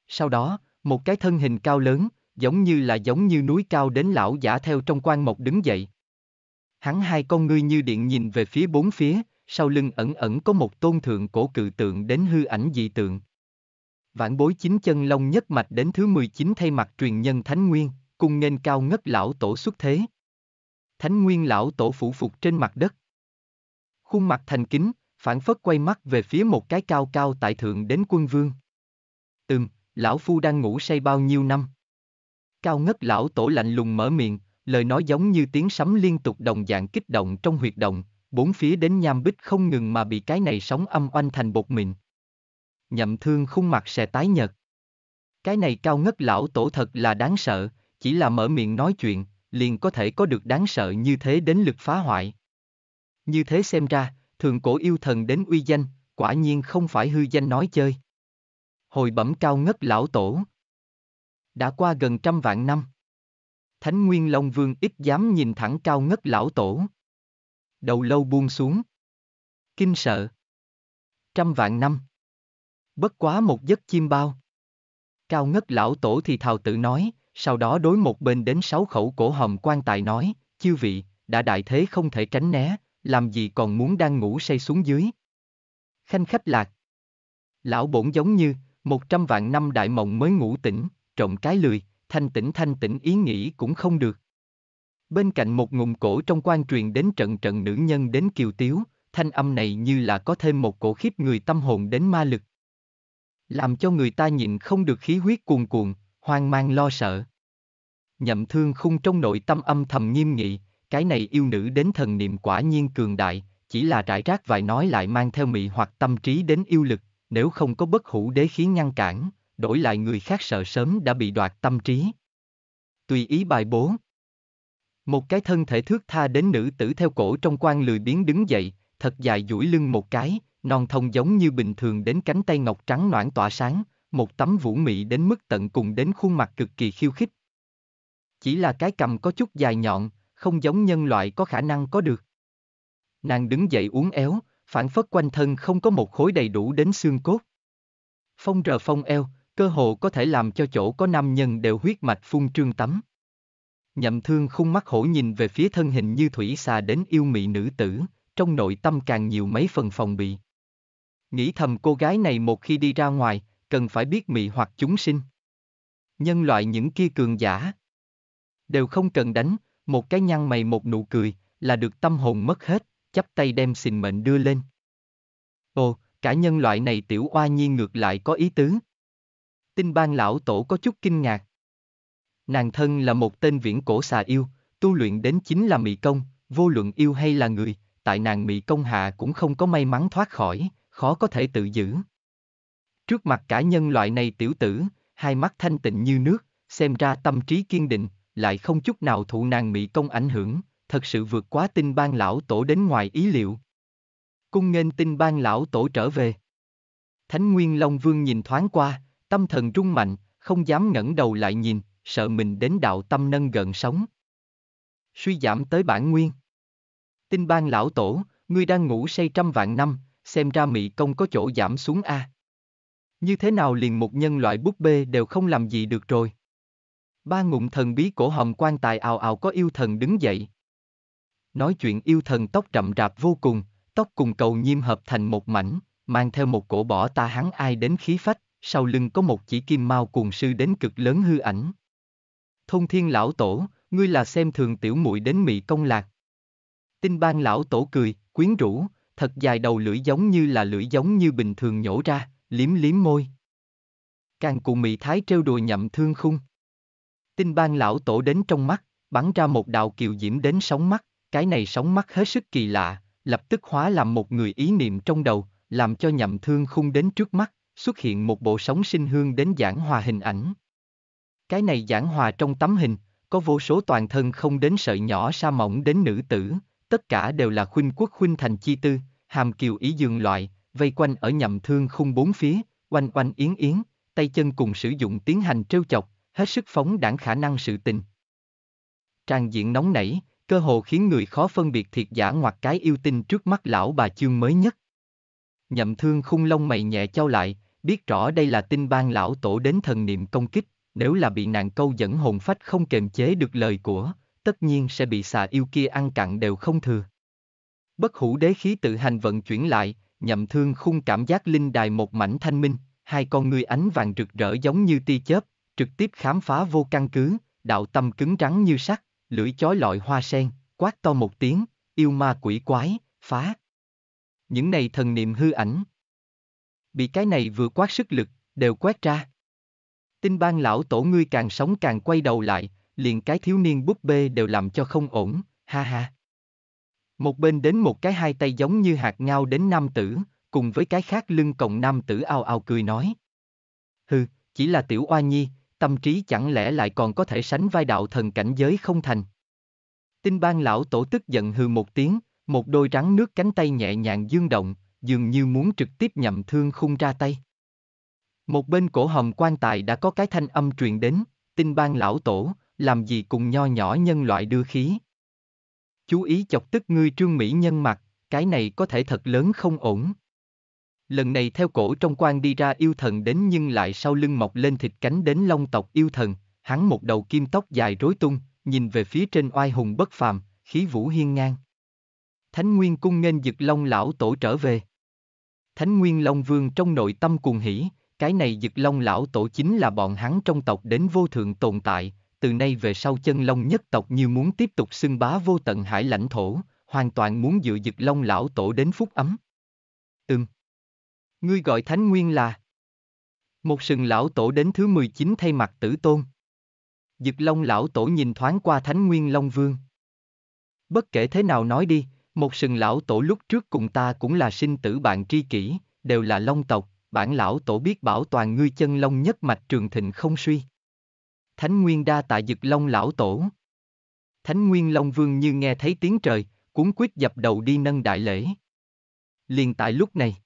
Sau đó, một cái thân hình cao lớn, giống như là giống như núi cao đến lão giả theo trong quan mộc đứng dậy. Hắn hai con ngươi như điện nhìn về phía bốn phía, sau lưng ẩn ẩn có một tôn thượng cổ cự tượng đến hư ảnh dị tượng. Vãn bối chính chân long nhất mạch đến thứ 19 thay mặt truyền nhân Thánh Nguyên, cùng nên cao ngất lão tổ xuất thế. Thánh Nguyên lão tổ phủ phục trên mặt đất. Khuôn mặt thành kính, phản phất quay mắt về phía một cái cao cao tại thượng đến quân vương. Ừm, lão phu đang ngủ say bao nhiêu năm. Cao ngất lão tổ lạnh lùng mở miệng, lời nói giống như tiếng sấm liên tục đồng dạng kích động trong huyệt động, bốn phía đến nham bích không ngừng mà bị cái này sóng âm oanh thành bột mịn. Nhậm thương khung mặt sẽ tái nhợt. Cái này cao ngất lão tổ thật là đáng sợ, chỉ là mở miệng nói chuyện, liền có thể có được đáng sợ như thế đến lực phá hoại. Như thế xem ra, thường cổ yêu thần đến uy danh, quả nhiên không phải hư danh nói chơi. Hồi bẩm cao ngất lão tổ. Đã qua gần trăm vạn năm. Thánh Nguyên Long Vương ít dám nhìn thẳng cao ngất lão tổ. Đầu lâu buông xuống. Kinh sợ. Trăm vạn năm. Bất quá một giấc chim bao. Cao ngất lão tổ thì thào tự nói, sau đó đối một bên đến sáu khẩu cổ hồng quan tài nói, chư vị, đã đại thế không thể tránh né, làm gì còn muốn đang ngủ say xuống dưới. Khanh khách lạc. Lão bổn giống như, một trăm vạn năm đại mộng mới ngủ tỉnh, trộm cái lười, thanh tỉnh thanh tỉnh ý nghĩ cũng không được. Bên cạnh một ngụm cổ trong quan truyền đến trận trận nữ nhân đến kiều tiếu, thanh âm này như là có thêm một cổ khiếp người tâm hồn đến ma lực. Làm cho người ta nhịn không được khí huyết cuồn cuộn, hoang mang lo sợ. Nhậm thương khung trong nội tâm âm thầm nghiêm nghị, cái này yêu nữ đến thần niệm quả nhiên cường đại, chỉ là rải rác vài nói lại mang theo mị hoặc tâm trí đến yêu lực, nếu không có bất hủ đế khí ngăn cản, đổi lại người khác sợ sớm đã bị đoạt tâm trí. Tùy ý bài bố. Một cái thân thể thước tha đến nữ tử theo cổ trong quan lười biến đứng dậy, thật dài duỗi lưng một cái, non thông giống như bình thường đến cánh tay ngọc trắng noãn tỏa sáng, một tấm vũ mị đến mức tận cùng đến khuôn mặt cực kỳ khiêu khích. Chỉ là cái cầm có chút dài nhọn, không giống nhân loại có khả năng có được. Nàng đứng dậy uốn éo, phản phất quanh thân không có một khối đầy đủ đến xương cốt. Phong rờ phong eo, cơ hồ có thể làm cho chỗ có nam nhân đều huyết mạch phun trương tắm. Nhậm thương khung mắt hổ nhìn về phía thân hình như thủy xà đến yêu mị nữ tử, trong nội tâm càng nhiều mấy phần phòng bị. Nghĩ thầm cô gái này một khi đi ra ngoài, cần phải biết mị hoặc chúng sinh. Nhân loại những kia cường giả. Đều không cần đánh, một cái nhăn mày một nụ cười, là được tâm hồn mất hết, chắp tay đem xin mệnh đưa lên. Ồ, cả nhân loại này tiểu oa nhi ngược lại có ý tứ. Tinh ban lão tổ có chút kinh ngạc. Nàng thân là một tên viễn cổ xà yêu, tu luyện đến chính là mị công, vô luận yêu hay là người, tại nàng mị công hạ cũng không có may mắn thoát khỏi, khó có thể tự giữ. Trước mặt cả nhân loại này tiểu tử, hai mắt thanh tịnh như nước, xem ra tâm trí kiên định, lại không chút nào thụ nàng mỹ công ảnh hưởng, thật sự vượt quá tinh ban lão tổ đến ngoài ý liệu. Cung nghênh tinh ban lão tổ trở về. Thánh Nguyên Long Vương nhìn thoáng qua, tâm thần rung mạnh, không dám ngẩng đầu lại nhìn, sợ mình đến đạo tâm nâng gần sống. Suy giảm tới bản nguyên. Tinh ban lão tổ, ngươi đang ngủ say trăm vạn năm, xem ra mỹ công có chỗ giảm xuống a. Như thế nào liền một nhân loại búp bê đều không làm gì được rồi. Ba ngụm thần bí cổ hồng quan tài ào ào có yêu thần đứng dậy. Nói chuyện yêu thần tóc rậm rạp vô cùng, tóc cùng cầu nhiêm hợp thành một mảnh, mang theo một cổ bỏ ta hắn ai đến khí phách, sau lưng có một chỉ kim mau cuồng sư đến cực lớn hư ảnh. Thông thiên lão tổ, ngươi là xem thường tiểu muội đến mị công lạc. Tinh ban lão tổ cười, quyến rũ, thật dài đầu lưỡi giống như là lưỡi giống như bình thường nhổ ra, liếm liếm môi. Càng cụ mị thái trêu đùa nhậm thương khung. Tinh ban lão tổ đến trong mắt, bắn ra một đạo kiều diễm đến sóng mắt, cái này sóng mắt hết sức kỳ lạ, lập tức hóa làm một người ý niệm trong đầu, làm cho nhậm thương khung đến trước mắt, xuất hiện một bộ sóng sinh hương đến giảng hòa hình ảnh. Cái này giảng hòa trong tấm hình, có vô số toàn thân không đến sợi nhỏ sa mỏng đến nữ tử, tất cả đều là khuynh quốc khuynh thành chi tư, hàm kiều ý dương loại, vây quanh ở nhậm thương khung bốn phía, quanh quanh yến yến, tay chân cùng sử dụng tiến hành trêu chọc, hết sức phóng đẳng khả năng sự tình. Tràng diện nóng nảy, cơ hồ khiến người khó phân biệt thiệt giả ngoặc cái yêu tinh trước mắt lão bà chương mới nhất. Nhậm thương khung lông mày nhẹ trao lại, biết rõ đây là tin ban lão tổ đến thần niệm công kích, nếu là bị nàng câu dẫn hồn phách không kềm chế được lời của, tất nhiên sẽ bị xà yêu kia ăn cặn đều không thừa. Bất hủ đế khí tự hành vận chuyển lại, nhậm thương khung cảm giác linh đài một mảnh thanh minh, hai con người ánh vàng rực rỡ giống như tia chớp, trực tiếp khám phá vô căn cứ, đạo tâm cứng rắn như sắt, lưỡi chói lọi hoa sen, quát to một tiếng, yêu ma quỷ quái, phá. Những này thần niệm hư ảnh. Bị cái này vừa quát sức lực, đều quét ra. Tinh ban lão tổ ngươi càng sống càng quay đầu lại, liền cái thiếu niên búp bê đều làm cho không ổn, ha ha. Một bên đến một cái hai tay giống như hạt ngao đến nam tử, cùng với cái khác lưng cộng nam tử ao ao cười nói. Hừ, chỉ là tiểu oa nhi, tâm trí chẳng lẽ lại còn có thể sánh vai đạo thần cảnh giới không thành. Tinh bang lão tổ tức giận hừ một tiếng, một đôi rắn nước cánh tay nhẹ nhàng dương động, dường như muốn trực tiếp nhậm thương khung ra tay. Một bên cổ hồng quan tài đã có cái thanh âm truyền đến, tinh bang lão tổ, làm gì cùng nho nhỏ nhân loại đưa khí. Chú ý chọc tức ngươi trương mỹ nhân mặt, cái này có thể thật lớn không ổn. Lần này theo cổ trong quan đi ra yêu thần đến nhưng lại sau lưng mọc lên thịt cánh đến long tộc yêu thần, hắn một đầu kim tóc dài rối tung, nhìn về phía trên oai hùng bất phàm, khí vũ hiên ngang. Thánh Nguyên cung nghênh dực long lão tổ trở về. Thánh Nguyên Long Vương trong nội tâm cuồng hỉ, cái này dực long lão tổ chính là bọn hắn trong tộc đến vô thượng tồn tại, từ nay về sau chân long nhất tộc như muốn tiếp tục xưng bá vô tận hải lãnh thổ, hoàn toàn muốn dựa dực long lão tổ đến phúc ấm. Ừm, Ngươi gọi Thánh Nguyên là... Một sừng lão tổ đến thứ 19 thay mặt tử tôn. Dực Long lão tổ nhìn thoáng qua Thánh Nguyên Long Vương. Bất kể thế nào nói đi, một sừng lão tổ lúc trước cùng ta cũng là sinh tử bạn tri kỷ, đều là long tộc, bản lão tổ biết bảo toàn ngươi chân long nhất mạch trường thịnh không suy. Thánh Nguyên đa tại Dực Long lão tổ. Thánh Nguyên Long Vương như nghe thấy tiếng trời, cuốn quyết dập đầu đi nâng đại lễ. Liền tại lúc này,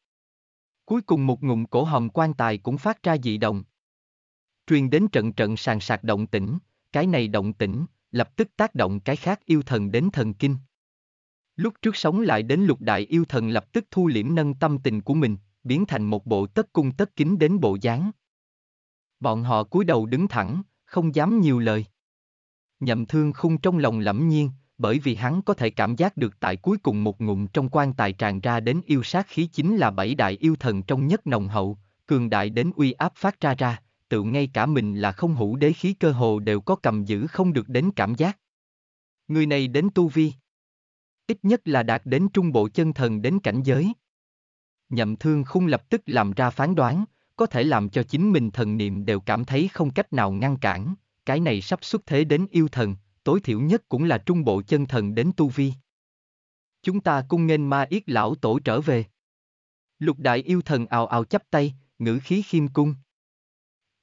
Cuối cùng một ngụm cổ hầm quan tài cũng phát ra dị động. Truyền đến trận trận sàn sạc động tĩnh, cái này động tĩnh, lập tức tác động cái khác yêu thần đến thần kinh. Lúc trước sống lại đến lục đại yêu thần lập tức thu liễm nâng tâm tình của mình, biến thành một bộ tất cung tất kính đến bộ dáng. Bọn họ cúi đầu đứng thẳng, không dám nhiều lời. Nhậm thương khung trong lòng lẫm nhiên, bởi vì hắn có thể cảm giác được tại cuối cùng một ngụm trong quan tài tràn ra đến yêu sát khí chính là bảy đại yêu thần trong nhất nồng hậu, cường đại đến uy áp phát ra ra, tự ngay cả mình là không hữu đế khí cơ hồ đều có cầm giữ không được đến cảm giác. Người này đến tu vi. Ít nhất là đạt đến trung bộ chân thần đến cảnh giới. Nhậm thương không lập tức làm ra phán đoán, có thể làm cho chính mình thần niệm đều cảm thấy không cách nào ngăn cản, cái này sắp xuất thế đến yêu thần, tối thiểu nhất cũng là trung bộ chân thần đến tu vi. Chúng ta cung nghênh ma yết lão tổ trở về. Lục đại yêu thần ào ào chắp tay, ngữ khí khiêm cung.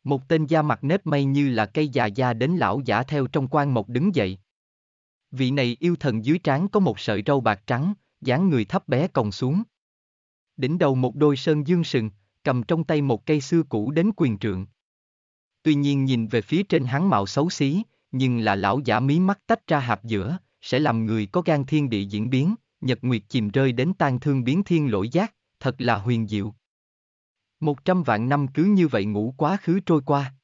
Một tên da mặt nếp mây như là cây già da đến lão giả theo trong quan mộc đứng dậy. Vị này yêu thần dưới trán có một sợi râu bạc trắng, dáng người thấp bé còng xuống. Đỉnh đầu một đôi sơn dương sừng, cầm trong tay một cây xưa cũ đến quyền trượng. Tuy nhiên nhìn về phía trên hắn mạo xấu xí, nhưng là lão giả mí mắt tách ra hạp giữa, sẽ làm người có gan thiên địa diễn biến, nhật nguyệt chìm rơi đến tan thương biến thiên lỗi giác, thật là huyền diệu. Một trăm vạn năm cứ như vậy ngủ quá khứ trôi qua.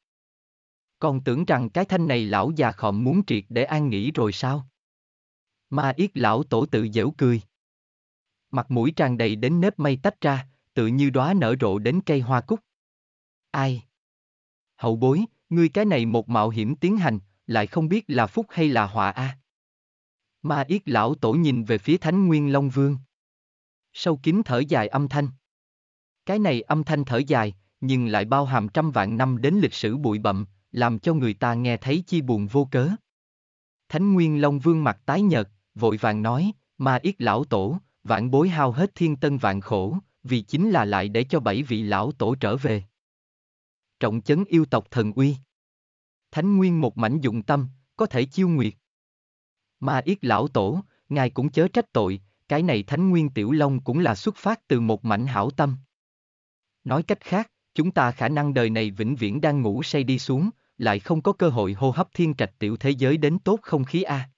Còn tưởng rằng cái thanh này lão già khọm muốn triệt để an nghỉ rồi sao? Ma yết lão tổ tự dễu cười. Mặt mũi tràn đầy đến nếp mây tách ra, tự như đóa nở rộ đến cây hoa cúc. Ai? Hậu bối, ngươi cái này một mạo hiểm tiến hành, lại không biết là phúc hay là họa a. À. Ma yết lão tổ nhìn về phía Thánh Nguyên Long Vương. Sâu kín thở dài âm thanh. Cái này âm thanh thở dài, nhưng lại bao hàm trăm vạn năm đến lịch sử bụi bậm, làm cho người ta nghe thấy chi buồn vô cớ. Thánh Nguyên Long Vương mặt tái nhợt, vội vàng nói, ma yết lão tổ, vạn bối hao hết thiên tân vạn khổ, vì chính là lại để cho bảy vị lão tổ trở về. Trọng chấn yêu tộc thần uy thánh nguyên một mảnh dụng tâm, có thể chiêu nguyệt. Mà yết lão tổ, ngài cũng chớ trách tội, cái này thánh nguyên tiểu long cũng là xuất phát từ một mảnh hảo tâm. Nói cách khác, chúng ta khả năng đời này vĩnh viễn đang ngủ say đi xuống, lại không có cơ hội hô hấp thiên trạch tiểu thế giới đến tốt không khí a.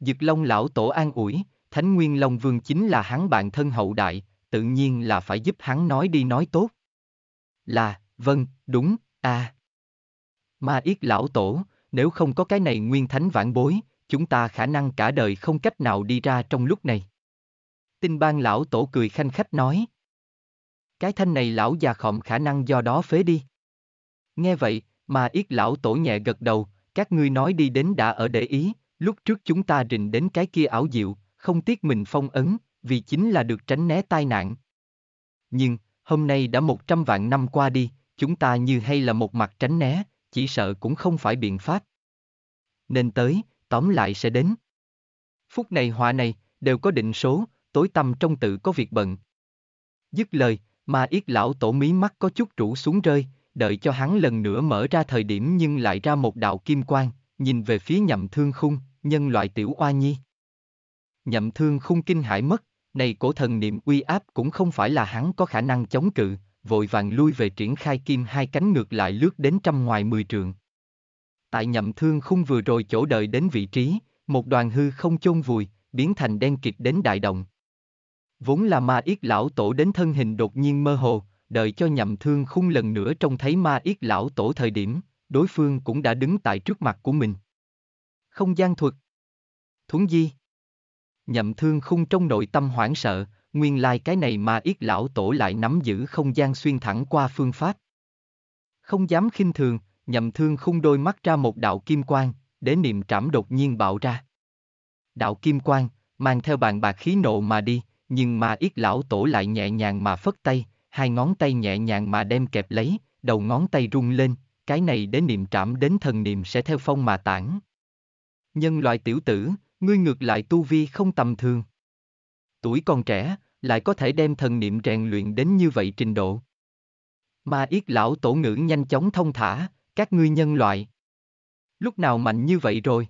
Dực Long lão tổ an ủi, Thánh Nguyên Long Vương chính là hắn bạn thân hậu đại, tự nhiên là phải giúp hắn nói đi nói tốt. Là, vâng, đúng, a. À. Ma Yết lão tổ, nếu không có cái này nguyên thánh vãn bối, chúng ta khả năng cả đời không cách nào đi ra trong lúc này. Tinh bang lão tổ cười khanh khách nói. Cái thanh này lão già khọm khả năng do đó phế đi. Nghe vậy, Ma yết lão tổ nhẹ gật đầu, các ngươi nói đi đến đã ở để ý, lúc trước chúng ta rình đến cái kia ảo diệu, không tiếc mình phong ấn, vì chính là được tránh né tai nạn. Nhưng, hôm nay đã một trăm vạn năm qua đi, chúng ta như hay là một mặt tránh né, chỉ sợ cũng không phải biện pháp. Nên tới, tóm lại sẽ đến. Phút này họa này, đều có định số, tối tâm trong tự có việc bận. Dứt lời, mà yết lão tổ mí mắt có chút rũ xuống rơi, đợi cho hắn lần nữa mở ra thời điểm nhưng lại ra một đạo kim quang, nhìn về phía nhậm thương khung, nhân loại tiểu oa nhi. Nhậm thương khung kinh hãi mất, này cổ thần niệm uy áp cũng không phải là hắn có khả năng chống cự, vội vàng lui về triển khai kim hai cánh ngược lại lướt đến trăm ngoài mười trường Tại nhậm thương khung vừa rồi chỗ đợi đến vị trí, một đoàn hư không chôn vùi, biến thành đen kịt đến đại động. Vốn là ma yết lão tổ đến thân hình đột nhiên mơ hồ, đợi cho nhậm thương khung lần nữa trông thấy ma yết lão tổ thời điểm, đối phương cũng đã đứng tại trước mặt của mình. Không gian thuật. Thuấn di. Nhậm thương khung trong nội tâm hoảng sợ, nguyên lai like cái này mà yết lão tổ lại nắm giữ không gian xuyên thẳng qua phương pháp. Không dám khinh thường, nhầm thương khung đôi mắt ra một đạo kim quang, để niệm trảm đột nhiên bạo ra. Đạo kim quang, mang theo bàn bạc khí nộ mà đi, nhưng mà yết lão tổ lại nhẹ nhàng mà phất tay, hai ngón tay nhẹ nhàng mà đem kẹp lấy, đầu ngón tay rung lên, cái này để niệm trảm đến thần niệm sẽ theo phong mà tản. Nhân loại tiểu tử, ngươi ngược lại tu vi không tầm thường. Tuổi còn trẻ, lại có thể đem thần niệm rèn luyện đến như vậy trình độ. Mà yết lão tổ ngữ nhanh chóng thông thả, các ngươi nhân loại. Lúc nào mạnh như vậy rồi?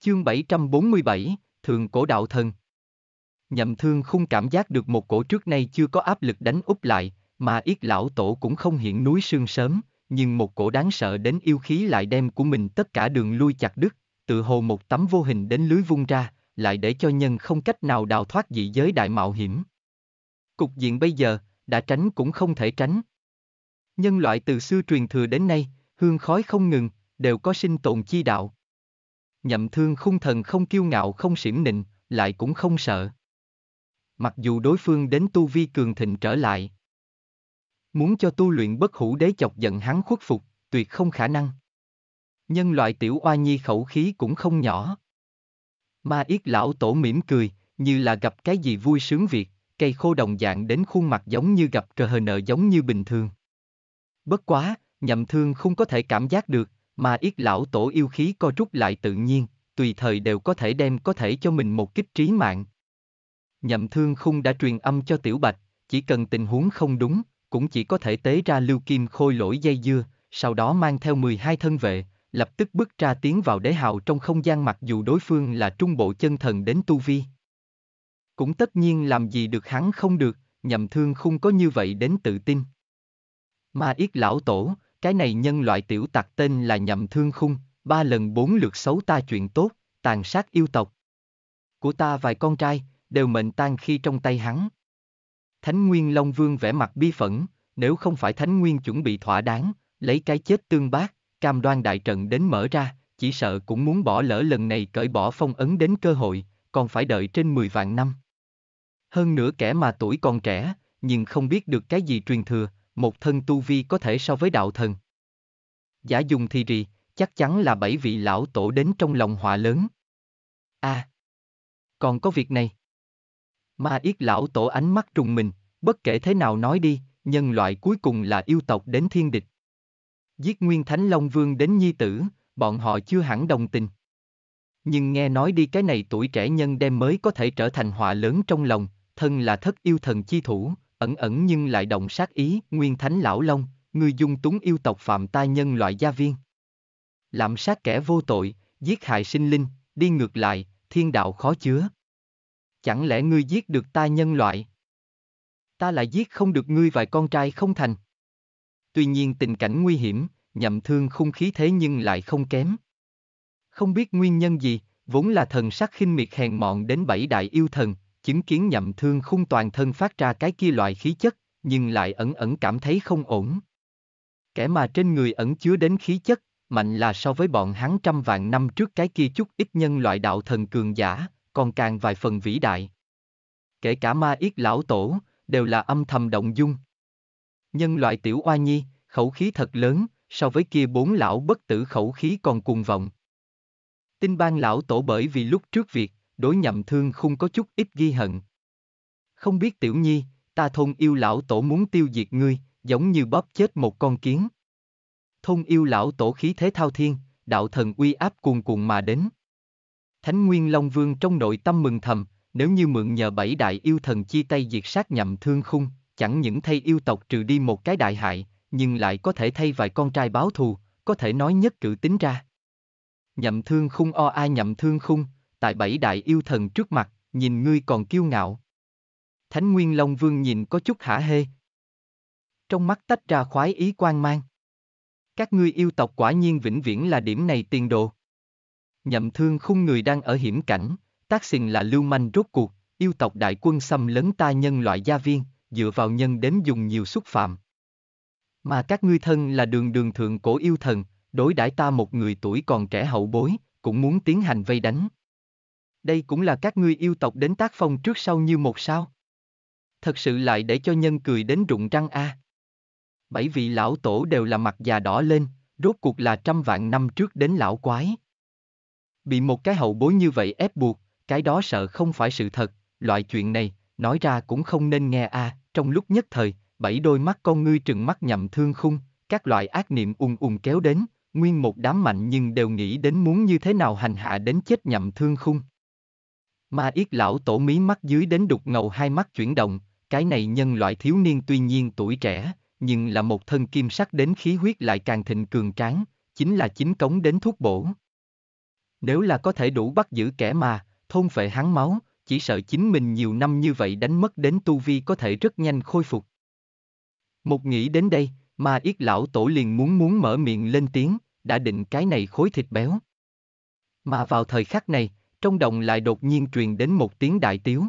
Chương 747, Thường Cổ Đạo Thần Nhậm thương không cảm giác được một cổ trước nay chưa có áp lực đánh úp lại, mà yết lão tổ cũng không hiện núi sương sớm, nhưng một cổ đáng sợ đến yêu khí lại đem của mình tất cả đường lui chặt đứt, tự hồ một tấm vô hình đến lưới vung ra, lại để cho nhân không cách nào đào thoát dị giới đại mạo hiểm. Cục diện bây giờ, đã tránh cũng không thể tránh. Nhân loại từ xưa truyền thừa đến nay, hương khói không ngừng, đều có sinh tồn chi đạo. Nhậm thương khung thần không kiêu ngạo không xỉm nịnh, lại cũng không sợ. Mặc dù đối phương đến tu vi cường thịnh trở lại, Muốn cho tu luyện bất hủ đế chọc giận hắn khuất phục, tuyệt không khả năng. Nhân loại tiểu oa nhi khẩu khí cũng không nhỏ. Ma yết lão tổ mỉm cười, như là gặp cái gì vui sướng việc, cây khô đồng dạng đến khuôn mặt giống như gặp cờ hờ nợ giống như bình thường. Bất quá, nhậm thương không có thể cảm giác được, mà yết lão tổ yêu khí co rút lại tự nhiên, tùy thời đều có thể đem có thể cho mình một kích trí mạng. Nhậm thương khung đã truyền âm cho tiểu bạch, chỉ cần tình huống không đúng, cũng chỉ có thể tế ra lưu kim khôi lỗi dây dưa, sau đó mang theo 12 thân vệ, lập tức bước ra tiến vào đế hào trong không gian mặc dù đối phương là trung bộ chân thần đến tu vi. Cũng tất nhiên làm gì được hắn không được, nhầm thương không có như vậy đến tự tin. Mà yết lão tổ, cái này nhân loại tiểu tặc tên là nhầm thương khung, ba lần bốn lượt xấu ta chuyện tốt, tàn sát yêu tộc. Của ta vài con trai, đều mệnh tan khi trong tay hắn. Thánh Nguyên Long Vương vẻ mặt bi phẫn, nếu không phải Thánh Nguyên chuẩn bị thỏa đáng, lấy cái chết tương bác, cam đoan đại trận đến mở ra, chỉ sợ cũng muốn bỏ lỡ lần này cởi bỏ phong ấn đến cơ hội, còn phải đợi trên 10 vạn năm. Hơn nữa kẻ mà tuổi còn trẻ, nhưng không biết được cái gì truyền thừa, một thân tu vi có thể so với đạo thần. Giả dùng thì rì, chắc chắn là bảy vị lão tổ đến trong lòng họa lớn. a à, còn có việc này. Ma yết lão tổ ánh mắt trùng mình, bất kể thế nào nói đi, nhân loại cuối cùng là yêu tộc đến thiên địch. Giết Nguyên Thánh Long Vương đến nhi tử, bọn họ chưa hẳn đồng tình. Nhưng nghe nói đi cái này tuổi trẻ nhân đem mới có thể trở thành họa lớn trong lòng, thân là thất yêu thần chi thủ, ẩn ẩn nhưng lại động sát ý, Nguyên Thánh Lão Long, người dung túng yêu tộc phạm tai nhân loại gia viên. Lạm sát kẻ vô tội, giết hại sinh linh, đi ngược lại, thiên đạo khó chứa, chẳng lẽ ngươi giết được ta nhân loại? Ta lại giết không được ngươi vài con trai không thành. Tuy nhiên tình cảnh nguy hiểm, nhậm thương khung khí thế nhưng lại không kém. Không biết nguyên nhân gì, vốn là thần sắc khinh miệt hèn mọn đến bảy đại yêu thần, chứng kiến nhậm thương khung toàn thân phát ra cái kia loại khí chất, nhưng lại ẩn ẩn cảm thấy không ổn. Kẻ mà trên người ẩn chứa đến khí chất, mạnh là so với bọn hắn trăm vạn năm trước cái kia chút ít nhân loại đạo thần cường giả, còn càng vài phần vĩ đại. Kể cả ma yết lão tổ, đều là âm thầm động dung. Nhân loại tiểu oa nhi, khẩu khí thật lớn, so với kia bốn lão bất tử khẩu khí còn cuồng vọng. Tinh bang lão tổ bởi vì lúc trước việc, đối nhậm thương không có chút ít ghi hận. Không biết tiểu nhi, ta thôn yêu lão tổ muốn tiêu diệt ngươi, giống như bóp chết một con kiến. Thôn yêu lão tổ khí thế thao thiên, đạo thần uy áp cuồn cuộn mà đến. Thánh Nguyên Long Vương trong nội tâm mừng thầm, nếu như mượn nhờ bảy đại yêu thần chi tay diệt sát nhằm thương khung, chẳng những thay yêu tộc trừ đi một cái đại hại, nhưng lại có thể thay vài con trai báo thù, có thể nói nhất cử tính ra. Nhậm thương khung o ai nhậm thương khung, tại bảy đại yêu thần trước mặt, nhìn ngươi còn kiêu ngạo. Thánh Nguyên Long Vương nhìn có chút hả hê. Trong mắt tách ra khoái ý quan mang. Các ngươi yêu tộc quả nhiên vĩnh viễn là điểm này tiền đồ. Nhậm thương khung người đang ở hiểm cảnh, tác xình là lưu manh rốt cuộc, yêu tộc đại quân xâm lấn ta nhân loại gia viên, dựa vào nhân đến dùng nhiều xúc phạm. Mà các ngươi thân là đường đường thượng cổ yêu thần, đối đãi ta một người tuổi còn trẻ hậu bối, cũng muốn tiến hành vây đánh. Đây cũng là các ngươi yêu tộc đến tác phong trước sau như một sao. Thật sự lại để cho nhân cười đến rụng răng a. À. Bảy vị lão tổ đều là mặt già đỏ lên, rốt cuộc là trăm vạn năm trước đến lão quái. Bị một cái hậu bối như vậy ép buộc, cái đó sợ không phải sự thật, loại chuyện này, nói ra cũng không nên nghe a. À. trong lúc nhất thời, bảy đôi mắt con ngươi trừng mắt nhằm thương khung, các loại ác niệm ùn ùn kéo đến, nguyên một đám mạnh nhưng đều nghĩ đến muốn như thế nào hành hạ đến chết nhậm thương khung. Ma yết lão tổ mí mắt dưới đến đục ngầu hai mắt chuyển động, cái này nhân loại thiếu niên tuy nhiên tuổi trẻ, nhưng là một thân kim sắc đến khí huyết lại càng thịnh cường tráng, chính là chính cống đến thuốc bổ. Nếu là có thể đủ bắt giữ kẻ mà, thôn phệ hắn máu, chỉ sợ chính mình nhiều năm như vậy đánh mất đến tu vi có thể rất nhanh khôi phục. Một nghĩ đến đây, mà yết lão tổ liền muốn muốn mở miệng lên tiếng, đã định cái này khối thịt béo. Mà vào thời khắc này, trong đồng lại đột nhiên truyền đến một tiếng đại tiếu.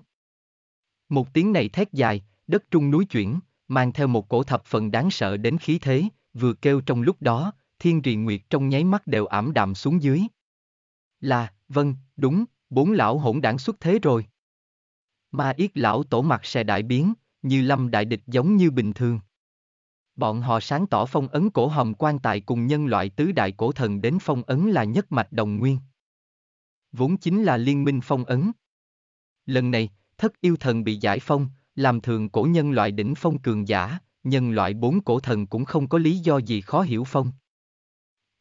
Một tiếng này thét dài, đất trung núi chuyển, mang theo một cổ thập phần đáng sợ đến khí thế, vừa kêu trong lúc đó, thiên trì nguyệt trong nháy mắt đều ảm đạm xuống dưới, là, vâng, đúng, bốn lão hỗn đảng xuất thế rồi. Ma yết lão tổ mặt sẽ đại biến, như lâm đại địch giống như bình thường. Bọn họ sáng tỏ phong ấn cổ hồng quan tại cùng nhân loại tứ đại cổ thần đến phong ấn là nhất mạch đồng nguyên. Vốn chính là liên minh phong ấn. Lần này, thất yêu thần bị giải phong, làm thường cổ nhân loại đỉnh phong cường giả, nhân loại bốn cổ thần cũng không có lý do gì khó hiểu phong.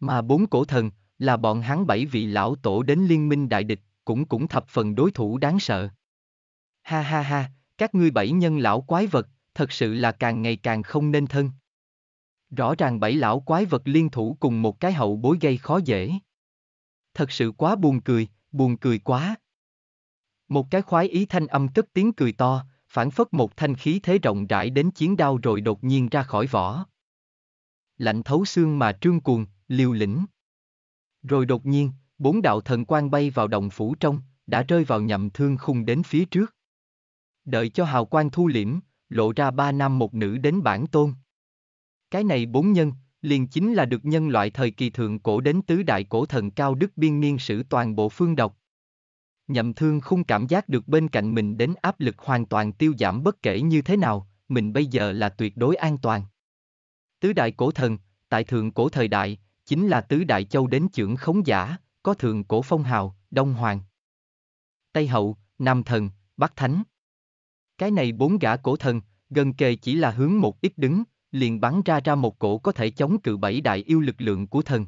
Mà bốn cổ thần, là bọn hắn bảy vị lão tổ đến liên minh đại địch, cũng cũng thập phần đối thủ đáng sợ. Ha ha ha, các ngươi bảy nhân lão quái vật, thật sự là càng ngày càng không nên thân. Rõ ràng bảy lão quái vật liên thủ cùng một cái hậu bối gây khó dễ. Thật sự quá buồn cười, buồn cười quá. Một cái khoái ý thanh âm cất tiếng cười to, phản phất một thanh khí thế rộng rãi đến chiến đao rồi đột nhiên ra khỏi vỏ. Lạnh thấu xương mà trương cuồng, liều lĩnh. Rồi đột nhiên, bốn đạo thần quang bay vào động phủ trong, đã rơi vào nhậm thương khung đến phía trước. Đợi cho hào quang thu liễm, lộ ra ba nam một nữ đến bản tôn. Cái này bốn nhân, liền chính là được nhân loại thời kỳ thượng cổ đến tứ đại cổ thần cao đức biên niên sử toàn bộ phương độc. Nhậm thương khung cảm giác được bên cạnh mình đến áp lực hoàn toàn tiêu giảm bất kể như thế nào, mình bây giờ là tuyệt đối an toàn. Tứ đại cổ thần, tại thượng cổ thời đại, chính là tứ đại châu đến trưởng khống giả, có thượng cổ phong hào, Đông Hoàng. Tây Hậu, Nam Thần, Bắc Thánh. Cái này bốn gã cổ thần, gần kề chỉ là hướng một ít đứng, liền bắn ra ra một cổ có thể chống cự bảy đại yêu lực lượng của thần.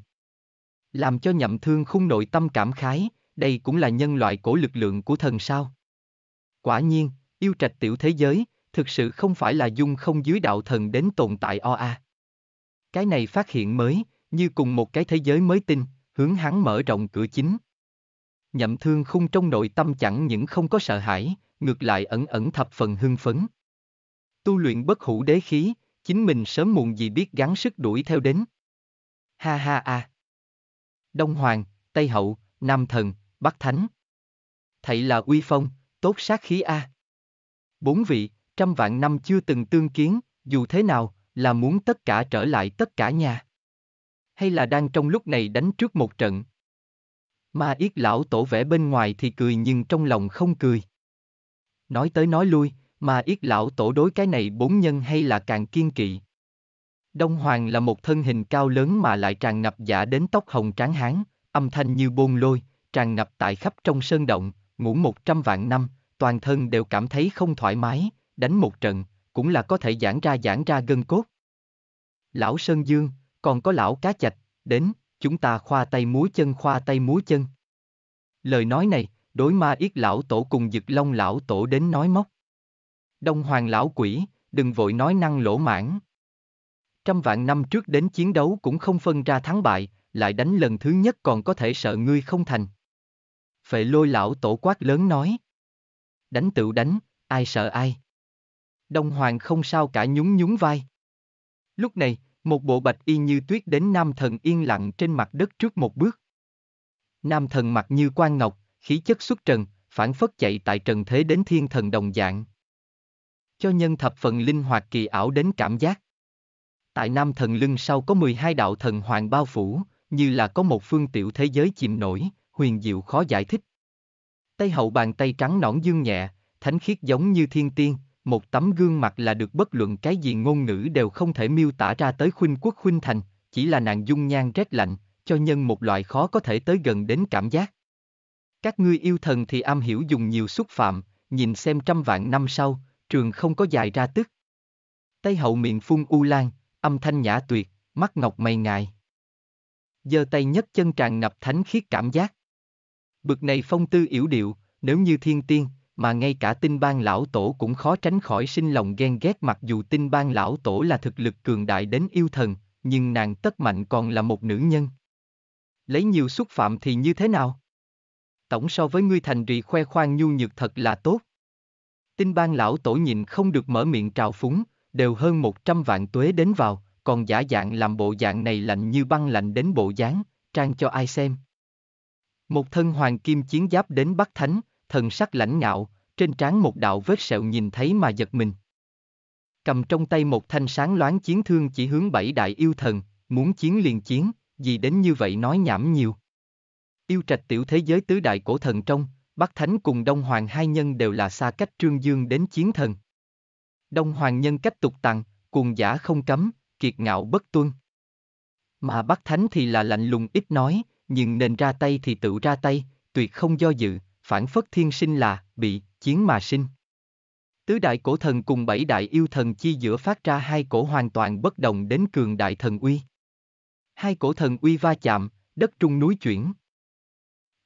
Làm cho nhậm thương khung nội tâm cảm khái, đây cũng là nhân loại cổ lực lượng của thần sao. Quả nhiên, yêu trạch tiểu thế giới, thực sự không phải là dung không dưới đạo thần đến tồn tại oa Cái này phát hiện mới, như cùng một cái thế giới mới tinh, hướng hắn mở rộng cửa chính. Nhậm thương khung trong nội tâm chẳng những không có sợ hãi, ngược lại ẩn ẩn thập phần hưng phấn. Tu luyện bất hủ đế khí, chính mình sớm muộn gì biết gắng sức đuổi theo đến. Ha ha a. À. Đông Hoàng, Tây Hậu, Nam Thần, Bắc Thánh. Thầy là uy phong, tốt sát khí a. À. Bốn vị, trăm vạn năm chưa từng tương kiến, dù thế nào, là muốn tất cả trở lại tất cả nhà hay là đang trong lúc này đánh trước một trận. Ma yết lão tổ vẽ bên ngoài thì cười nhưng trong lòng không cười. Nói tới nói lui, Ma yết lão tổ đối cái này bốn nhân hay là càng kiên kỵ. Đông Hoàng là một thân hình cao lớn mà lại tràn ngập giả đến tóc hồng tráng hán, âm thanh như bôn lôi, tràn ngập tại khắp trong sơn động, ngủ một trăm vạn năm, toàn thân đều cảm thấy không thoải mái, đánh một trận, cũng là có thể giãn ra giãn ra gân cốt. Lão Sơn Dương, còn có lão cá chạch, đến, chúng ta khoa tay múa chân khoa tay múa chân. Lời nói này, đối ma yết lão tổ cùng dực long lão tổ đến nói móc. Đông hoàng lão quỷ, đừng vội nói năng lỗ mãn. Trăm vạn năm trước đến chiến đấu cũng không phân ra thắng bại, lại đánh lần thứ nhất còn có thể sợ ngươi không thành. Phệ lôi lão tổ quát lớn nói. Đánh tự đánh, ai sợ ai. Đông Hoàng không sao cả nhún nhún vai. Lúc này, một bộ bạch y như tuyết đến nam thần yên lặng trên mặt đất trước một bước. Nam thần mặc như quan ngọc, khí chất xuất trần, phản phất chạy tại trần thế đến thiên thần đồng dạng. Cho nhân thập phần linh hoạt kỳ ảo đến cảm giác. Tại nam thần lưng sau có 12 đạo thần hoàng bao phủ, như là có một phương tiểu thế giới chìm nổi, huyền diệu khó giải thích. Tây hậu bàn tay trắng nõn dương nhẹ, thánh khiết giống như thiên tiên, một tấm gương mặt là được bất luận cái gì ngôn ngữ đều không thể miêu tả ra tới khuynh quốc khuynh thành, chỉ là nàng dung nhan rét lạnh, cho nhân một loại khó có thể tới gần đến cảm giác. Các ngươi yêu thần thì am hiểu dùng nhiều xúc phạm, nhìn xem trăm vạn năm sau, trường không có dài ra tức. Tây hậu miệng phun u lan, âm thanh nhã tuyệt, mắt ngọc mây ngài. Giơ tay nhất chân tràn ngập thánh khiết cảm giác. Bực này phong tư yểu điệu, nếu như thiên tiên, mà ngay cả tinh bang lão tổ cũng khó tránh khỏi sinh lòng ghen ghét mặc dù tinh bang lão tổ là thực lực cường đại đến yêu thần, nhưng nàng tất mạnh còn là một nữ nhân. Lấy nhiều xúc phạm thì như thế nào? Tổng so với ngươi thành rị khoe khoang nhu nhược thật là tốt. Tinh bang lão tổ nhìn không được mở miệng trào phúng, đều hơn 100 vạn tuế đến vào, còn giả dạng làm bộ dạng này lạnh như băng lạnh đến bộ dáng, trang cho ai xem. Một thân hoàng kim chiến giáp đến Bắc Thánh, thần sắc lãnh ngạo, trên trán một đạo vết sẹo nhìn thấy mà giật mình. Cầm trong tay một thanh sáng loáng chiến thương chỉ hướng bảy đại yêu thần, muốn chiến liền chiến, gì đến như vậy nói nhảm nhiều. Yêu trạch tiểu thế giới tứ đại cổ thần trong, Bắc Thánh cùng Đông Hoàng hai nhân đều là xa cách Trương Dương đến chiến thần. Đông Hoàng nhân cách tục tặng, cuồng giả không cấm, kiệt ngạo bất tuân. Mà Bắc Thánh thì là lạnh lùng ít nói, nhưng nên ra tay thì tự ra tay, tuyệt không do dự, phản phất thiên sinh là, bị, chiến mà sinh. Tứ đại cổ thần cùng bảy đại yêu thần chi giữa phát ra hai cổ hoàn toàn bất đồng đến cường đại thần uy. Hai cổ thần uy va chạm, đất trung núi chuyển.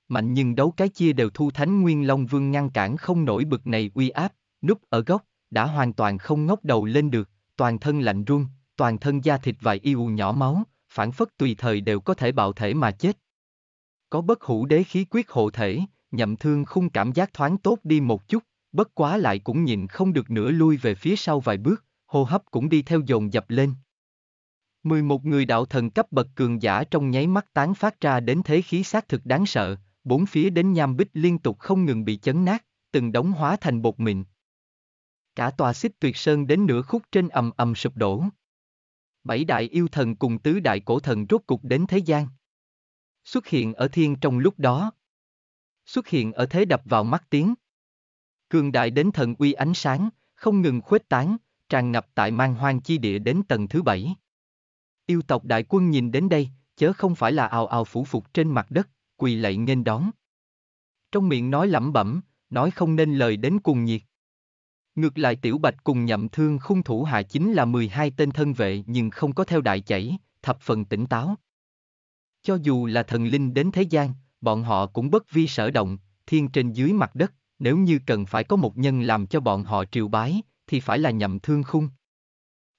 Mạnh nhưng đấu cái chia đều thu thánh nguyên long vương ngăn cản không nổi bực này uy áp, núp ở góc, đã hoàn toàn không ngóc đầu lên được, toàn thân lạnh run, toàn thân da thịt vài yêu nhỏ máu, phản phất tùy thời đều có thể bạo thể mà chết. Có bất hủ đế khí quyết hộ thể, nhậm thương khung cảm giác thoáng tốt đi một chút, bất quá lại cũng nhìn không được nữa lui về phía sau vài bước, hô hấp cũng đi theo dồn dập lên. 11 người đạo thần cấp bậc cường giả trong nháy mắt tán phát ra đến thế khí xác thực đáng sợ, bốn phía đến nham bích liên tục không ngừng bị chấn nát, từng đóng hóa thành bột mịn. Cả tòa xích tuyệt sơn đến nửa khúc trên ầm ầm sụp đổ. Bảy đại yêu thần cùng tứ đại cổ thần rốt cục đến thế gian. Xuất hiện ở thiên trong lúc đó, xuất hiện ở thế đập vào mắt tiếng. Cường đại đến thần uy ánh sáng, không ngừng khuếch tán, tràn ngập tại mang hoang chi địa đến tầng thứ bảy. Yêu tộc đại quân nhìn đến đây, chớ không phải là ào ào phủ phục trên mặt đất, quỳ lạy nghênh đón. Trong miệng nói lẩm bẩm, nói không nên lời đến cùng nhiệt. Ngược lại tiểu bạch cùng nhậm thương khung thủ hạ chính là 12 tên thân vệ nhưng không có theo đại chảy, thập phần tỉnh táo. Cho dù là thần linh đến thế gian, bọn họ cũng bất vi sở động, thiên trên dưới mặt đất, nếu như cần phải có một nhân làm cho bọn họ triều bái, thì phải là nhậm thương khung.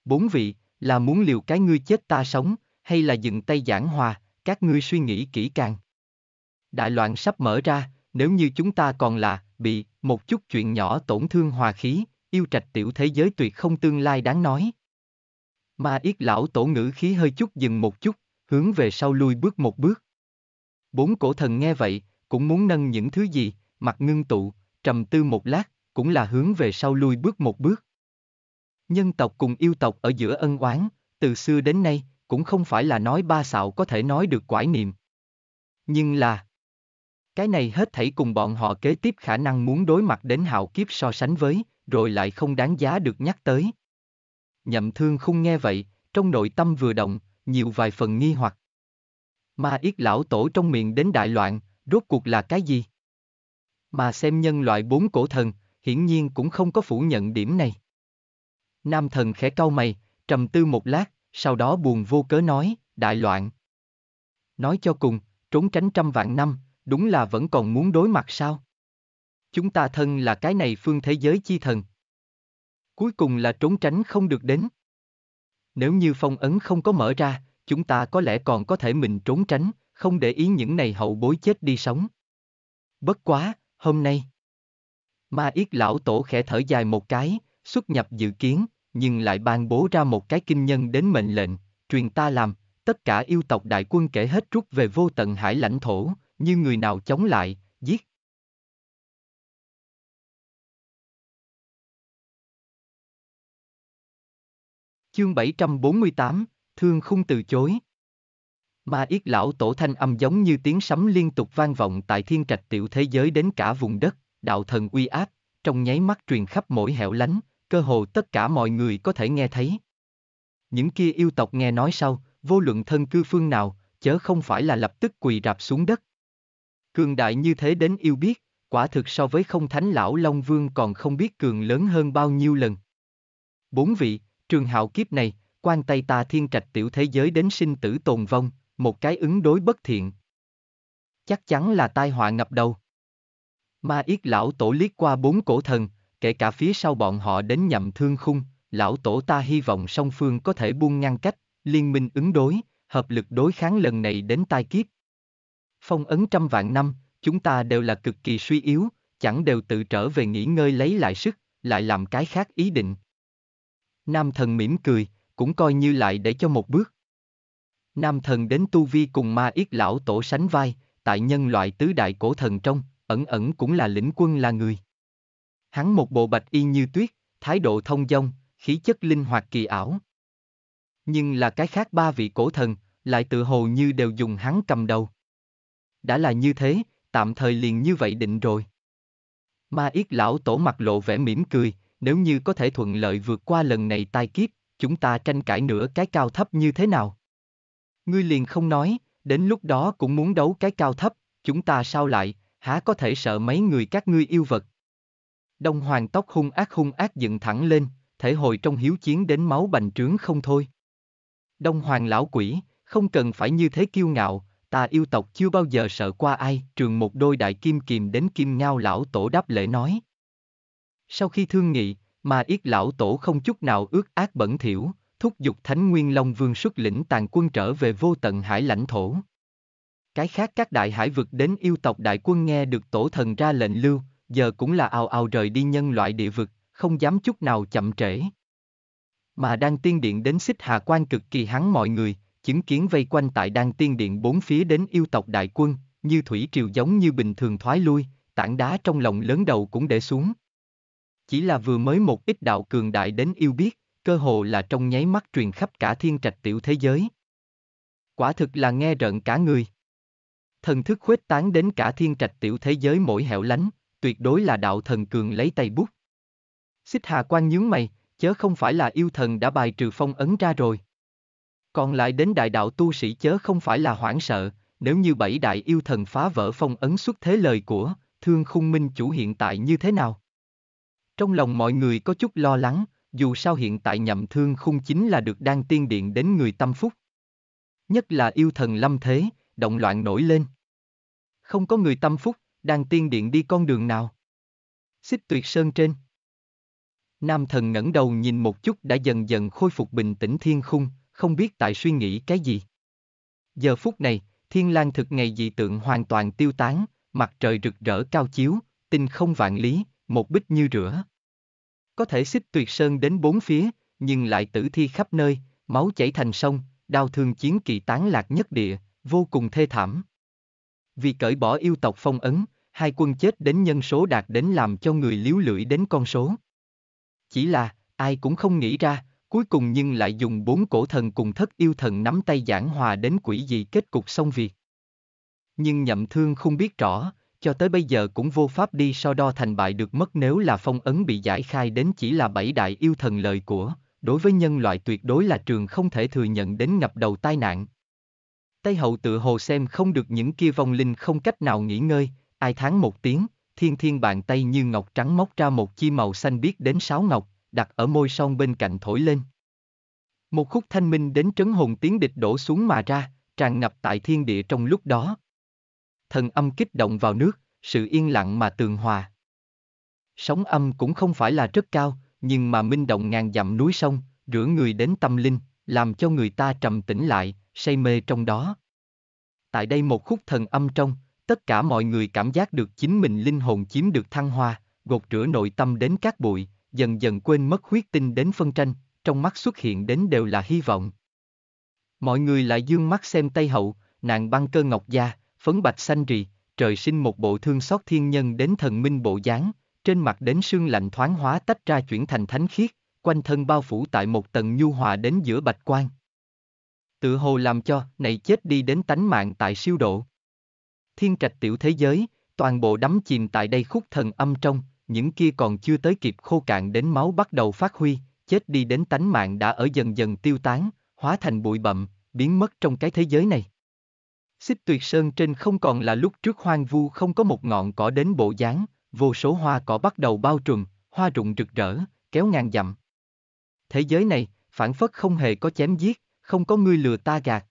Bốn vị, là muốn liều cái ngươi chết ta sống, hay là dừng tay giảng hòa, các ngươi suy nghĩ kỹ càng. Đại loạn sắp mở ra, nếu như chúng ta còn là, bị, một chút chuyện nhỏ tổn thương hòa khí, yêu trạch tiểu thế giới tuyệt không tương lai đáng nói. Ma yết lão tổ ngữ khí hơi chút dừng một chút, hướng về sau lui bước một bước. Bốn cổ thần nghe vậy, cũng muốn nâng những thứ gì, mặt ngưng tụ, trầm tư một lát, cũng là hướng về sau lui bước một bước. Nhân tộc cùng yêu tộc ở giữa ân oán, từ xưa đến nay, cũng không phải là nói ba xạo có thể nói được quải niệm. Nhưng là, cái này hết thảy cùng bọn họ kế tiếp khả năng muốn đối mặt đến hào kiếp so sánh với, rồi lại không đáng giá được nhắc tới. Nhậm thương không nghe vậy, trong nội tâm vừa động, nhiều vài phần nghi hoặc. Ma yết lão tổ trong miệng đến đại loạn, rốt cuộc là cái gì? Mà xem nhân loại bốn cổ thần, hiển nhiên cũng không có phủ nhận điểm này. Nam thần khẽ cau mày, trầm tư một lát, sau đó buồn vô cớ nói, đại loạn. Nói cho cùng, trốn tránh trăm vạn năm, đúng là vẫn còn muốn đối mặt sao? Chúng ta thân là cái này phương thế giới chi thần. Cuối cùng là trốn tránh không được đến. Nếu như phong ấn không có mở ra, chúng ta có lẽ còn có thể mình trốn tránh, không để ý những này hậu bối chết đi sống. Bất quá, hôm nay. Ma Yết lão tổ khẽ thở dài một cái, xuất nhập dự kiến, nhưng lại ban bố ra một cái kinh nhân đến mệnh lệnh, truyền ta làm, tất cả yêu tộc đại quân kể hết rút về vô tận hải lãnh thổ, như người nào chống lại, giết. Chương 748, thương không từ chối. Ma yết lão tổ thanh âm giống như tiếng sấm liên tục vang vọng tại thiên trạch tiểu thế giới đến cả vùng đất, đạo thần uy áp, trong nháy mắt truyền khắp mỗi hẻo lánh, cơ hồ tất cả mọi người có thể nghe thấy. Những kia yêu tộc nghe nói sau, vô luận thân cư phương nào, chớ không phải là lập tức quỳ rạp xuống đất. Cường đại như thế đến yêu biết, quả thực so với không thánh lão Long Vương còn không biết cường lớn hơn bao nhiêu lần. Bốn vị, trường hạo kiếp này, quan tay ta thiên trạch tiểu thế giới đến sinh tử tồn vong, một cái ứng đối bất thiện. Chắc chắn là tai họa ngập đầu. Ma yết lão tổ liếc qua bốn cổ thần, kể cả phía sau bọn họ đến nhậm thương khung, lão tổ ta hy vọng song phương có thể buông ngăn cách, liên minh ứng đối, hợp lực đối kháng lần này đến tai kiếp. Phong ấn trăm vạn năm, chúng ta đều là cực kỳ suy yếu, chẳng đều tự trở về nghỉ ngơi lấy lại sức, lại làm cái khác ý định. Nam thần mỉm cười, cũng coi như lại để cho một bước. Nam thần đến tu vi cùng ma yết lão tổ sánh vai, tại nhân loại tứ đại cổ thần trong, ẩn ẩn cũng là lĩnh quân là người. Hắn một bộ bạch y như tuyết, thái độ thông dong, khí chất linh hoạt kỳ ảo. Nhưng là cái khác ba vị cổ thần, lại tự hồ như đều dùng hắn cầm đầu. Đã là như thế, tạm thời liền như vậy định rồi. Ma yết lão tổ mặt lộ vẻ mỉm cười, nếu như có thể thuận lợi vượt qua lần này tai kiếp, chúng ta tranh cãi nữa cái cao thấp như thế nào? Ngươi liền không nói, đến lúc đó cũng muốn đấu cái cao thấp, chúng ta sao lại, há có thể sợ mấy người các ngươi yêu vật. Đông Hoàng tóc hung ác hung ác dựng thẳng lên, thể hồi trong hiếu chiến đến máu bành trướng không thôi. Đông Hoàng lão quỷ, không cần phải như thế kiêu ngạo, ta yêu tộc chưa bao giờ sợ qua ai, trường một đôi đại kim kìm đến kim ngao lão tổ đáp lễ nói. Sau khi thương nghị, mà yết lão tổ không chút nào ước ác bẩn thỉu, thúc giục Thánh Nguyên Long Vương xuất lĩnh tàn quân trở về vô tận hải lãnh thổ. Cái khác các đại hải vực đến yêu tộc đại quân nghe được tổ thần ra lệnh lưu, giờ cũng là ào ào rời đi nhân loại địa vực, không dám chút nào chậm trễ. Mà đang tiên điện đến xích hà quan cực kỳ hắn mọi người, chứng kiến vây quanh tại đang tiên điện bốn phía đến yêu tộc đại quân, như thủy triều giống như bình thường thoái lui, tảng đá trong lòng lớn đầu cũng để xuống chỉ là vừa mới một ít đạo cường đại đến yêu biết, cơ hồ là trong nháy mắt truyền khắp cả thiên trạch tiểu thế giới. Quả thực là nghe rợn cả người. Thần thức khuếch tán đến cả thiên trạch tiểu thế giới mỗi hẻo lánh, tuyệt đối là đạo thần cường lấy tay bút. Xích Hà Quan nhướng mày, chớ không phải là yêu thần đã bài trừ phong ấn ra rồi. Còn lại đến đại đạo tu sĩ chớ không phải là hoảng sợ, nếu như bảy đại yêu thần phá vỡ phong ấn xuất thế lời của, thương khung minh chủ hiện tại như thế nào? Trong lòng mọi người có chút lo lắng, dù sao hiện tại nhậm thương khung chính là được đang tiên điện đến người tâm phúc. Nhất là yêu thần lâm thế, động loạn nổi lên. Không có người tâm phúc, đang tiên điện đi con đường nào. Xích tuyệt sơn trên. Nam thần ngẩng đầu nhìn một chút đã dần dần khôi phục bình tĩnh thiên khung, không biết tại suy nghĩ cái gì. Giờ phút này, thiên lang thực ngày dị tượng hoàn toàn tiêu tán, mặt trời rực rỡ cao chiếu, tinh không vạn lý, một bích như rửa. Có thể xích tuyệt sơn đến bốn phía, nhưng lại tử thi khắp nơi, máu chảy thành sông, đau thương chiến kỳ tán lạc nhất địa, vô cùng thê thảm. Vì cởi bỏ yêu tộc phong ấn, hai quân chết đến nhân số đạt đến làm cho người liếu lưỡi đến con số. Chỉ là, ai cũng không nghĩ ra, cuối cùng nhưng lại dùng bốn cổ thần cùng thất yêu thần nắm tay giảng hòa đến quỷ dị kết cục xong việc. Nhưng nhậm thương không biết rõ, cho tới bây giờ cũng vô pháp đi so đo thành bại được mất nếu là phong ấn bị giải khai đến chỉ là bảy đại yêu thần lời của, đối với nhân loại tuyệt đối là trường không thể thừa nhận đến ngập đầu tai nạn. Tây hậu tự hồ xem không được những kia vong linh không cách nào nghỉ ngơi, ai tháng một tiếng, thiên thiên bàn tay như ngọc trắng móc ra một chi màu xanh biết đến sáu ngọc, đặt ở môi son bên cạnh thổi lên. Một khúc thanh minh đến trấn hồn tiếng địch đổ xuống mà ra, tràn ngập tại thiên địa trong lúc đó thần âm kích động vào nước, sự yên lặng mà tường hòa. Sóng âm cũng không phải là rất cao, nhưng mà minh động ngàn dặm núi sông, rửa người đến tâm linh, làm cho người ta trầm tĩnh lại, say mê trong đó. Tại đây một khúc thần âm trong, tất cả mọi người cảm giác được chính mình linh hồn chiếm được thăng hoa, gột rửa nội tâm đến các bụi, dần dần quên mất huyết tinh đến phân tranh, trong mắt xuất hiện đến đều là hy vọng. Mọi người lại dương mắt xem Tây Hậu, nàng băng cơ ngọc gia, phấn bạch xanh rì, trời sinh một bộ thương xót thiên nhân đến thần minh bộ dáng, trên mặt đến sương lạnh thoáng hóa tách ra chuyển thành thánh khiết, quanh thân bao phủ tại một tầng nhu hòa đến giữa bạch quan. Tự hồ làm cho, này chết đi đến tánh mạng tại siêu độ. Thiên trạch tiểu thế giới, toàn bộ đắm chìm tại đây khúc thần âm trong, những kia còn chưa tới kịp khô cạn đến máu bắt đầu phát huy, chết đi đến tánh mạng đã ở dần dần tiêu tán, hóa thành bụi bậm, biến mất trong cái thế giới này. Xích tuyệt sơn trên không còn là lúc trước hoang vu không có một ngọn cỏ đến bộ dáng, vô số hoa cỏ bắt đầu bao trùm, hoa rụng rực rỡ, kéo ngang dặm. Thế giới này, phản phất không hề có chém giết, không có ngươi lừa ta gạt.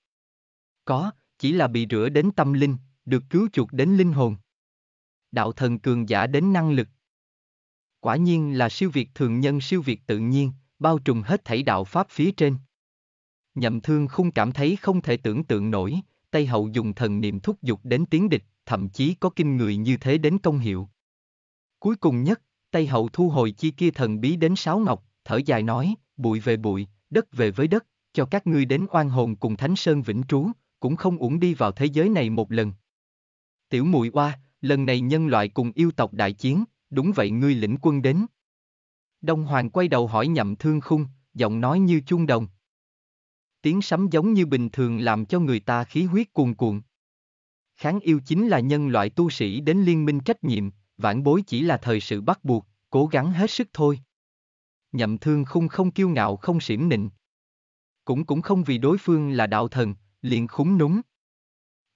Có, chỉ là bị rửa đến tâm linh, được cứu chuộc đến linh hồn. Đạo thần cường giả đến năng lực. Quả nhiên là siêu việt thường nhân siêu việt tự nhiên, bao trùm hết thảy đạo pháp phía trên. Nhậm thương không cảm thấy không thể tưởng tượng nổi, Tây Hậu dùng thần niệm thúc giục đến tiếng địch, thậm chí có kinh người như thế đến công hiệu. Cuối cùng nhất, Tây Hậu thu hồi chi kia thần bí đến sáu ngọc, thở dài nói, bụi về bụi, đất về với đất, cho các ngươi đến oan hồn cùng Thánh Sơn Vĩnh Trú, cũng không uổng đi vào thế giới này một lần. Tiểu mùi oa, lần này nhân loại cùng yêu tộc đại chiến, đúng vậy ngươi lĩnh quân đến. Đông Hoàng quay đầu hỏi nhậm thương khung, giọng nói như chuông đồng, tiếng sấm giống như bình thường làm cho người ta khí huyết cuồn cuộn. Kháng yêu chính là nhân loại tu sĩ đến liên minh trách nhiệm, vãn bối chỉ là thời sự bắt buộc, cố gắng hết sức thôi. Nhậm thương khung không kiêu ngạo không xỉm nịnh. Cũng cũng không vì đối phương là đạo thần, liền khúng núng.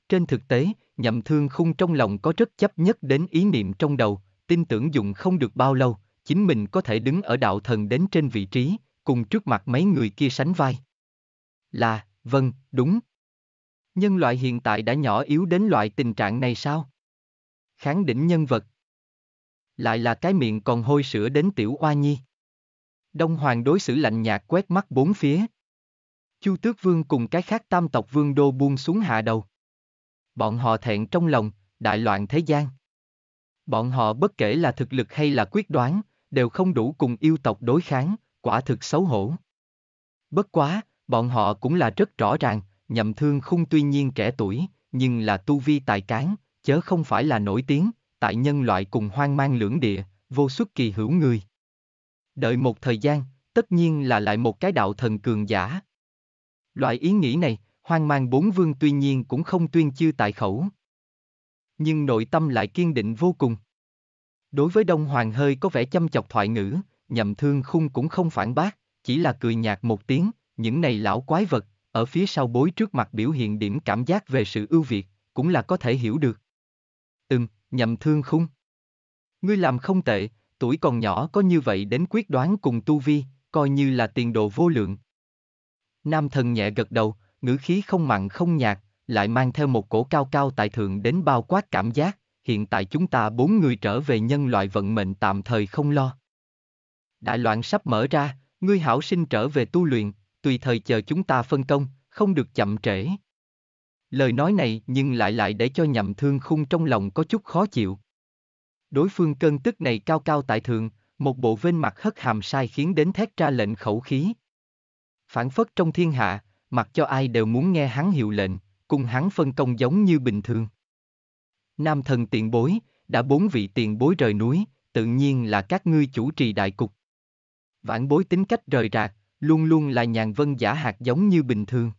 Trên thực tế, nhậm thương khung trong lòng có rất chấp nhất đến ý niệm trong đầu, tin tưởng dùng không được bao lâu, chính mình có thể đứng ở đạo thần đến trên vị trí, cùng trước mặt mấy người kia sánh vai là, vâng, đúng. Nhân loại hiện tại đã nhỏ yếu đến loại tình trạng này sao? Kháng đỉnh nhân vật. Lại là cái miệng còn hôi sữa đến tiểu oa nhi. Đông Hoàng đối xử lạnh nhạt quét mắt bốn phía. Chu Tước Vương cùng cái khác tam tộc vương đô buông xuống hạ đầu. Bọn họ thẹn trong lòng, đại loạn thế gian. Bọn họ bất kể là thực lực hay là quyết đoán, đều không đủ cùng yêu tộc đối kháng, quả thực xấu hổ. Bất quá, Bọn họ cũng là rất rõ ràng, nhậm thương khung tuy nhiên trẻ tuổi, nhưng là tu vi tài cán, chớ không phải là nổi tiếng, tại nhân loại cùng hoang mang lưỡng địa, vô xuất kỳ hữu người. Đợi một thời gian, tất nhiên là lại một cái đạo thần cường giả. Loại ý nghĩ này, hoang mang bốn vương tuy nhiên cũng không tuyên chư tại khẩu. Nhưng nội tâm lại kiên định vô cùng. Đối với Đông Hoàng hơi có vẻ chăm chọc thoại ngữ, nhậm thương khung cũng không phản bác, chỉ là cười nhạt một tiếng, những này lão quái vật, ở phía sau bối trước mặt biểu hiện điểm cảm giác về sự ưu việt, cũng là có thể hiểu được. Ừm, nhầm thương khung. Ngươi làm không tệ, tuổi còn nhỏ có như vậy đến quyết đoán cùng tu vi, coi như là tiền đồ vô lượng. Nam thần nhẹ gật đầu, ngữ khí không mặn không nhạt, lại mang theo một cổ cao cao tại thượng đến bao quát cảm giác, hiện tại chúng ta bốn người trở về nhân loại vận mệnh tạm thời không lo. Đại loạn sắp mở ra, ngươi hảo sinh trở về tu luyện, tùy thời chờ chúng ta phân công, không được chậm trễ. Lời nói này nhưng lại lại để cho nhậm thương khung trong lòng có chút khó chịu. Đối phương cơn tức này cao cao tại thượng, một bộ vên mặt hất hàm sai khiến đến thét ra lệnh khẩu khí. Phản phất trong thiên hạ, mặc cho ai đều muốn nghe hắn hiệu lệnh, cùng hắn phân công giống như bình thường. Nam thần tiền bối, đã bốn vị tiền bối rời núi, tự nhiên là các ngươi chủ trì đại cục. Vãn bối tính cách rời rạc, luôn luôn là nhàn vân giả hạt giống như bình thường.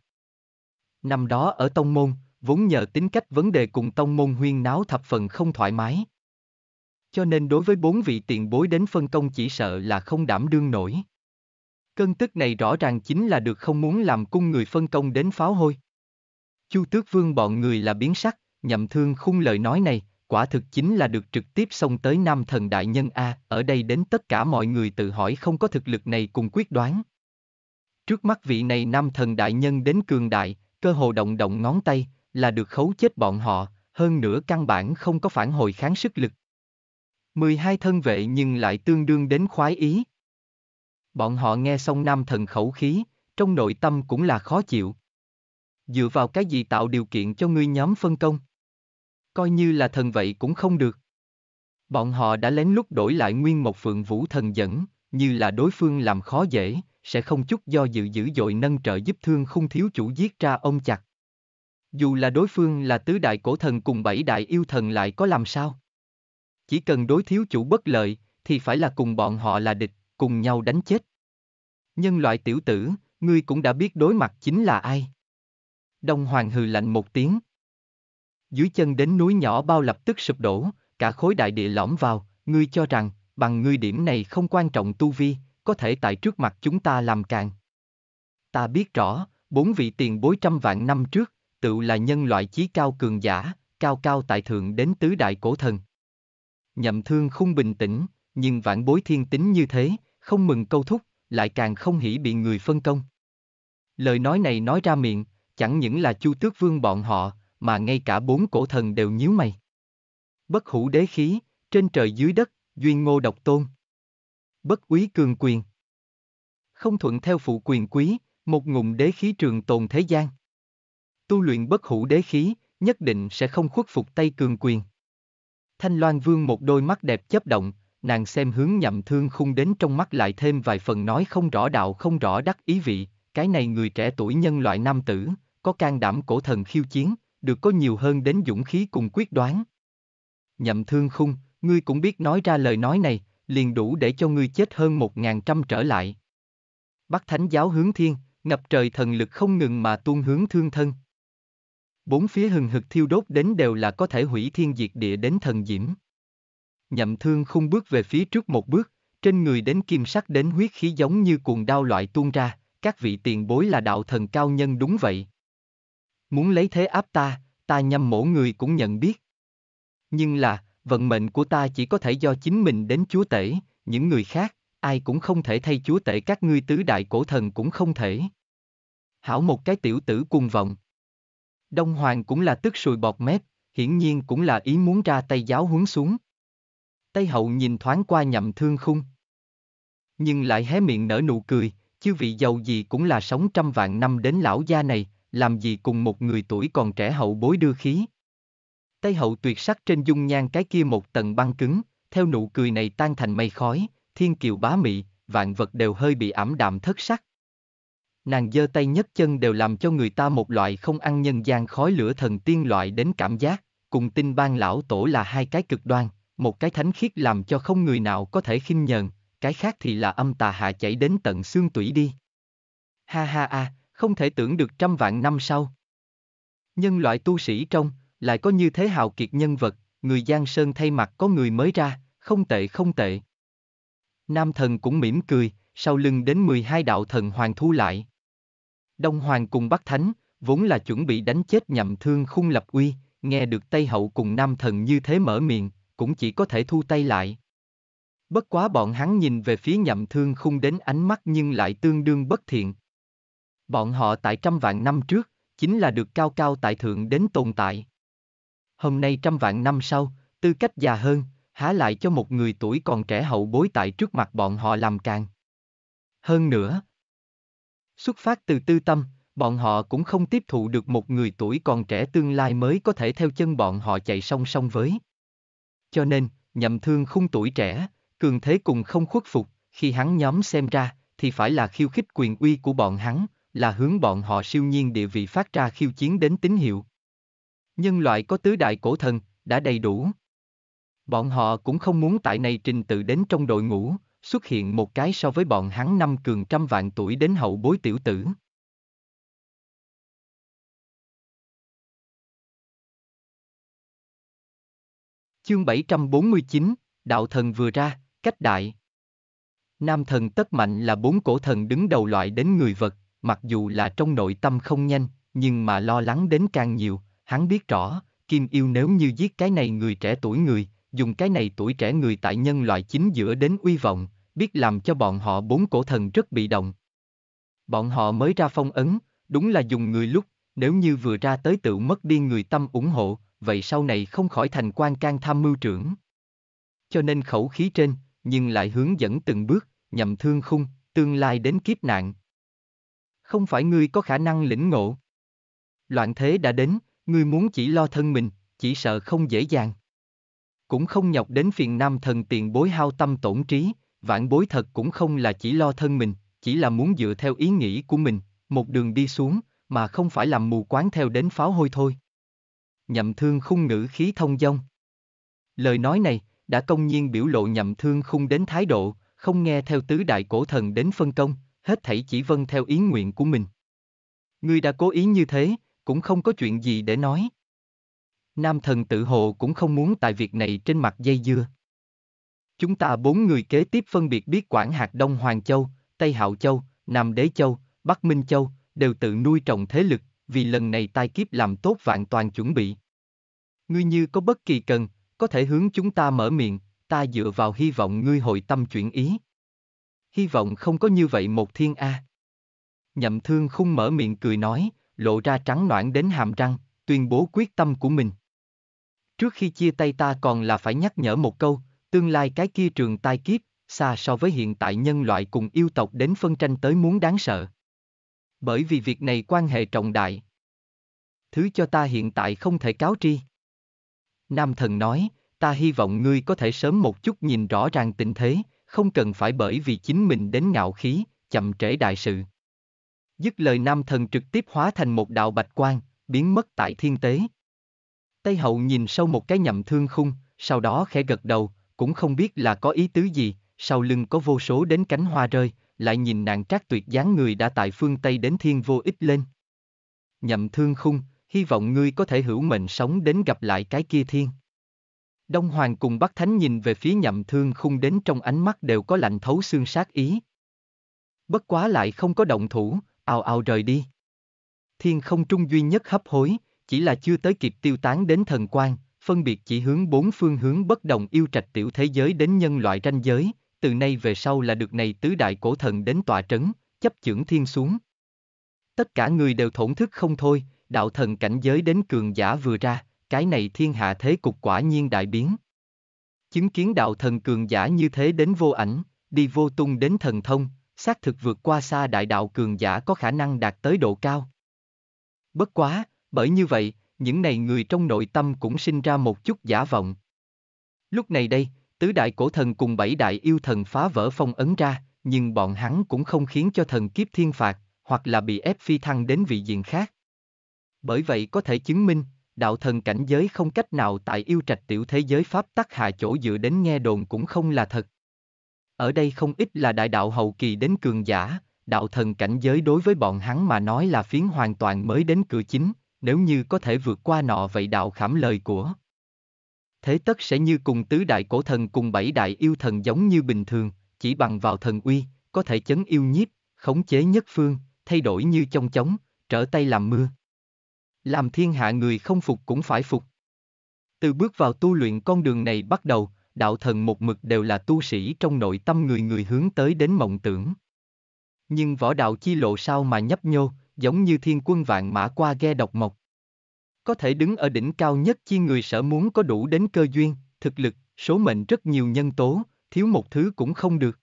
Năm đó ở tông môn, vốn nhờ tính cách vấn đề cùng tông môn huyên náo thập phần không thoải mái. Cho nên đối với bốn vị tiền bối đến phân công chỉ sợ là không đảm đương nổi. Cơn tức này rõ ràng chính là được không muốn làm cung người phân công đến pháo hôi. Chu tước vương bọn người là biến sắc, nhậm thương khung lời nói này, quả thực chính là được trực tiếp xông tới nam thần đại nhân A, ở đây đến tất cả mọi người tự hỏi không có thực lực này cùng quyết đoán. Trước mắt vị này nam thần đại nhân đến cường đại, cơ hồ động động ngón tay, là được khấu chết bọn họ, hơn nữa căn bản không có phản hồi kháng sức lực. 12 thân vệ nhưng lại tương đương đến khoái ý. Bọn họ nghe xong nam thần khẩu khí, trong nội tâm cũng là khó chịu. Dựa vào cái gì tạo điều kiện cho ngươi nhóm phân công? Coi như là thần vậy cũng không được. Bọn họ đã lén lút đổi lại nguyên một phượng vũ thần dẫn, như là đối phương làm khó dễ, sẽ không chút do dự dữ dội nâng trợ giúp thương khung thiếu chủ giết ra ông chặt. Dù là đối phương là tứ đại cổ thần cùng bảy đại yêu thần lại có làm sao? Chỉ cần đối thiếu chủ bất lợi, thì phải là cùng bọn họ là địch, cùng nhau đánh chết. Nhân loại tiểu tử, ngươi cũng đã biết đối mặt chính là ai. Đông Hoàng hừ lạnh một tiếng. Dưới chân đến núi nhỏ bao lập tức sụp đổ, cả khối đại địa lõm vào, ngươi cho rằng, bằng ngươi điểm này không quan trọng tu vi, có thể tại trước mặt chúng ta làm càng. Ta biết rõ, bốn vị tiền bối trăm vạn năm trước, tự là nhân loại chí cao cường giả, cao cao tại thượng đến tứ đại cổ thần. Nhậm thương không bình tĩnh, nhưng vạn bối thiên tính như thế, không mừng câu thúc, lại càng không hỉ bị người phân công. Lời nói này nói ra miệng, chẳng những là chu tước vương bọn họ, mà ngay cả bốn cổ thần đều nhíu mày. Bất hủ đế khí, trên trời dưới đất, duyên ngô độc tôn bất quý cường quyền. Không thuận theo phụ quyền quý, một ngụm đế khí trường tồn thế gian. Tu luyện bất hủ đế khí, nhất định sẽ không khuất phục tay cường quyền. Thanh Loan Vương một đôi mắt đẹp chấp động, nàng xem hướng nhậm thương khung đến trong mắt lại thêm vài phần nói không rõ đạo không rõ đắc ý vị, cái này người trẻ tuổi nhân loại nam tử, có can đảm cổ thần khiêu chiến, được có nhiều hơn đến dũng khí cùng quyết đoán. Nhậm thương khung, ngươi cũng biết nói ra lời nói này, liền đủ để cho ngươi chết hơn một ngàn trăm trở lại. Bắt Thánh giáo hướng thiên, ngập trời thần lực không ngừng mà tuôn hướng thương thân. Bốn phía hừng hực thiêu đốt đến đều là có thể hủy thiên diệt địa đến thần diễm. Nhậm thương không bước về phía trước một bước, trên người đến kim sắc đến huyết khí giống như cuồng đao loại tuôn ra, các vị tiền bối là đạo thần cao nhân đúng vậy. Muốn lấy thế áp ta, ta nhâm mổ người cũng nhận biết. Nhưng là, vận mệnh của ta chỉ có thể do chính mình đến chúa tể, những người khác, ai cũng không thể thay chúa tể các ngươi tứ đại cổ thần cũng không thể. Hảo một cái tiểu tử cuồng vọng. Đông Hoàng cũng là tức sùi bọt mép, hiển nhiên cũng là ý muốn ra tay giáo huấn xuống. Tây Hậu nhìn thoáng qua nhậm thương khung. Nhưng lại hé miệng nở nụ cười, chứ vị giàu gì cũng là sống trăm vạn năm đến lão gia này, làm gì cùng một người tuổi còn trẻ hậu bối đưa khí. Tây hậu tuyệt sắc trên dung nhan cái kia một tầng băng cứng, theo nụ cười này tan thành mây khói, thiên kiều bá mị, vạn vật đều hơi bị ảm đạm thất sắc. Nàng giơ tay nhấc chân đều làm cho người ta một loại không ăn nhân gian khói lửa thần tiên loại đến cảm giác, cùng tinh ban lão tổ là hai cái cực đoan, một cái thánh khiết làm cho không người nào có thể khinh nhờn, cái khác thì là âm tà hạ chảy đến tận xương tủy đi. Ha ha a, à, không thể tưởng được trăm vạn năm sau. Nhân loại tu sĩ trong, lại có như thế hào kiệt nhân vật, người Giang Sơn thay mặt có người mới ra, không tệ không tệ. Nam thần cũng mỉm cười, sau lưng đến 12 đạo thần hoàng thu lại. Đông Hoàng cùng Bắc Thánh, vốn là chuẩn bị đánh chết nhậm thương khung lập uy, nghe được Tây Hậu cùng Nam thần như thế mở miệng, cũng chỉ có thể thu tay lại. Bất quá bọn hắn nhìn về phía nhậm thương khung đến ánh mắt nhưng lại tương đương bất thiện. Bọn họ tại trăm vạn năm trước, chính là được cao cao tại thượng đến tồn tại hôm nay trăm vạn năm sau, tư cách già hơn, há lại cho một người tuổi còn trẻ hậu bối tại trước mặt bọn họ làm càng. Hơn nữa, xuất phát từ tư tâm, bọn họ cũng không tiếp thụ được một người tuổi còn trẻ tương lai mới có thể theo chân bọn họ chạy song song với. Cho nên, nhậm thương khung tuổi trẻ, cường thế cùng không khuất phục, khi hắn nhóm xem ra, thì phải là khiêu khích quyền uy của bọn hắn, là hướng bọn họ siêu nhiên địa vị phát ra khiêu chiến đến tín hiệu. Nhân loại có tứ đại cổ thần, đã đầy đủ. Bọn họ cũng không muốn tại này trình tự đến trong đội ngũ, xuất hiện một cái so với bọn hắn năm cường trăm vạn tuổi đến hậu bối tiểu tử. Chương 749, Đạo thần vừa ra, cách đại. Nam thần tất mạnh là bốn cổ thần đứng đầu loại đến người vật, mặc dù là trong nội tâm không nhanh, nhưng mà lo lắng đến càng nhiều, Hắn biết rõ, Kim Yêu nếu như giết cái này người trẻ tuổi người, dùng cái này tuổi trẻ người tại nhân loại chính giữa đến uy vọng, biết làm cho bọn họ bốn cổ thần rất bị động. Bọn họ mới ra phong ấn, đúng là dùng người lúc, nếu như vừa ra tới tự mất đi người tâm ủng hộ, vậy sau này không khỏi thành quan can tham mưu trưởng. Cho nên khẩu khí trên, nhưng lại hướng dẫn từng bước, nhằm thương khung, tương lai đến kiếp nạn. Không phải ngươi có khả năng lĩnh ngộ. Loạn thế đã đến, Ngươi muốn chỉ lo thân mình, chỉ sợ không dễ dàng. Cũng không nhọc đến phiền nam thần tiền bối hao tâm tổn trí, Vạn bối thật cũng không là chỉ lo thân mình, chỉ là muốn dựa theo ý nghĩ của mình, một đường đi xuống, mà không phải làm mù quáng theo đến pháo hôi thôi. Nhậm thương khung ngữ khí thông dong. Lời nói này, đã công nhiên biểu lộ nhậm thương khung đến thái độ, không nghe theo tứ đại cổ thần đến phân công, hết thảy chỉ vâng theo ý nguyện của mình. Ngươi đã cố ý như thế, cũng không có chuyện gì để nói. Nam thần tự hồ cũng không muốn tại việc này trên mặt dây dưa. Chúng ta bốn người kế tiếp phân biệt biết quản hạt Đông Hoàng Châu, Tây Hạo Châu, Nam Đế Châu, Bắc Minh Châu, đều tự nuôi trồng thế lực, vì lần này tai kiếp làm tốt vạn toàn chuẩn bị. Ngươi như có bất kỳ cần, có thể hướng chúng ta mở miệng, ta dựa vào hy vọng ngươi hội tâm chuyển ý. Hy vọng không có như vậy một thiên A. À. Nhậm thương khung mở miệng cười nói, lộ ra trắng noãn đến hàm răng, tuyên bố quyết tâm của mình. Trước khi chia tay ta còn là phải nhắc nhở một câu, tương lai cái kia trường tai kiếp, xa so với hiện tại nhân loại cùng yêu tộc đến phân tranh tới muốn đáng sợ. Bởi vì việc này quan hệ trọng đại. Thứ cho ta hiện tại không thể cáo tri. Nam thần nói, ta hy vọng ngươi có thể sớm một chút nhìn rõ ràng tình thế, không cần phải bởi vì chính mình đến ngạo khí, chậm trễ đại sự. Dứt lời nam thần trực tiếp hóa thành một đạo bạch quan biến mất tại thiên tế. Tây hậu nhìn sâu một cái nhậm thương khung, sau đó khẽ gật đầu, cũng không biết là có ý tứ gì, sau lưng có vô số đến cánh hoa rơi, lại nhìn nàng trác tuyệt dáng người đã tại phương Tây đến thiên vô ích lên. Nhậm thương khung, hy vọng ngươi có thể hữu mệnh sống đến gặp lại cái kia thiên. Đông Hoàng cùng Bắc Thánh nhìn về phía nhậm thương khung đến trong ánh mắt đều có lạnh thấu xương sát ý. Bất quá lại không có động thủ, ào ào rời đi. Thiên không trung duy nhất hấp hối, chỉ là chưa tới kịp tiêu tán đến thần quan, phân biệt chỉ hướng bốn phương hướng bất đồng yêu trạch tiểu thế giới đến nhân loại ranh giới, từ nay về sau là được này tứ đại cổ thần đến tòa trấn, chấp chưởng thiên xuống. Tất cả người đều thổn thức không thôi, đạo thần cảnh giới đến cường giả vừa ra, cái này thiên hạ thế cục quả nhiên đại biến. Chứng kiến đạo thần cường giả như thế đến vô ảnh, đi vô tung đến thần thông, xác thực vượt qua xa đại đạo cường giả có khả năng đạt tới độ cao. Bất quá, bởi như vậy, những này người trong nội tâm cũng sinh ra một chút giả vọng. Lúc này đây, tứ đại cổ thần cùng bảy đại yêu thần phá vỡ phong ấn ra, nhưng bọn hắn cũng không khiến cho thần kiếp thiên phạt, hoặc là bị ép phi thăng đến vị diện khác. Bởi vậy có thể chứng minh, đạo thần cảnh giới không cách nào tại yêu trạch tiểu thế giới pháp tắc hạ chỗ dựa đến nghe đồn cũng không là thật. Ở đây không ít là đại đạo hậu kỳ đến cường giả, đạo thần cảnh giới đối với bọn hắn mà nói là phiến hoàn toàn mới đến cửa chính, nếu như có thể vượt qua nọ vậy đạo khảm lời của. Thế tất sẽ như cùng tứ đại cổ thần cùng bảy đại yêu thần giống như bình thường, chỉ bằng vào thần uy, có thể chấn yêu nhiếp, khống chế nhất phương, thay đổi như trong chóng, trở tay làm mưa. Làm thiên hạ người không phục cũng phải phục. Từ bước vào tu luyện con đường này bắt đầu, đạo thần một mực đều là tu sĩ trong nội tâm người người hướng tới đến mộng tưởng. Nhưng võ đạo chi lộ sao mà nhấp nhô, giống như thiên quân vạn mã qua ghe độc mộc. Có thể đứng ở đỉnh cao nhất chi người sở muốn có đủ đến cơ duyên, thực lực, số mệnh rất nhiều nhân tố, thiếu một thứ cũng không được.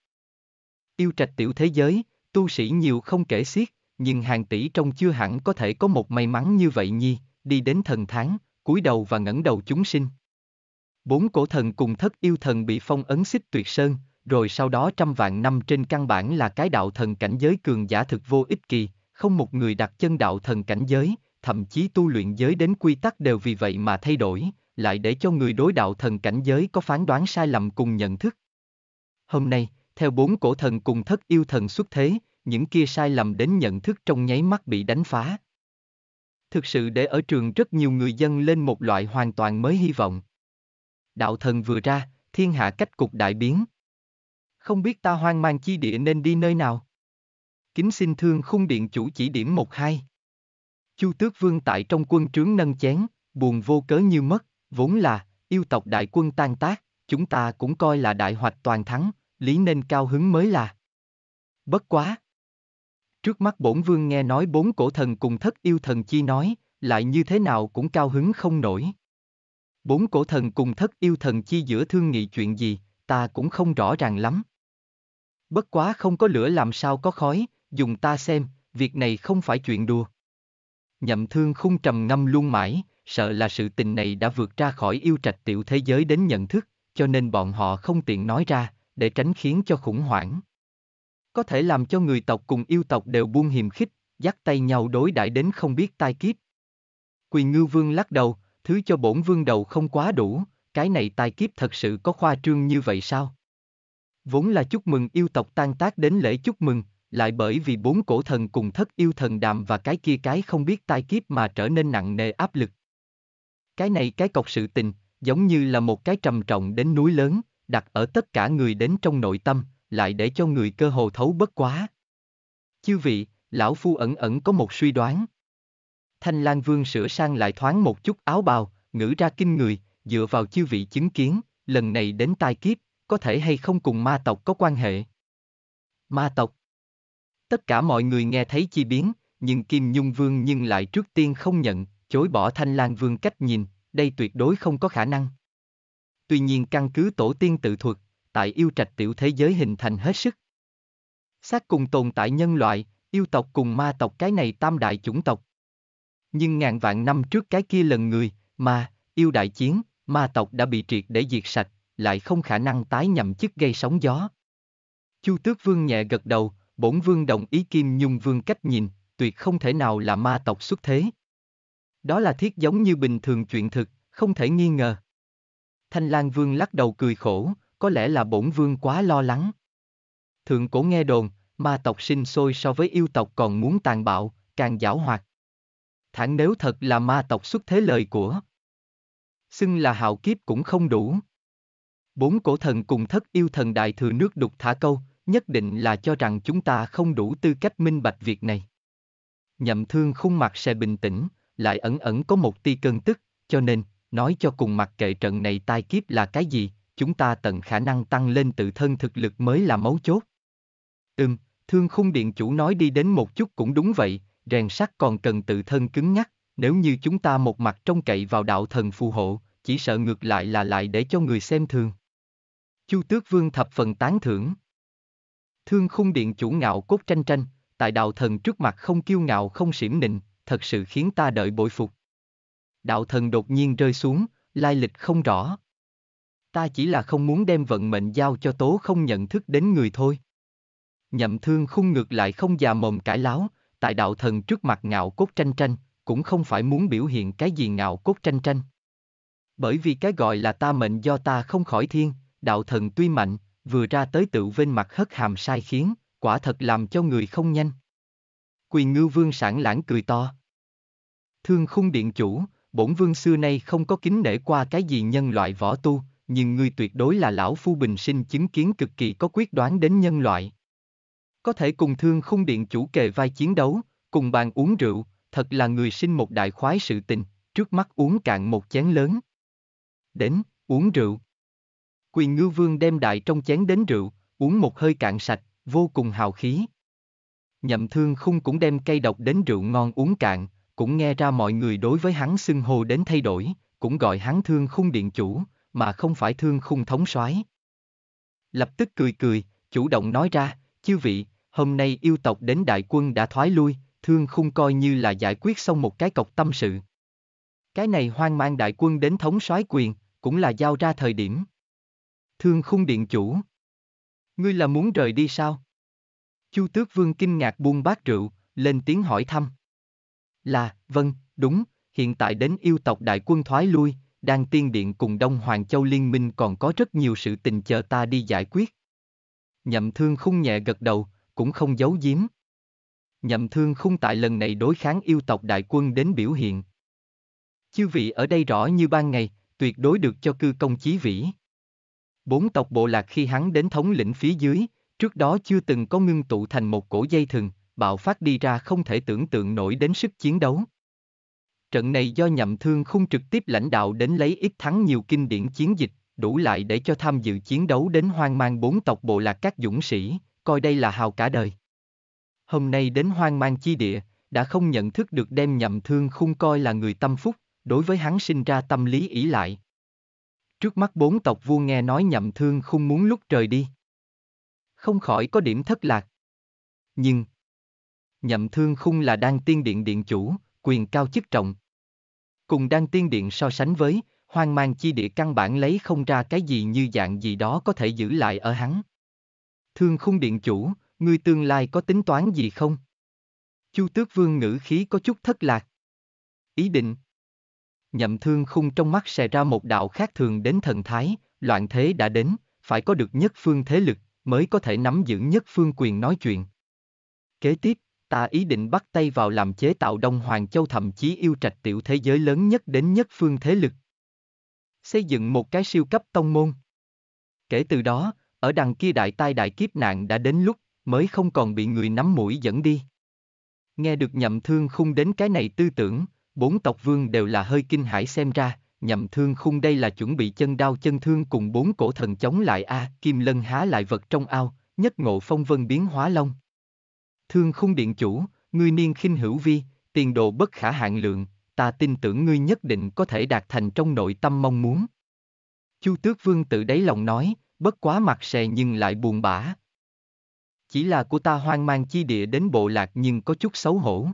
Yêu trạch tiểu thế giới, tu sĩ nhiều không kể xiết, nhưng hàng tỷ trong chưa hẳn có thể có một may mắn như vậy nhi, đi đến thần tháng, cúi đầu và ngẩng đầu chúng sinh. Bốn cổ thần cùng thất yêu thần bị phong ấn xích tuyệt sơn, rồi sau đó trăm vạn năm trên căn bản là cái đạo thần cảnh giới cường giả thực vô ích kỳ, không một người đặt chân đạo thần cảnh giới, thậm chí tu luyện giới đến quy tắc đều vì vậy mà thay đổi, lại để cho người đối đạo thần cảnh giới có phán đoán sai lầm cùng nhận thức. Hôm nay, theo bốn cổ thần cùng thất yêu thần xuất thế, những kia sai lầm đến nhận thức trong nháy mắt bị đánh phá. Thực sự để ở trường rất nhiều người dân lên một loại hoàn toàn mới hy vọng. Đạo thần vừa ra, thiên hạ cách cục đại biến. Không biết ta hoang mang chi địa nên đi nơi nào? Kính xin thương khung điện chủ chỉ điểm một hai. Chu tước vương tại trong quân trướng nâng chén, buồn vô cớ như mất, vốn là, yêu tộc đại quân tan tác, chúng ta cũng coi là đại hoạch toàn thắng, lý nên cao hứng mới là. Bất quá. Trước mắt bổn vương nghe nói bốn cổ thần cùng thất yêu thần chi nói, lại như thế nào cũng cao hứng không nổi. Bốn cổ thần cùng thất yêu thần chi giữa thương nghị chuyện gì, ta cũng không rõ ràng lắm. Bất quá không có lửa làm sao có khói, dùng ta xem, việc này không phải chuyện đùa. Nhậm thương không trầm ngâm luôn mãi, sợ là sự tình này đã vượt ra khỏi yêu trạch tiểu thế giới đến nhận thức, cho nên bọn họ không tiện nói ra, để tránh khiến cho khủng hoảng. Có thể làm cho người tộc cùng yêu tộc đều buông hiềm khích, dắt tay nhau đối đãi đến không biết tai kiếp. Quỳ ngư vương lắc đầu, thứ cho bổn vương đầu không quá đủ, cái này tài kiếp thật sự có khoa trương như vậy sao? Vốn là chúc mừng yêu tộc tan tác đến lễ chúc mừng, lại bởi vì bốn cổ thần cùng thất yêu thần đàm và cái kia cái không biết tai kiếp mà trở nên nặng nề áp lực. Cái này cái cọc sự tình, giống như là một cái trầm trọng đến núi lớn, đặt ở tất cả người đến trong nội tâm, lại để cho người cơ hồ thấu bất quá. Chư vị, lão phu ẩn ẩn có một suy đoán, Thanh Lan Vương sửa sang lại thoáng một chút áo bào, ngữ ra kinh người, dựa vào chư vị chứng kiến, lần này đến tai kiếp, có thể hay không cùng ma tộc có quan hệ. Ma tộc Tất cả mọi người nghe thấy chi biến, nhưng Kim Nhung Vương nhưng lại trước tiên không nhận, chối bỏ Thanh Lan Vương cách nhìn, đây tuyệt đối không có khả năng. Tuy nhiên căn cứ tổ tiên tự thuật, tại yêu trạch tiểu thế giới hình thành hết sức. Xác cùng tồn tại nhân loại, yêu tộc cùng ma tộc cái này tam đại chủng tộc, nhưng ngàn vạn năm trước cái kia lần người, ma, yêu đại chiến, ma tộc đã bị triệt để diệt sạch, lại không khả năng tái nhậm chức gây sóng gió. Chu Tước Vương nhẹ gật đầu, bổn vương đồng ý Kim Nhung Vương cách nhìn, tuyệt không thể nào là ma tộc xuất thế. Đó là thiết giống như bình thường chuyện thực, không thể nghi ngờ. Thanh Lan Vương lắc đầu cười khổ, có lẽ là bổn vương quá lo lắng. Thượng cổ nghe đồn, ma tộc sinh sôi so với yêu tộc còn muốn tàn bạo, càng giảo hoạt thẳng nếu thật là ma tộc xuất thế lời của. Xưng là hạo kiếp cũng không đủ. Bốn cổ thần cùng thất yêu thần đại thừa nước đục thả câu, nhất định là cho rằng chúng ta không đủ tư cách minh bạch việc này. Nhậm thương khung mặt sẽ bình tĩnh, lại ẩn ẩn có một tia cơn tức, cho nên, nói cho cùng mặt kệ trận này tai kiếp là cái gì, chúng ta tận khả năng tăng lên tự thân thực lực mới là mấu chốt. Ừm, thương khung điện chủ nói đi đến một chút cũng đúng vậy, rèn sắt còn cần tự thân cứng nhắc, nếu như chúng ta một mặt trông cậy vào đạo thần phù hộ, chỉ sợ ngược lại là lại để cho người xem thường. Chu Tước Vương thập phần tán thưởng. Thương khung điện chủ ngạo cốt tranh tranh, tại đạo thần trước mặt không kiêu ngạo không xỉm nịnh, thật sự khiến ta đợi bội phục. Đạo thần đột nhiên rơi xuống, lai lịch không rõ. Ta chỉ là không muốn đem vận mệnh giao cho tố không nhận thức đến người thôi. Nhậm thương khung ngược lại không già mồm cãi láo, tại đạo thần trước mặt ngạo cốt tranh tranh, cũng không phải muốn biểu hiện cái gì ngạo cốt tranh tranh. Bởi vì cái gọi là ta mệnh do ta không khỏi thiên, đạo thần tuy mạnh, vừa ra tới tự vên mặt hất hàm sai khiến, quả thật làm cho người không nhanh. Quyền ngư vương sản lãng cười to. Thương khung điện chủ, bổn vương xưa nay không có kính nể qua cái gì nhân loại võ tu, nhưng ngươi tuyệt đối là lão phu bình sinh chứng kiến cực kỳ có quyết đoán đến nhân loại có thể cùng thương khung điện chủ kề vai chiến đấu, cùng bàn uống rượu, thật là người sinh một đại khoái sự tình, trước mắt uống cạn một chén lớn. Đến, uống rượu. Quyền ngư vương đem đại trong chén đến rượu, uống một hơi cạn sạch, vô cùng hào khí. Nhậm thương khung cũng đem cây độc đến rượu ngon uống cạn, cũng nghe ra mọi người đối với hắn xưng hồ đến thay đổi, cũng gọi hắn thương khung điện chủ, mà không phải thương khung thống soái. Lập tức cười cười, chủ động nói ra, chư vị, hôm nay yêu tộc đến đại quân đã thoái lui, thương khung coi như là giải quyết xong một cái cọc tâm sự. Cái này hoang mang đại quân đến thống soái quyền, cũng là giao ra thời điểm. Thương khung điện chủ. Ngươi là muốn rời đi sao? Chu tước vương kinh ngạc buông bát rượu, lên tiếng hỏi thăm. Là, vâng, đúng, hiện tại đến yêu tộc đại quân thoái lui, đang tiên điện cùng Đông Hoàng Châu Liên minh còn có rất nhiều sự tình chờ ta đi giải quyết. Nhậm thương khung nhẹ gật đầu, cũng không giấu giếm. Nhậm thương khung tại lần này đối kháng yêu tộc đại quân đến biểu hiện. Chư vị ở đây rõ như ban ngày, tuyệt đối được cho cư công chí vĩ. Bốn tộc bộ lạc khi hắn đến thống lĩnh phía dưới, trước đó chưa từng có ngưng tụ thành một cổ dây thừng, bạo phát đi ra không thể tưởng tượng nổi đến sức chiến đấu. Trận này do nhậm thương không trực tiếp lãnh đạo đến lấy ít thắng nhiều kinh điển chiến dịch, đủ lại để cho tham dự chiến đấu đến hoang mang bốn tộc bộ lạc các dũng sĩ, coi đây là hào cả đời. Hôm nay đến hoang mang chi địa, đã không nhận thức được đem nhậm thương khung coi là người tâm phúc, đối với hắn sinh ra tâm lý ỷ lại. Trước mắt bốn tộc vua nghe nói nhậm thương khung muốn lúc trời đi. Không khỏi có điểm thất lạc. Nhưng, nhậm thương khung là đang tiên điện điện chủ, quyền cao chức trọng. Cùng đang tiên điện so sánh với, hoang mang chi địa căn bản lấy không ra cái gì như dạng gì đó có thể giữ lại ở hắn. Thương khung điện chủ, ngươi tương lai có tính toán gì không? Chu tước vương ngữ khí có chút thất lạc. Ý định. Nhậm thương khung trong mắt xè ra một đạo khác thường đến thần thái, loạn thế đã đến, phải có được nhất phương thế lực, mới có thể nắm giữ nhất phương quyền nói chuyện. Kế tiếp, ta ý định bắt tay vào làm chế tạo Đông Hoàng Châu thậm chí yêu trạch tiểu thế giới lớn nhất đến nhất phương thế lực. Xây dựng một cái siêu cấp tông môn. Kể từ đó, ở đằng kia đại tai đại kiếp nạn đã đến lúc, mới không còn bị người nắm mũi dẫn đi. Nghe được nhậm thương khung đến cái này tư tưởng, bốn tộc vương đều là hơi kinh hãi xem ra, nhậm thương khung đây là chuẩn bị chân đao chân thương cùng bốn cổ thần chống lại a à, kim lân há lại vật trong ao, nhất ngộ phong vân biến hóa long. Thương khung điện chủ, ngươi niên khinh hữu vi, tiền đồ bất khả hạn lượng, ta tin tưởng ngươi nhất định có thể đạt thành trong nội tâm mong muốn. Chu tước vương tự đáy lòng nói, bất quá mặt xề nhưng lại buồn bã. Chỉ là của ta hoang mang chi địa đến bộ lạc nhưng có chút xấu hổ.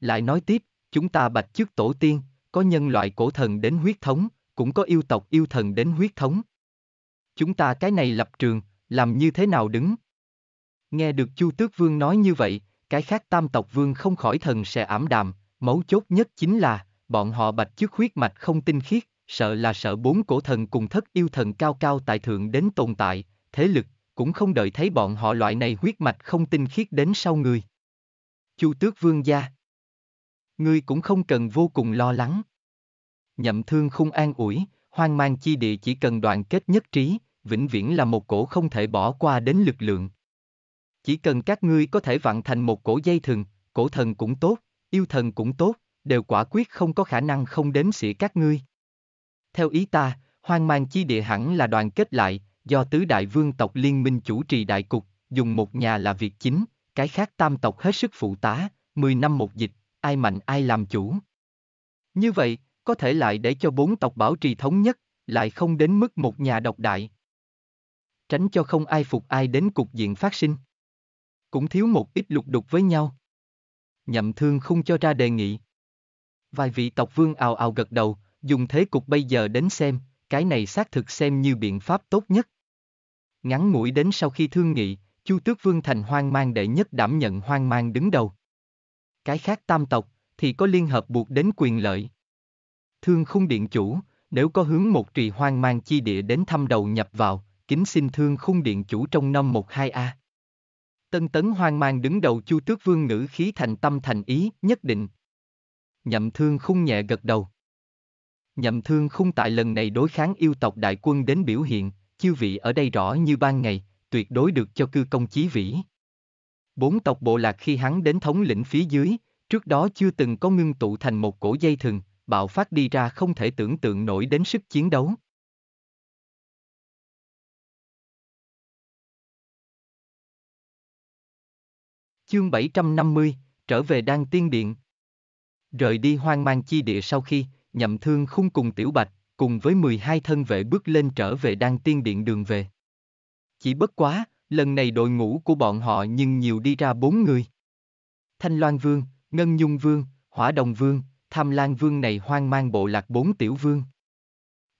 Lại nói tiếp, chúng ta bạch trước tổ tiên, có nhân loại cổ thần đến huyết thống, cũng có yêu tộc yêu thần đến huyết thống. Chúng ta cái này lập trường, làm như thế nào đứng? Nghe được Chu Tước Vương nói như vậy, cái khác tam tộc vương không khỏi thần sẽ ảm đạm, mấu chốt nhất chính là, bọn họ bạch trước huyết mạch không tinh khiết, sợ là sợ bốn cổ thần cùng thất yêu thần cao cao tại thượng đến tồn tại, thế lực, cũng không đợi thấy bọn họ loại này huyết mạch không tinh khiết đến sau người. Chu tước vương gia. Ngươi cũng không cần vô cùng lo lắng. Nhậm thương không an ủi, hoang mang chi địa chỉ cần đoàn kết nhất trí, vĩnh viễn là một cổ không thể bỏ qua đến lực lượng. Chỉ cần các ngươi có thể vặn thành một cổ dây thừng, cổ thần cũng tốt, yêu thần cũng tốt, đều quả quyết không có khả năng không đếm xỉa các ngươi. Theo ý ta, hoang mang chi địa hẳn là đoàn kết lại, do tứ đại vương tộc liên minh chủ trì đại cục, dùng một nhà là việc chính, cái khác tam tộc hết sức phụ tá, 10 năm một dịch, ai mạnh ai làm chủ. Như vậy, có thể lại để cho bốn tộc bảo trì thống nhất, lại không đến mức một nhà độc đại. Tránh cho không ai phục ai đến cục diện phát sinh. Cũng thiếu một ít lục đục với nhau. Nhậm thương không cho ra đề nghị. Vài vị tộc vương ào ào gật đầu, Dùng thế cục bây giờ đến xem, cái này xác thực xem như biện pháp tốt nhất. Ngắn mũi đến sau khi thương nghị, Chu Tước Vương thành hoang mang đệ nhất đảm nhận hoang mang đứng đầu. Cái khác tam tộc, thì có liên hợp buộc đến quyền lợi. Thương khung điện chủ, nếu có hướng một trì hoang mang chi địa đến thăm đầu nhập vào, kính xin thương khung điện chủ trong năm 12A. Tân tấn hoang mang đứng đầu Chu Tước Vương ngữ khí thành tâm thành ý, nhất định. Nhậm thương khung nhẹ gật đầu. Nhậm thương khung tại lần này đối kháng yêu tộc đại quân đến biểu hiện, chiêu vị ở đây rõ như ban ngày, tuyệt đối được cho cư công chí vĩ. Bốn tộc bộ lạc khi hắn đến thống lĩnh phía dưới, trước đó chưa từng có ngưng tụ thành một cổ dây thừng, bạo phát đi ra không thể tưởng tượng nổi đến sức chiến đấu. Chương 750, trở về Đan Tiên Điện. Rời đi hoang mang chi địa sau khi, nhậm thương khung cùng tiểu bạch, cùng với 12 thân vệ bước lên trở về Đang tiên điện đường về. Chỉ bất quá, lần này đội ngũ của bọn họ nhưng nhiều đi ra bốn người. Thanh Loan Vương, Ngân Nhung Vương, Hỏa Đồng Vương, Tham Lan Vương này hoang mang bộ lạc bốn tiểu vương.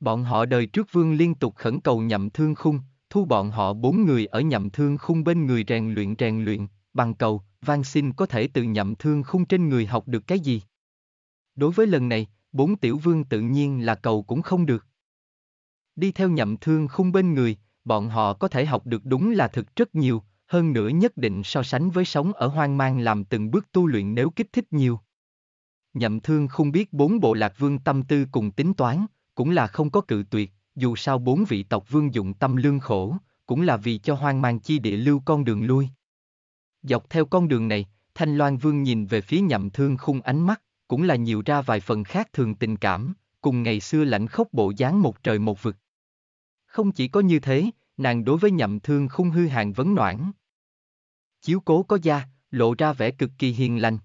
Bọn họ đời trước vương liên tục khẩn cầu nhậm thương khung, thu bọn họ bốn người ở nhậm thương khung bên người rèn luyện rèn luyện, bằng cầu, van xin có thể từ nhậm thương khung trên người học được cái gì. Đối với lần này, bốn tiểu vương tự nhiên là cầu cũng không được. Đi theo nhậm thương khung bên người, bọn họ có thể học được đúng là thực rất nhiều, hơn nữa nhất định so sánh với sống ở hoang mang làm từng bước tu luyện nếu kích thích nhiều. Nhậm thương không biết bốn bộ lạc vương tâm tư cùng tính toán, cũng là không có cự tuyệt, dù sao bốn vị tộc vương dụng tâm lương khổ, cũng là vì cho hoang mang chi địa lưu con đường lui. Dọc theo con đường này, Thanh Loan Vương nhìn về phía nhậm thương khung ánh mắt, cũng là nhiều ra vài phần khác thường tình cảm, cùng ngày xưa lãnh khốc bộ dáng một trời một vực. Không chỉ có như thế, nàng đối với nhậm thương không hư hàng vấn noãn. Chiếu cố có da, lộ ra vẻ cực kỳ hiền lành.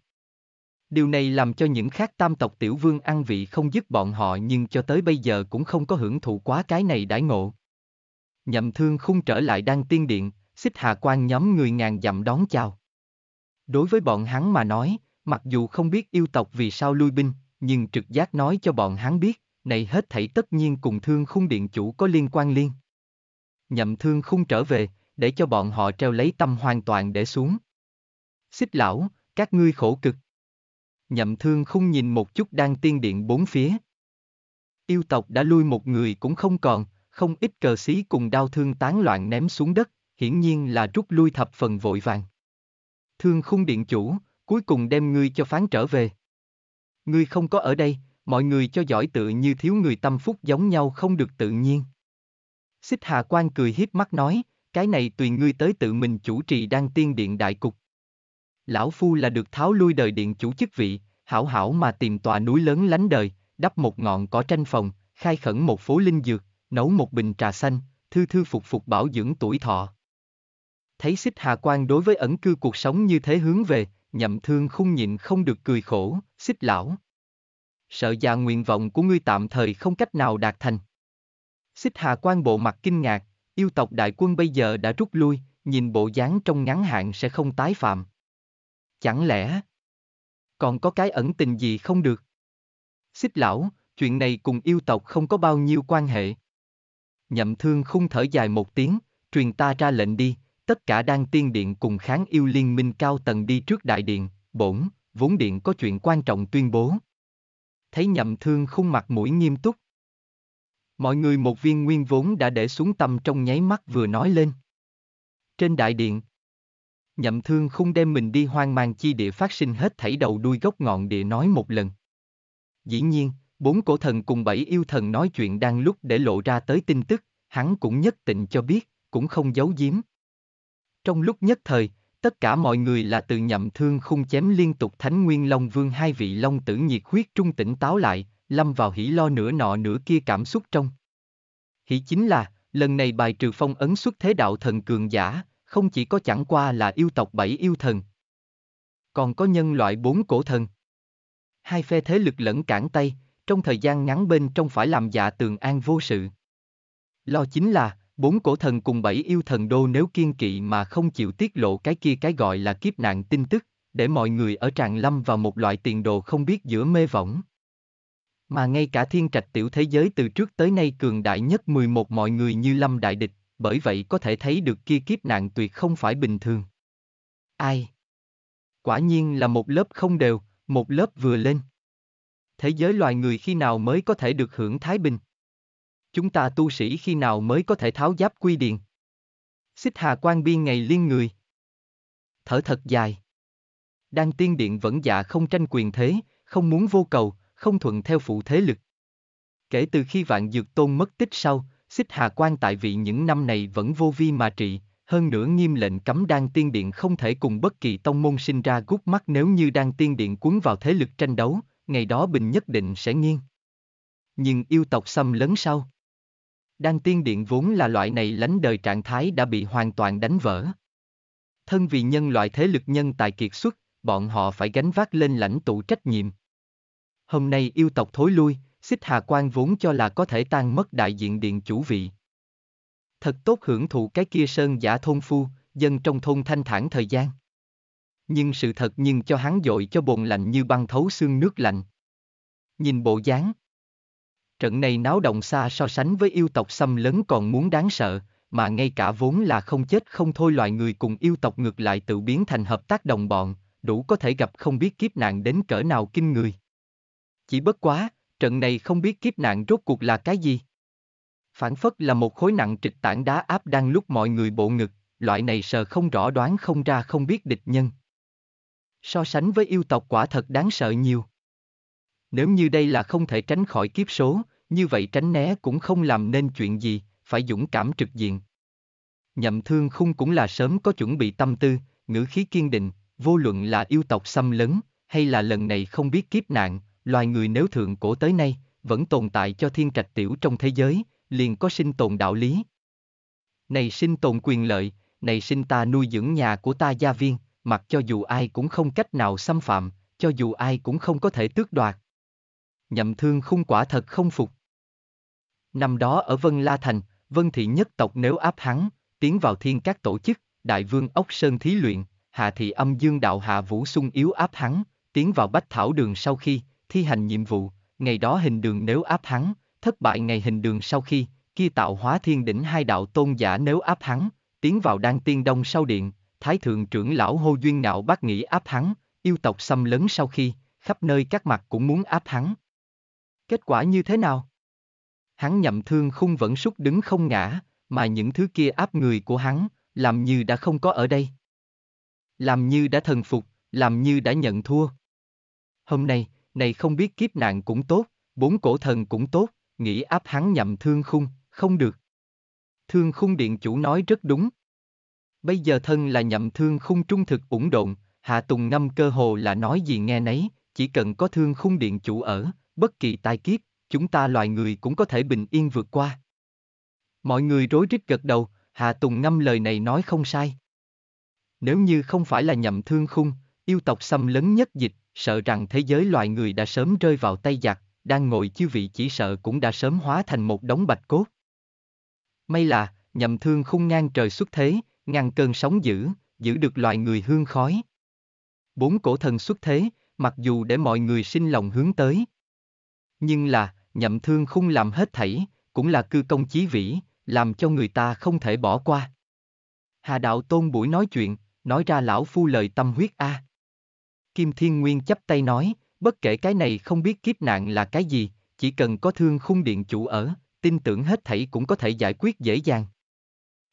Điều này làm cho những khác tam tộc tiểu vương ăn vị không dứt bọn họ nhưng cho tới bây giờ cũng không có hưởng thụ quá cái này đãi ngộ. Nhậm thương khung trở lại đang tiên điện, xích hà quan nhóm người ngàn dặm đón chào. Đối với bọn hắn mà nói, Mặc dù không biết yêu tộc vì sao lui binh, nhưng trực giác nói cho bọn hắn biết, này hết thảy tất nhiên cùng thương khung điện chủ có liên quan liên. Nhậm thương khung trở về, để cho bọn họ treo lấy tâm hoàn toàn để xuống. Xích lão, các ngươi khổ cực. Nhậm thương khung nhìn một chút đang tiên điện bốn phía. Yêu tộc đã lui một người cũng không còn, không ít cờ xí cùng đau thương tán loạn ném xuống đất, hiển nhiên là rút lui thập phần vội vàng. Thương khung điện chủ, cuối cùng đem ngươi cho phán trở về. Ngươi không có ở đây, mọi người cho giỏi tự như thiếu người tâm phúc giống nhau không được tự nhiên. Xích Hà Quan cười hiếp mắt nói, cái này tùy ngươi tới tự mình chủ trì đang tiên điện đại cục. Lão Phu là được tháo lui đời điện chủ chức vị, hảo hảo mà tìm tòa núi lớn lánh đời, đắp một ngọn cỏ tranh phòng, khai khẩn một phố linh dược, nấu một bình trà xanh, thư thư phục phục bảo dưỡng tuổi thọ. Thấy xích hà quan đối với ẩn cư cuộc sống như thế hướng về, nhậm thương không nhịn không được cười khổ, xích lão. Sợ già nguyện vọng của ngươi tạm thời không cách nào đạt thành. Xích hà quan bộ mặt kinh ngạc, yêu tộc đại quân bây giờ đã rút lui, nhìn bộ dáng trong ngắn hạn sẽ không tái phạm. Chẳng lẽ còn có cái ẩn tình gì không được? Xích lão, chuyện này cùng yêu tộc không có bao nhiêu quan hệ. Nhậm thương khung thở dài một tiếng, truyền ta ra lệnh đi tất cả đang tiên điện cùng kháng yêu liên minh cao tầng đi trước đại điện, bổn, vốn điện có chuyện quan trọng tuyên bố. Thấy nhậm thương khung mặt mũi nghiêm túc. Mọi người một viên nguyên vốn đã để xuống tâm trong nháy mắt vừa nói lên. Trên đại điện, nhậm thương khung đem mình đi hoang mang chi địa phát sinh hết thảy đầu đuôi gốc ngọn địa nói một lần. Dĩ nhiên, bốn cổ thần cùng bảy yêu thần nói chuyện đang lúc để lộ ra tới tin tức, hắn cũng nhất định cho biết, cũng không giấu giếm. Trong lúc nhất thời, tất cả mọi người là từ nhậm thương khung chém liên tục Thánh Nguyên Long Vương hai vị Long tử nhiệt huyết trung tỉnh táo lại, lâm vào hỉ lo nửa nọ nửa kia cảm xúc trong. Hỉ chính là, lần này bài trừ phong ấn xuất thế đạo thần cường giả, không chỉ có chẳng qua là yêu tộc bảy yêu thần. Còn có nhân loại bốn cổ thần. Hai phe thế lực lẫn cản tay, trong thời gian ngắn bên trong phải làm dạ tường an vô sự. Lo chính là, bốn cổ thần cùng bảy yêu thần đô nếu kiên kỵ mà không chịu tiết lộ cái kia cái gọi là kiếp nạn tin tức, để mọi người ở tràng lâm vào một loại tiền đồ không biết giữa mê võng. Mà ngay cả thiên trạch tiểu thế giới từ trước tới nay cường đại nhất 11 mọi người như lâm đại địch, bởi vậy có thể thấy được kia kiếp nạn tuyệt không phải bình thường. Ai? Quả nhiên là một lớp không đều, một lớp vừa lên. Thế giới loài người khi nào mới có thể được hưởng thái bình? chúng ta tu sĩ khi nào mới có thể tháo giáp quy điền? Xích hà quan biên ngày liên người. Thở thật dài. Đan tiên điện vẫn dạ không tranh quyền thế, không muốn vô cầu, không thuận theo phụ thế lực. Kể từ khi vạn dược tôn mất tích sau, xích hà quan tại vị những năm này vẫn vô vi mà trị, hơn nữa nghiêm lệnh cấm đan tiên điện không thể cùng bất kỳ tông môn sinh ra gút mắt nếu như đan tiên điện cuốn vào thế lực tranh đấu, ngày đó bình nhất định sẽ nghiêng. Nhưng yêu tộc xâm lấn sau đang tiên điện vốn là loại này lánh đời trạng thái đã bị hoàn toàn đánh vỡ. Thân vì nhân loại thế lực nhân tài kiệt xuất, bọn họ phải gánh vác lên lãnh tụ trách nhiệm. Hôm nay yêu tộc thối lui, xích hà quan vốn cho là có thể tan mất đại diện điện chủ vị. Thật tốt hưởng thụ cái kia sơn giả thôn phu, dân trong thôn thanh thản thời gian. Nhưng sự thật nhưng cho hắn dội cho bồn lạnh như băng thấu xương nước lạnh. Nhìn bộ dáng, Trận này náo động xa so sánh với yêu tộc xâm lấn còn muốn đáng sợ, mà ngay cả vốn là không chết không thôi loài người cùng yêu tộc ngược lại tự biến thành hợp tác đồng bọn, đủ có thể gặp không biết kiếp nạn đến cỡ nào kinh người. Chỉ bất quá, trận này không biết kiếp nạn rốt cuộc là cái gì. Phản phất là một khối nặng trịch tảng đá áp đang lúc mọi người bộ ngực, loại này sờ không rõ đoán không ra không biết địch nhân. So sánh với yêu tộc quả thật đáng sợ nhiều nếu như đây là không thể tránh khỏi kiếp số, như vậy tránh né cũng không làm nên chuyện gì, phải dũng cảm trực diện. Nhậm thương khung cũng là sớm có chuẩn bị tâm tư, ngữ khí kiên định, vô luận là yêu tộc xâm lấn, hay là lần này không biết kiếp nạn, loài người nếu thượng cổ tới nay, vẫn tồn tại cho thiên trạch tiểu trong thế giới, liền có sinh tồn đạo lý. Này sinh tồn quyền lợi, này sinh ta nuôi dưỡng nhà của ta gia viên, mặc cho dù ai cũng không cách nào xâm phạm, cho dù ai cũng không có thể tước đoạt, nhậm thương khung quả thật không phục. Năm đó ở Vân La Thành, Vân Thị nhất tộc nếu áp hắn, tiến vào thiên các tổ chức, Đại Vương Ốc Sơn Thí Luyện, Hạ Thị Âm Dương Đạo Hạ Vũ Xung Yếu áp hắn, tiến vào Bách Thảo Đường sau khi, thi hành nhiệm vụ, ngày đó hình đường nếu áp hắn, thất bại ngày hình đường sau khi, kia tạo hóa thiên đỉnh hai đạo tôn giả nếu áp hắn, tiến vào đan tiên đông sau điện, Thái Thượng trưởng lão Hô Duyên Ngạo bác nghĩ áp hắn, yêu tộc xâm lấn sau khi, khắp nơi các mặt cũng muốn áp hắn, Kết quả như thế nào? Hắn nhậm thương khung vẫn sút đứng không ngã, mà những thứ kia áp người của hắn, làm như đã không có ở đây. Làm như đã thần phục, làm như đã nhận thua. Hôm nay, này không biết kiếp nạn cũng tốt, bốn cổ thần cũng tốt, nghĩ áp hắn nhậm thương khung, không được. Thương khung điện chủ nói rất đúng. Bây giờ thân là nhậm thương khung trung thực ủng độn, Hạ Tùng Ngâm cơ hồ là nói gì nghe nấy, chỉ cần có thương khung điện chủ ở, bất kỳ tai kiếp, chúng ta loài người cũng có thể bình yên vượt qua. Mọi người rối rít gật đầu, Hạ Tùng ngâm lời này nói không sai. Nếu như không phải là nhậm thương khung, yêu tộc xâm lấn nhất dịch, sợ rằng thế giới loài người đã sớm rơi vào tay giặc, đang ngồi chư vị chỉ sợ cũng đã sớm hóa thành một đống bạch cốt. May là, nhậm thương khung ngang trời xuất thế, ngăn cơn sóng dữ, giữ được loài người hương khói. Bốn cổ thần xuất thế, mặc dù để mọi người sinh lòng hướng tới, nhưng là, nhậm thương khung làm hết thảy, cũng là cư công chí vĩ, làm cho người ta không thể bỏ qua. Hà đạo tôn buổi nói chuyện, nói ra lão phu lời tâm huyết a. À. Kim Thiên Nguyên chấp tay nói, bất kể cái này không biết kiếp nạn là cái gì, chỉ cần có thương khung điện chủ ở, tin tưởng hết thảy cũng có thể giải quyết dễ dàng.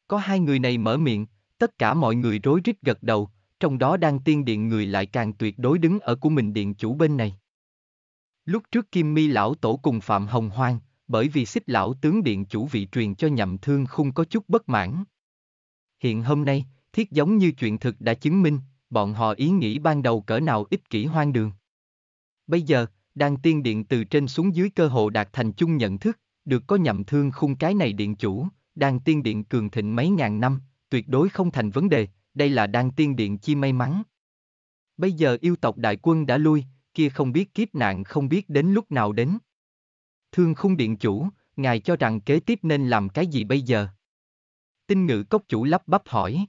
Có hai người này mở miệng, tất cả mọi người rối rít gật đầu, trong đó đang tiên điện người lại càng tuyệt đối đứng ở của mình điện chủ bên này. Lúc trước Kim Mi lão tổ cùng Phạm Hồng Hoang, bởi vì xích lão tướng điện chủ vị truyền cho nhậm thương khung có chút bất mãn. Hiện hôm nay, thiết giống như chuyện thực đã chứng minh, bọn họ ý nghĩ ban đầu cỡ nào ích kỷ hoang đường. Bây giờ, đang tiên điện từ trên xuống dưới cơ hội đạt thành chung nhận thức, được có nhậm thương khung cái này điện chủ, đang tiên điện cường thịnh mấy ngàn năm, tuyệt đối không thành vấn đề, đây là đang tiên điện chi may mắn. Bây giờ yêu tộc đại quân đã lui, kia không biết kiếp nạn không biết đến lúc nào đến. Thương khung điện chủ, ngài cho rằng kế tiếp nên làm cái gì bây giờ? Tinh ngữ cốc chủ lắp bắp hỏi.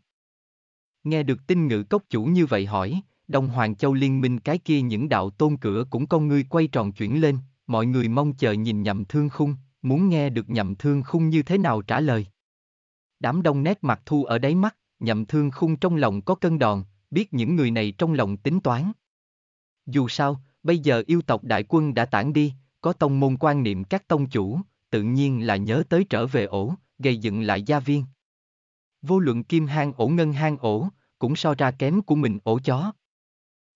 Nghe được tinh ngữ cốc chủ như vậy hỏi, đồng Hoàng Châu Liên minh cái kia những đạo tôn cửa cũng con ngươi quay tròn chuyển lên, mọi người mong chờ nhìn nhầm thương khung, muốn nghe được nhầm thương khung như thế nào trả lời. Đám đông nét mặt thu ở đáy mắt, nhầm thương khung trong lòng có cân đòn, biết những người này trong lòng tính toán, dù sao, bây giờ yêu tộc đại quân đã tản đi, có tông môn quan niệm các tông chủ, tự nhiên là nhớ tới trở về ổ, gây dựng lại gia viên. Vô luận kim hang ổ ngân hang ổ, cũng so ra kém của mình ổ chó.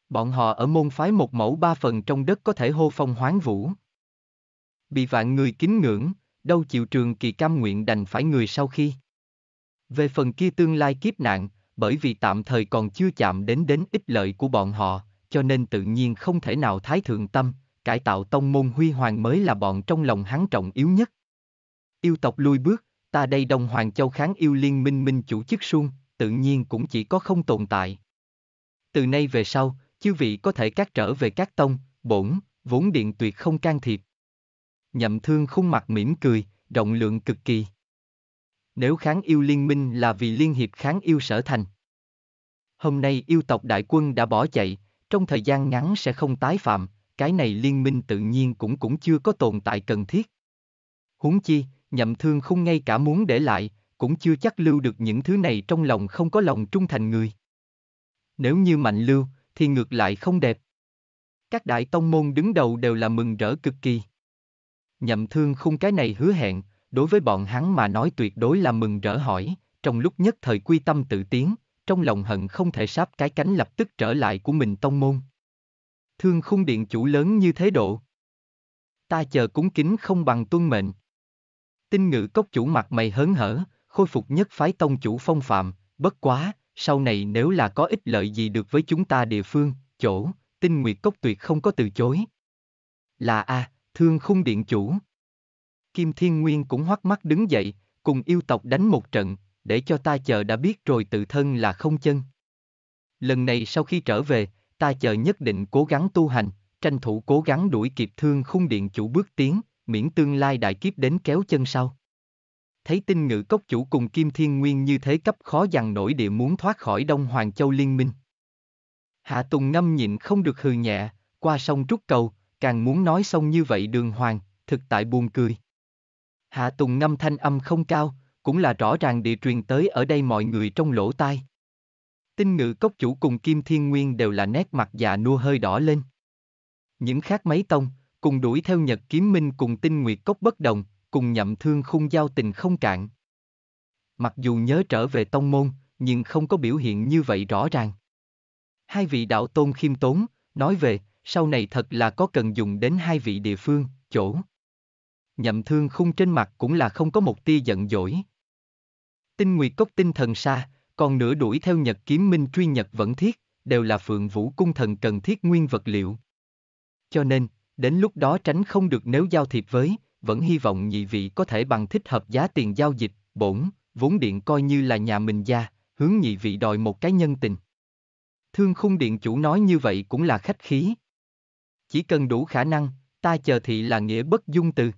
Bọn họ ở môn phái một mẫu ba phần trong đất có thể hô phong hoáng vũ. Bị vạn người kính ngưỡng, đâu chịu trường kỳ cam nguyện đành phải người sau khi. Về phần kia tương lai kiếp nạn, bởi vì tạm thời còn chưa chạm đến đến ích lợi của bọn họ, cho nên tự nhiên không thể nào thái thượng tâm, cải tạo tông môn huy hoàng mới là bọn trong lòng hắn trọng yếu nhất. Yêu tộc lui bước, ta đây đồng hoàng châu kháng yêu liên minh minh chủ chức suông, tự nhiên cũng chỉ có không tồn tại. Từ nay về sau, chư vị có thể cắt trở về các tông, bổn, vốn điện tuyệt không can thiệp. Nhậm thương không mặt mỉm cười, rộng lượng cực kỳ. Nếu kháng yêu liên minh là vì liên hiệp kháng yêu sở thành. Hôm nay yêu tộc đại quân đã bỏ chạy, trong thời gian ngắn sẽ không tái phạm, cái này liên minh tự nhiên cũng cũng chưa có tồn tại cần thiết. Huống chi, nhậm thương không ngay cả muốn để lại, cũng chưa chắc lưu được những thứ này trong lòng không có lòng trung thành người. Nếu như mạnh lưu, thì ngược lại không đẹp. Các đại tông môn đứng đầu đều là mừng rỡ cực kỳ. Nhậm thương khung cái này hứa hẹn, đối với bọn hắn mà nói tuyệt đối là mừng rỡ hỏi, trong lúc nhất thời quy tâm tự tiến, trong lòng hận không thể sáp cái cánh lập tức trở lại của mình tông môn. Thương khung điện chủ lớn như thế độ. Ta chờ cúng kính không bằng tuân mệnh. Tinh ngự cốc chủ mặt mày hớn hở, khôi phục nhất phái tông chủ phong phạm, bất quá, sau này nếu là có ích lợi gì được với chúng ta địa phương, chỗ, tinh nguyệt cốc tuyệt không có từ chối. Là a, à, thương khung điện chủ. Kim Thiên Nguyên cũng hoắc mắt đứng dậy, cùng yêu tộc đánh một trận, để cho ta chờ đã biết rồi tự thân là không chân. Lần này sau khi trở về, ta chờ nhất định cố gắng tu hành, tranh thủ cố gắng đuổi kịp thương khung điện chủ bước tiến, miễn tương lai đại kiếp đến kéo chân sau. Thấy tinh ngữ cốc chủ cùng Kim Thiên Nguyên như thế cấp khó dằn nổi địa muốn thoát khỏi Đông Hoàng Châu Liên Minh. Hạ Tùng Ngâm nhịn không được hừ nhẹ, qua sông trúc cầu, càng muốn nói xong như vậy đường hoàng, thực tại buồn cười. Hạ Tùng Ngâm thanh âm không cao, cũng là rõ ràng địa truyền tới ở đây mọi người trong lỗ tai. Tinh ngự cốc chủ cùng Kim Thiên Nguyên đều là nét mặt già dạ nua hơi đỏ lên. Những khác mấy tông, cùng đuổi theo Nhật Kiếm Minh cùng tinh nguyệt cốc bất đồng, cùng nhậm thương khung giao tình không cạn. Mặc dù nhớ trở về tông môn, nhưng không có biểu hiện như vậy rõ ràng. Hai vị đạo tôn khiêm tốn, nói về, sau này thật là có cần dùng đến hai vị địa phương, chỗ. Nhậm thương khung trên mặt cũng là không có một tia giận dỗi. Tinh Nguyệt Cốc tinh thần xa, còn nửa đuổi theo Nhật Kiếm Minh truy Nhật vẫn thiết, đều là Phượng Vũ Cung thần cần thiết nguyên vật liệu. Cho nên, đến lúc đó tránh không được nếu giao thiệp với, vẫn hy vọng nhị vị có thể bằng thích hợp giá tiền giao dịch, bổn, vốn điện coi như là nhà mình gia, hướng nhị vị đòi một cái nhân tình. Thương khung điện chủ nói như vậy cũng là khách khí. Chỉ cần đủ khả năng, ta chờ thị là nghĩa bất dung từ.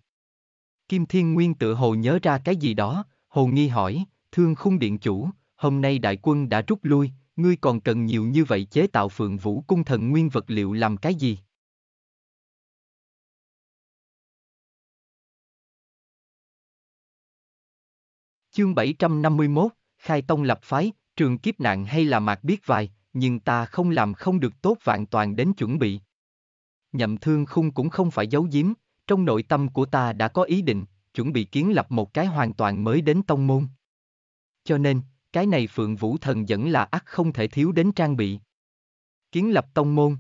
Kim Thiên Nguyên tự hồ nhớ ra cái gì đó, hồ nghi hỏi, Thương khung điện chủ, hôm nay đại quân đã rút lui, ngươi còn cần nhiều như vậy chế tạo phượng vũ cung thần nguyên vật liệu làm cái gì? Chương 751, Khai Tông lập phái, trường kiếp nạn hay là mạc biết vài, nhưng ta không làm không được tốt vạn toàn đến chuẩn bị. Nhậm thương khung cũng không phải giấu giếm, trong nội tâm của ta đã có ý định, chuẩn bị kiến lập một cái hoàn toàn mới đến tông môn. Cho nên, cái này Phượng Vũ Thần vẫn là ắt không thể thiếu đến trang bị. Kiến lập tông môn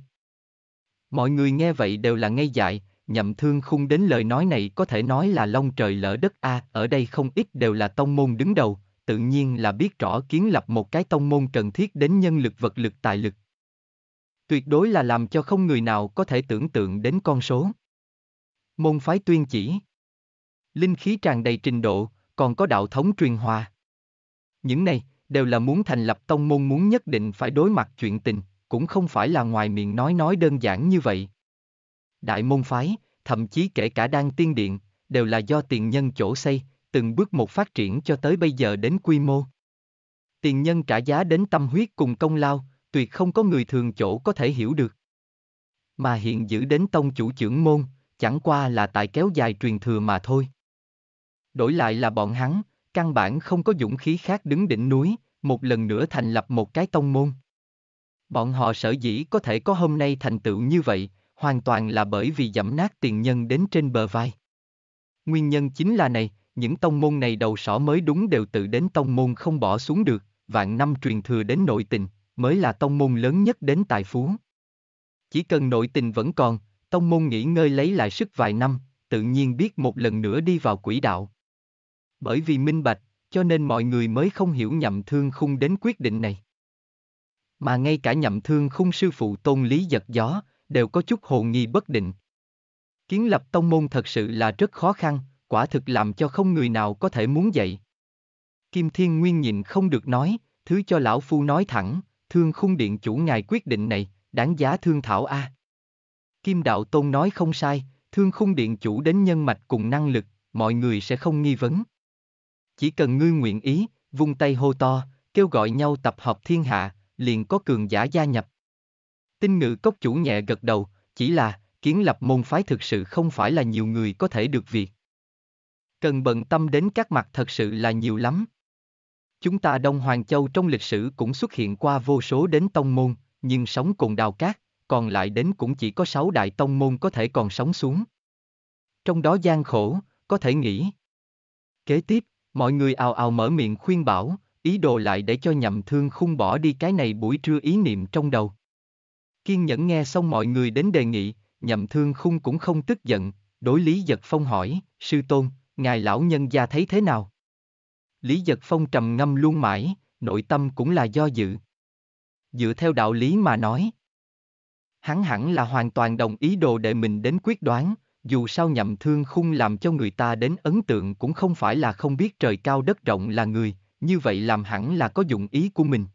Mọi người nghe vậy đều là ngây dại, nhậm thương khung đến lời nói này có thể nói là long trời lỡ đất a à, ở đây không ít đều là tông môn đứng đầu, tự nhiên là biết rõ kiến lập một cái tông môn cần thiết đến nhân lực vật lực tài lực. Tuyệt đối là làm cho không người nào có thể tưởng tượng đến con số. Môn phái tuyên chỉ Linh khí tràn đầy trình độ, còn có đạo thống truyền hòa. Những này, đều là muốn thành lập tông môn muốn nhất định phải đối mặt chuyện tình, cũng không phải là ngoài miệng nói nói đơn giản như vậy. Đại môn phái, thậm chí kể cả đan tiên điện, đều là do tiền nhân chỗ xây, từng bước một phát triển cho tới bây giờ đến quy mô. Tiền nhân trả giá đến tâm huyết cùng công lao, tuyệt không có người thường chỗ có thể hiểu được. Mà hiện giữ đến tông chủ trưởng môn, chẳng qua là tại kéo dài truyền thừa mà thôi. Đổi lại là bọn hắn, căn bản không có dũng khí khác đứng đỉnh núi, một lần nữa thành lập một cái tông môn. Bọn họ sở dĩ có thể có hôm nay thành tựu như vậy, hoàn toàn là bởi vì dẫm nát tiền nhân đến trên bờ vai. Nguyên nhân chính là này, những tông môn này đầu sỏ mới đúng đều tự đến tông môn không bỏ xuống được, vạn năm truyền thừa đến nội tình, mới là tông môn lớn nhất đến tài phú. Chỉ cần nội tình vẫn còn, tông môn nghỉ ngơi lấy lại sức vài năm, tự nhiên biết một lần nữa đi vào quỹ đạo. Bởi vì minh bạch, cho nên mọi người mới không hiểu nhậm thương khung đến quyết định này. Mà ngay cả nhậm thương khung sư phụ tôn lý giật gió, đều có chút hồ nghi bất định. Kiến lập tông môn thật sự là rất khó khăn, quả thực làm cho không người nào có thể muốn dậy. Kim Thiên Nguyên nhìn không được nói, thứ cho lão phu nói thẳng, thương khung điện chủ ngài quyết định này, đáng giá thương thảo a. À. Kim Đạo Tôn nói không sai, thương khung điện chủ đến nhân mạch cùng năng lực, mọi người sẽ không nghi vấn. Chỉ cần ngươi nguyện ý, vung tay hô to, kêu gọi nhau tập hợp thiên hạ, liền có cường giả gia nhập. Tinh ngự cốc chủ nhẹ gật đầu, chỉ là, kiến lập môn phái thực sự không phải là nhiều người có thể được việc. Cần bận tâm đến các mặt thật sự là nhiều lắm. Chúng ta Đông Hoàng Châu trong lịch sử cũng xuất hiện qua vô số đến tông môn, nhưng sống cùng đào cát, còn lại đến cũng chỉ có sáu đại tông môn có thể còn sống xuống. Trong đó gian khổ, có thể nghĩ. Kế tiếp, Mọi người ào ào mở miệng khuyên bảo, ý đồ lại để cho nhậm thương khung bỏ đi cái này buổi trưa ý niệm trong đầu. Kiên nhẫn nghe xong mọi người đến đề nghị, nhậm thương khung cũng không tức giận, đối Lý Giật Phong hỏi, sư tôn, ngài lão nhân gia thấy thế nào? Lý Giật Phong trầm ngâm luôn mãi, nội tâm cũng là do dự. Dựa theo đạo lý mà nói, hắn hẳn là hoàn toàn đồng ý đồ để mình đến quyết đoán, dù sao nhậm thương khung làm cho người ta đến ấn tượng cũng không phải là không biết trời cao đất rộng là người, như vậy làm hẳn là có dụng ý của mình.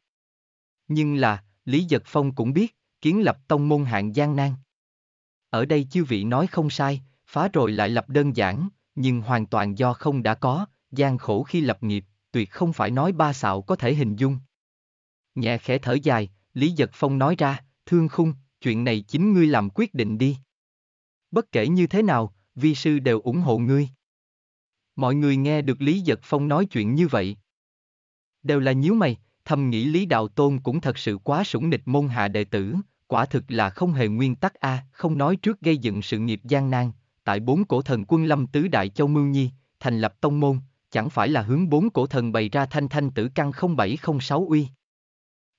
Nhưng là, Lý Giật Phong cũng biết, kiến lập tông môn hạng gian nan. Ở đây chư vị nói không sai, phá rồi lại lập đơn giản, nhưng hoàn toàn do không đã có, gian khổ khi lập nghiệp, tuyệt không phải nói ba xạo có thể hình dung. Nhẹ khẽ thở dài, Lý Giật Phong nói ra, thương khung, chuyện này chính ngươi làm quyết định đi. Bất kể như thế nào, vi sư đều ủng hộ ngươi. Mọi người nghe được Lý Giật Phong nói chuyện như vậy. Đều là nhíu mày, thầm nghĩ Lý Đạo Tôn cũng thật sự quá sủng nịch môn hạ đệ tử, quả thực là không hề nguyên tắc a, à, không nói trước gây dựng sự nghiệp gian nan, tại bốn cổ thần quân lâm tứ đại châu mưu nhi, thành lập tông môn, chẳng phải là hướng bốn cổ thần bày ra thanh thanh tử căn 0706 uy.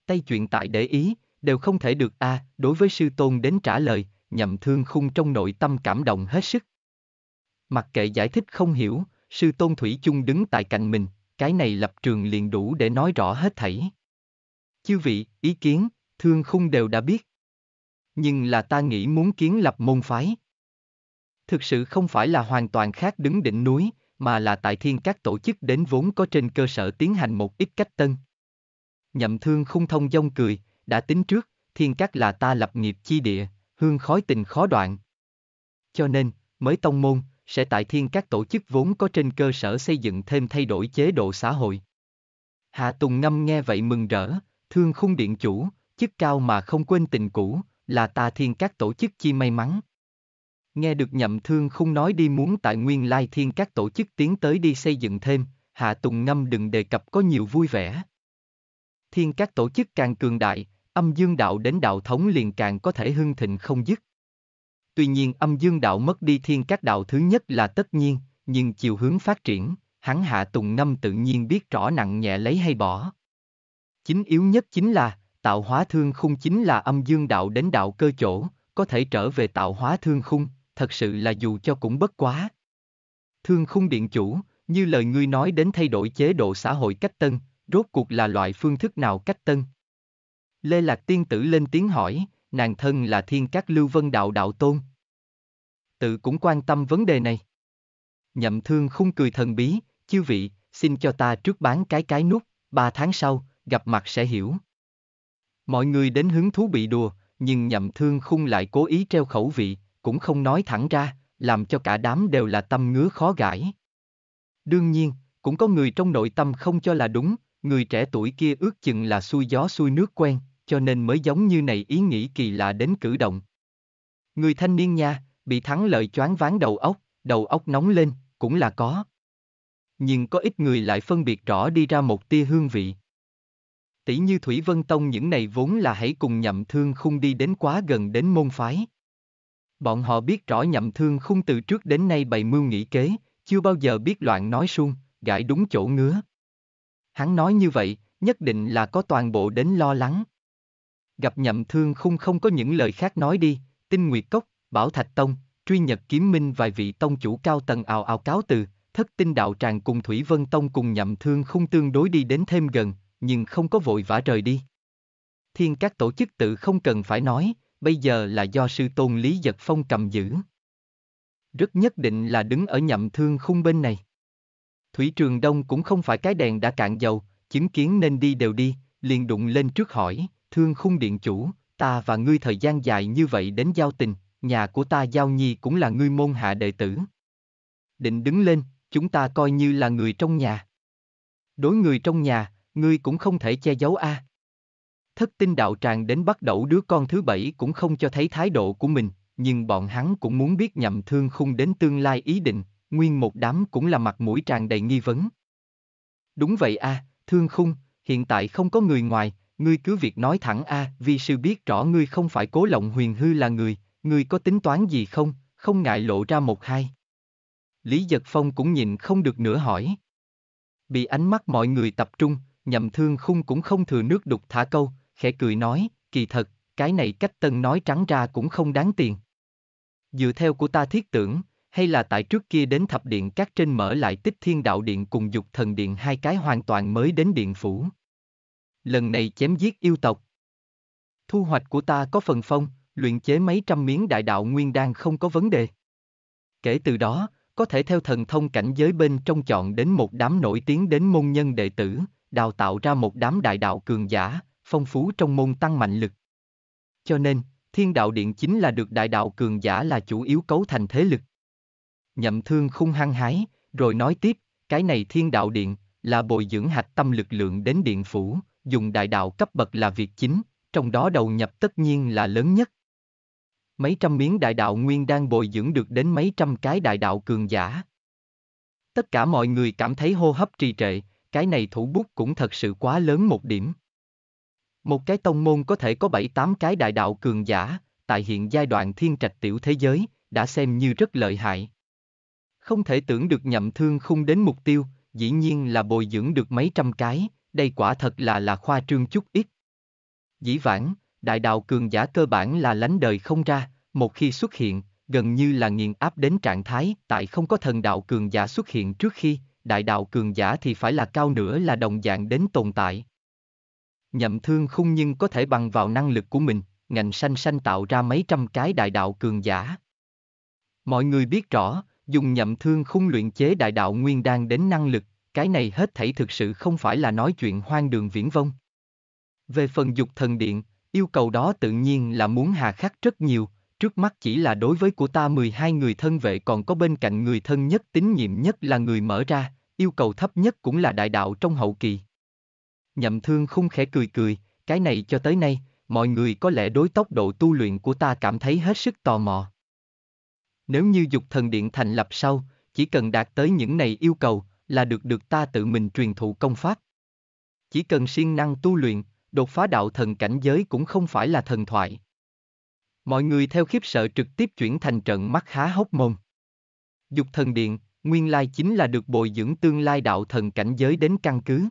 Tay chuyện tại để ý, đều không thể được a, à, đối với sư tôn đến trả lời, nhậm thương khung trong nội tâm cảm động hết sức. Mặc kệ giải thích không hiểu, sư Tôn Thủy chung đứng tại cạnh mình, cái này lập trường liền đủ để nói rõ hết thảy. Chư vị, ý kiến, thương khung đều đã biết. Nhưng là ta nghĩ muốn kiến lập môn phái. Thực sự không phải là hoàn toàn khác đứng đỉnh núi, mà là tại thiên các tổ chức đến vốn có trên cơ sở tiến hành một ít cách tân. Nhậm thương Khung thông dong cười, đã tính trước, thiên các là ta lập nghiệp chi địa, hương khói tình khó đoạn. Cho nên, mới tông môn, sẽ tại thiên các tổ chức vốn có trên cơ sở xây dựng thêm thay đổi chế độ xã hội. Hạ Tùng Ngâm nghe vậy mừng rỡ, thương khung điện chủ, chức cao mà không quên tình cũ, là ta thiên các tổ chức chi may mắn. Nghe được nhậm thương không nói đi muốn tại nguyên lai thiên các tổ chức tiến tới đi xây dựng thêm, Hạ Tùng Ngâm đừng đề cập có nhiều vui vẻ. Thiên các tổ chức càng cường đại, âm dương đạo đến đạo thống liền càng có thể hưng thịnh không dứt. Tuy nhiên âm dương đạo mất đi thiên các đạo thứ nhất là tất nhiên, nhưng chiều hướng phát triển, hắn hạ tùng năm tự nhiên biết rõ nặng nhẹ lấy hay bỏ. Chính yếu nhất chính là, tạo hóa thương khung chính là âm dương đạo đến đạo cơ chỗ, có thể trở về tạo hóa thương khung, thật sự là dù cho cũng bất quá. Thương khung điện chủ, như lời ngươi nói đến thay đổi chế độ xã hội cách tân, rốt cuộc là loại phương thức nào cách tân? Lê Lạc Tiên Tử lên tiếng hỏi, nàng thân là thiên các lưu vân đạo đạo tôn. Tự cũng quan tâm vấn đề này. Nhậm thương Khung cười thần bí, chư vị, xin cho ta trước bán cái cái nút, ba tháng sau, gặp mặt sẽ hiểu. Mọi người đến hứng thú bị đùa, nhưng nhậm thương khung lại cố ý treo khẩu vị, cũng không nói thẳng ra, làm cho cả đám đều là tâm ngứa khó gãi. Đương nhiên, cũng có người trong nội tâm không cho là đúng, người trẻ tuổi kia ước chừng là xuôi gió xuôi nước quen, cho nên mới giống như này ý nghĩ kỳ lạ đến cử động. Người thanh niên nha, bị thắng lợi choáng ván đầu óc, đầu óc nóng lên, cũng là có. Nhưng có ít người lại phân biệt rõ đi ra một tia hương vị. Tỷ như Thủy Vân Tông những này vốn là hãy cùng nhậm thương khung đi đến quá gần đến môn phái. Bọn họ biết rõ nhậm thương khung từ trước đến nay bày mưu nghĩ kế, chưa bao giờ biết loạn nói suông, gãi đúng chỗ ngứa. Hắn nói như vậy, nhất định là có toàn bộ đến lo lắng gặp nhậm thương khung không có những lời khác nói đi, tinh nguyệt cốc, bảo thạch tông, truy nhật kiếm minh vài vị tông chủ cao tầng ào ào cáo từ, thất tinh đạo tràng cùng Thủy Vân Tông cùng nhậm thương khung tương đối đi đến thêm gần, nhưng không có vội vã rời đi. Thiên các tổ chức tự không cần phải nói, bây giờ là do sư tôn Lý Giật Phong cầm giữ. Rất nhất định là đứng ở nhậm thương khung bên này. Thủy Trường Đông cũng không phải cái đèn đã cạn dầu, chứng kiến nên đi đều đi, liền đụng lên trước hỏi, Thương khung điện chủ, ta và ngươi thời gian dài như vậy đến giao tình, nhà của ta giao nhi cũng là ngươi môn hạ đệ tử. Định đứng lên, chúng ta coi như là người trong nhà. Đối người trong nhà, ngươi cũng không thể che giấu a. À. Thất tinh đạo tràng đến bắt đầu đứa con thứ bảy cũng không cho thấy thái độ của mình, nhưng bọn hắn cũng muốn biết nhậm thương khung đến tương lai ý định, nguyên một đám cũng là mặt mũi tràn đầy nghi vấn. Đúng vậy a, à, thương khung, hiện tại không có người ngoài, ngươi cứ việc nói thẳng a, à, vi sư biết rõ ngươi không phải cố lộng huyền hư là người, ngươi có tính toán gì không, không ngại lộ ra một hai. Lý Giật Phong cũng nhìn không được nữa hỏi. Bị ánh mắt mọi người tập trung, nhậm thương khung cũng không thừa nước đục thả câu, khẽ cười nói, kỳ thật, cái này cách tân nói trắng ra cũng không đáng tiền. Dựa theo của ta thiết tưởng, hay là tại trước kia đến thập điện các trên mở lại tích thiên đạo điện cùng dục thần điện hai cái hoàn toàn mới đến điện phủ lần này chém giết yêu tộc. Thu hoạch của ta có phần phong, luyện chế mấy trăm miếng đại đạo nguyên đan không có vấn đề. Kể từ đó, có thể theo thần thông cảnh giới bên trong chọn đến một đám nổi tiếng đến môn nhân đệ tử, đào tạo ra một đám đại đạo cường giả, phong phú trong môn tăng mạnh lực. Cho nên, thiên đạo điện chính là được đại đạo cường giả là chủ yếu cấu thành thế lực. Nhậm thương khung hăng hái, rồi nói tiếp, cái này thiên đạo điện, là bồi dưỡng hạch tâm lực lượng đến điện phủ, dùng đại đạo cấp bậc là việc chính, trong đó đầu nhập tất nhiên là lớn nhất. Mấy trăm miếng đại đạo nguyên đang bồi dưỡng được đến mấy trăm cái đại đạo cường giả. Tất cả mọi người cảm thấy hô hấp trì trệ, cái này thủ bút cũng thật sự quá lớn một điểm. Một cái tông môn có thể có 7-8 cái đại đạo cường giả, tại hiện giai đoạn thiên trạch tiểu thế giới, đã xem như rất lợi hại. Không thể tưởng được nhậm thương không đến mục tiêu, dĩ nhiên là bồi dưỡng được mấy trăm cái, đây quả thật là là khoa trương chút ít. Dĩ vãng, đại đạo cường giả cơ bản là lánh đời không ra, một khi xuất hiện, gần như là nghiền áp đến trạng thái tại không có thần đạo cường giả xuất hiện trước khi, đại đạo cường giả thì phải là cao nữa là đồng dạng đến tồn tại. Nhậm thương khung nhưng có thể bằng vào năng lực của mình, ngành sanh sanh tạo ra mấy trăm cái đại đạo cường giả. Mọi người biết rõ, dùng nhậm thương khung luyện chế đại đạo nguyên đan đến năng lực cái này hết thảy thực sự không phải là nói chuyện hoang đường viễn vông. Về phần dục thần điện, yêu cầu đó tự nhiên là muốn hà khắc rất nhiều, trước mắt chỉ là đối với của ta 12 người thân vệ còn có bên cạnh người thân nhất tín nhiệm nhất là người mở ra, yêu cầu thấp nhất cũng là đại đạo trong hậu kỳ. Nhậm thương không khẽ cười cười, cái này cho tới nay, mọi người có lẽ đối tốc độ tu luyện của ta cảm thấy hết sức tò mò. Nếu như dục thần điện thành lập sau, chỉ cần đạt tới những này yêu cầu, là được được ta tự mình truyền thụ công pháp. Chỉ cần siêng năng tu luyện, đột phá đạo thần cảnh giới cũng không phải là thần thoại. Mọi người theo khiếp sợ trực tiếp chuyển thành trận mắt há hốc mồm. Dục thần điện, nguyên lai chính là được bồi dưỡng tương lai đạo thần cảnh giới đến căn cứ.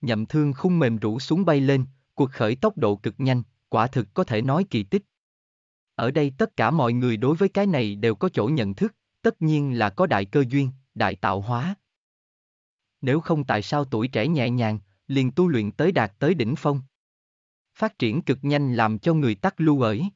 Nhậm thương khung mềm rũ xuống bay lên, cuộc khởi tốc độ cực nhanh, quả thực có thể nói kỳ tích. Ở đây tất cả mọi người đối với cái này đều có chỗ nhận thức, tất nhiên là có đại cơ duyên, đại tạo hóa nếu không tại sao tuổi trẻ nhẹ nhàng, liền tu luyện tới đạt tới đỉnh phong. Phát triển cực nhanh làm cho người tắc lưu ấy.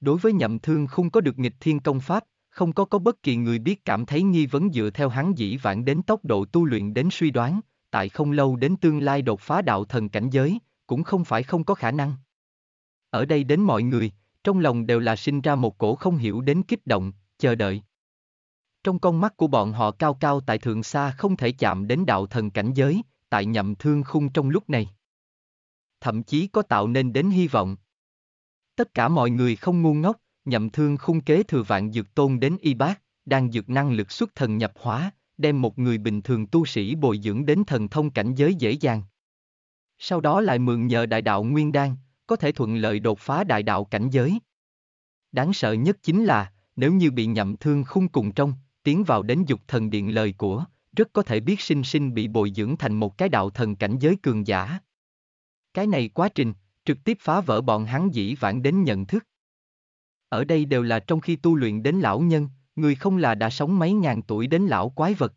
Đối với nhậm thương không có được nghịch thiên công pháp, không có có bất kỳ người biết cảm thấy nghi vấn dựa theo hắn dĩ vãng đến tốc độ tu luyện đến suy đoán, tại không lâu đến tương lai đột phá đạo thần cảnh giới, cũng không phải không có khả năng. Ở đây đến mọi người, trong lòng đều là sinh ra một cổ không hiểu đến kích động, chờ đợi. Trong con mắt của bọn họ cao cao tại thượng xa không thể chạm đến đạo thần cảnh giới, tại nhậm thương khung trong lúc này. Thậm chí có tạo nên đến hy vọng. Tất cả mọi người không ngu ngốc, nhậm thương khung kế thừa vạn dược tôn đến y bác, đang dược năng lực xuất thần nhập hóa, đem một người bình thường tu sĩ bồi dưỡng đến thần thông cảnh giới dễ dàng. Sau đó lại mượn nhờ đại đạo nguyên đan, có thể thuận lợi đột phá đại đạo cảnh giới. Đáng sợ nhất chính là, nếu như bị nhậm thương khung cùng trong, tiến vào đến dục thần điện lời của, rất có thể biết sinh sinh bị bồi dưỡng thành một cái đạo thần cảnh giới cường giả. Cái này quá trình, trực tiếp phá vỡ bọn hắn dĩ vãng đến nhận thức. Ở đây đều là trong khi tu luyện đến lão nhân, người không là đã sống mấy ngàn tuổi đến lão quái vật.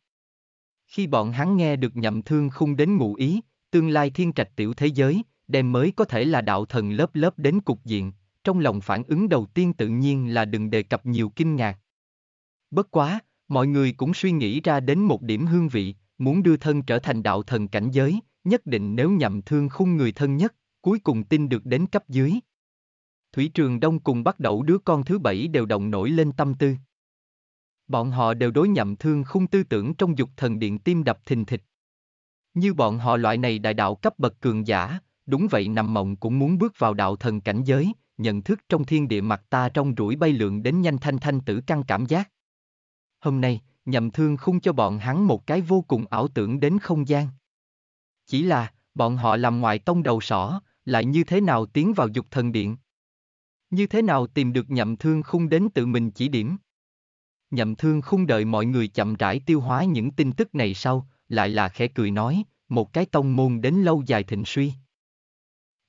Khi bọn hắn nghe được nhậm thương khung đến ngụ ý, tương lai thiên trạch tiểu thế giới, đem mới có thể là đạo thần lớp lớp đến cục diện, trong lòng phản ứng đầu tiên tự nhiên là đừng đề cập nhiều kinh ngạc. Bất quá, Mọi người cũng suy nghĩ ra đến một điểm hương vị, muốn đưa thân trở thành đạo thần cảnh giới, nhất định nếu nhậm thương khung người thân nhất, cuối cùng tin được đến cấp dưới. Thủy Trường Đông cùng bắt đầu đứa con thứ bảy đều động nổi lên tâm tư. Bọn họ đều đối nhậm thương khung tư tưởng trong dục thần điện tim đập thình thịch. Như bọn họ loại này đại đạo cấp bậc cường giả, đúng vậy nằm mộng cũng muốn bước vào đạo thần cảnh giới, nhận thức trong thiên địa mặt ta trong rủi bay lượng đến nhanh thanh thanh tử căng cảm giác hôm nay, nhậm thương khung cho bọn hắn một cái vô cùng ảo tưởng đến không gian. Chỉ là, bọn họ làm ngoại tông đầu sỏ, lại như thế nào tiến vào dục thần điện? Như thế nào tìm được nhậm thương khung đến tự mình chỉ điểm? Nhậm thương khung đợi mọi người chậm rãi tiêu hóa những tin tức này sau, lại là khẽ cười nói, một cái tông môn đến lâu dài thịnh suy.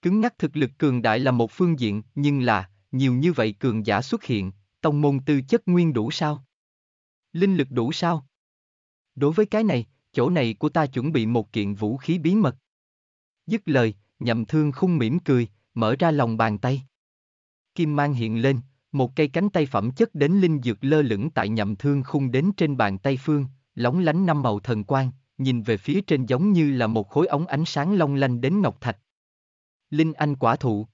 Cứng nhắc thực lực cường đại là một phương diện, nhưng là, nhiều như vậy cường giả xuất hiện, tông môn tư chất nguyên đủ sao? Linh lực đủ sao? Đối với cái này, chỗ này của ta chuẩn bị một kiện vũ khí bí mật. Dứt lời, nhậm thương khung mỉm cười, mở ra lòng bàn tay. Kim mang hiện lên, một cây cánh tay phẩm chất đến linh dược lơ lửng tại nhậm thương khung đến trên bàn tay phương, lóng lánh năm màu thần quang, nhìn về phía trên giống như là một khối ống ánh sáng long lanh đến ngọc thạch. Linh anh quả thụ.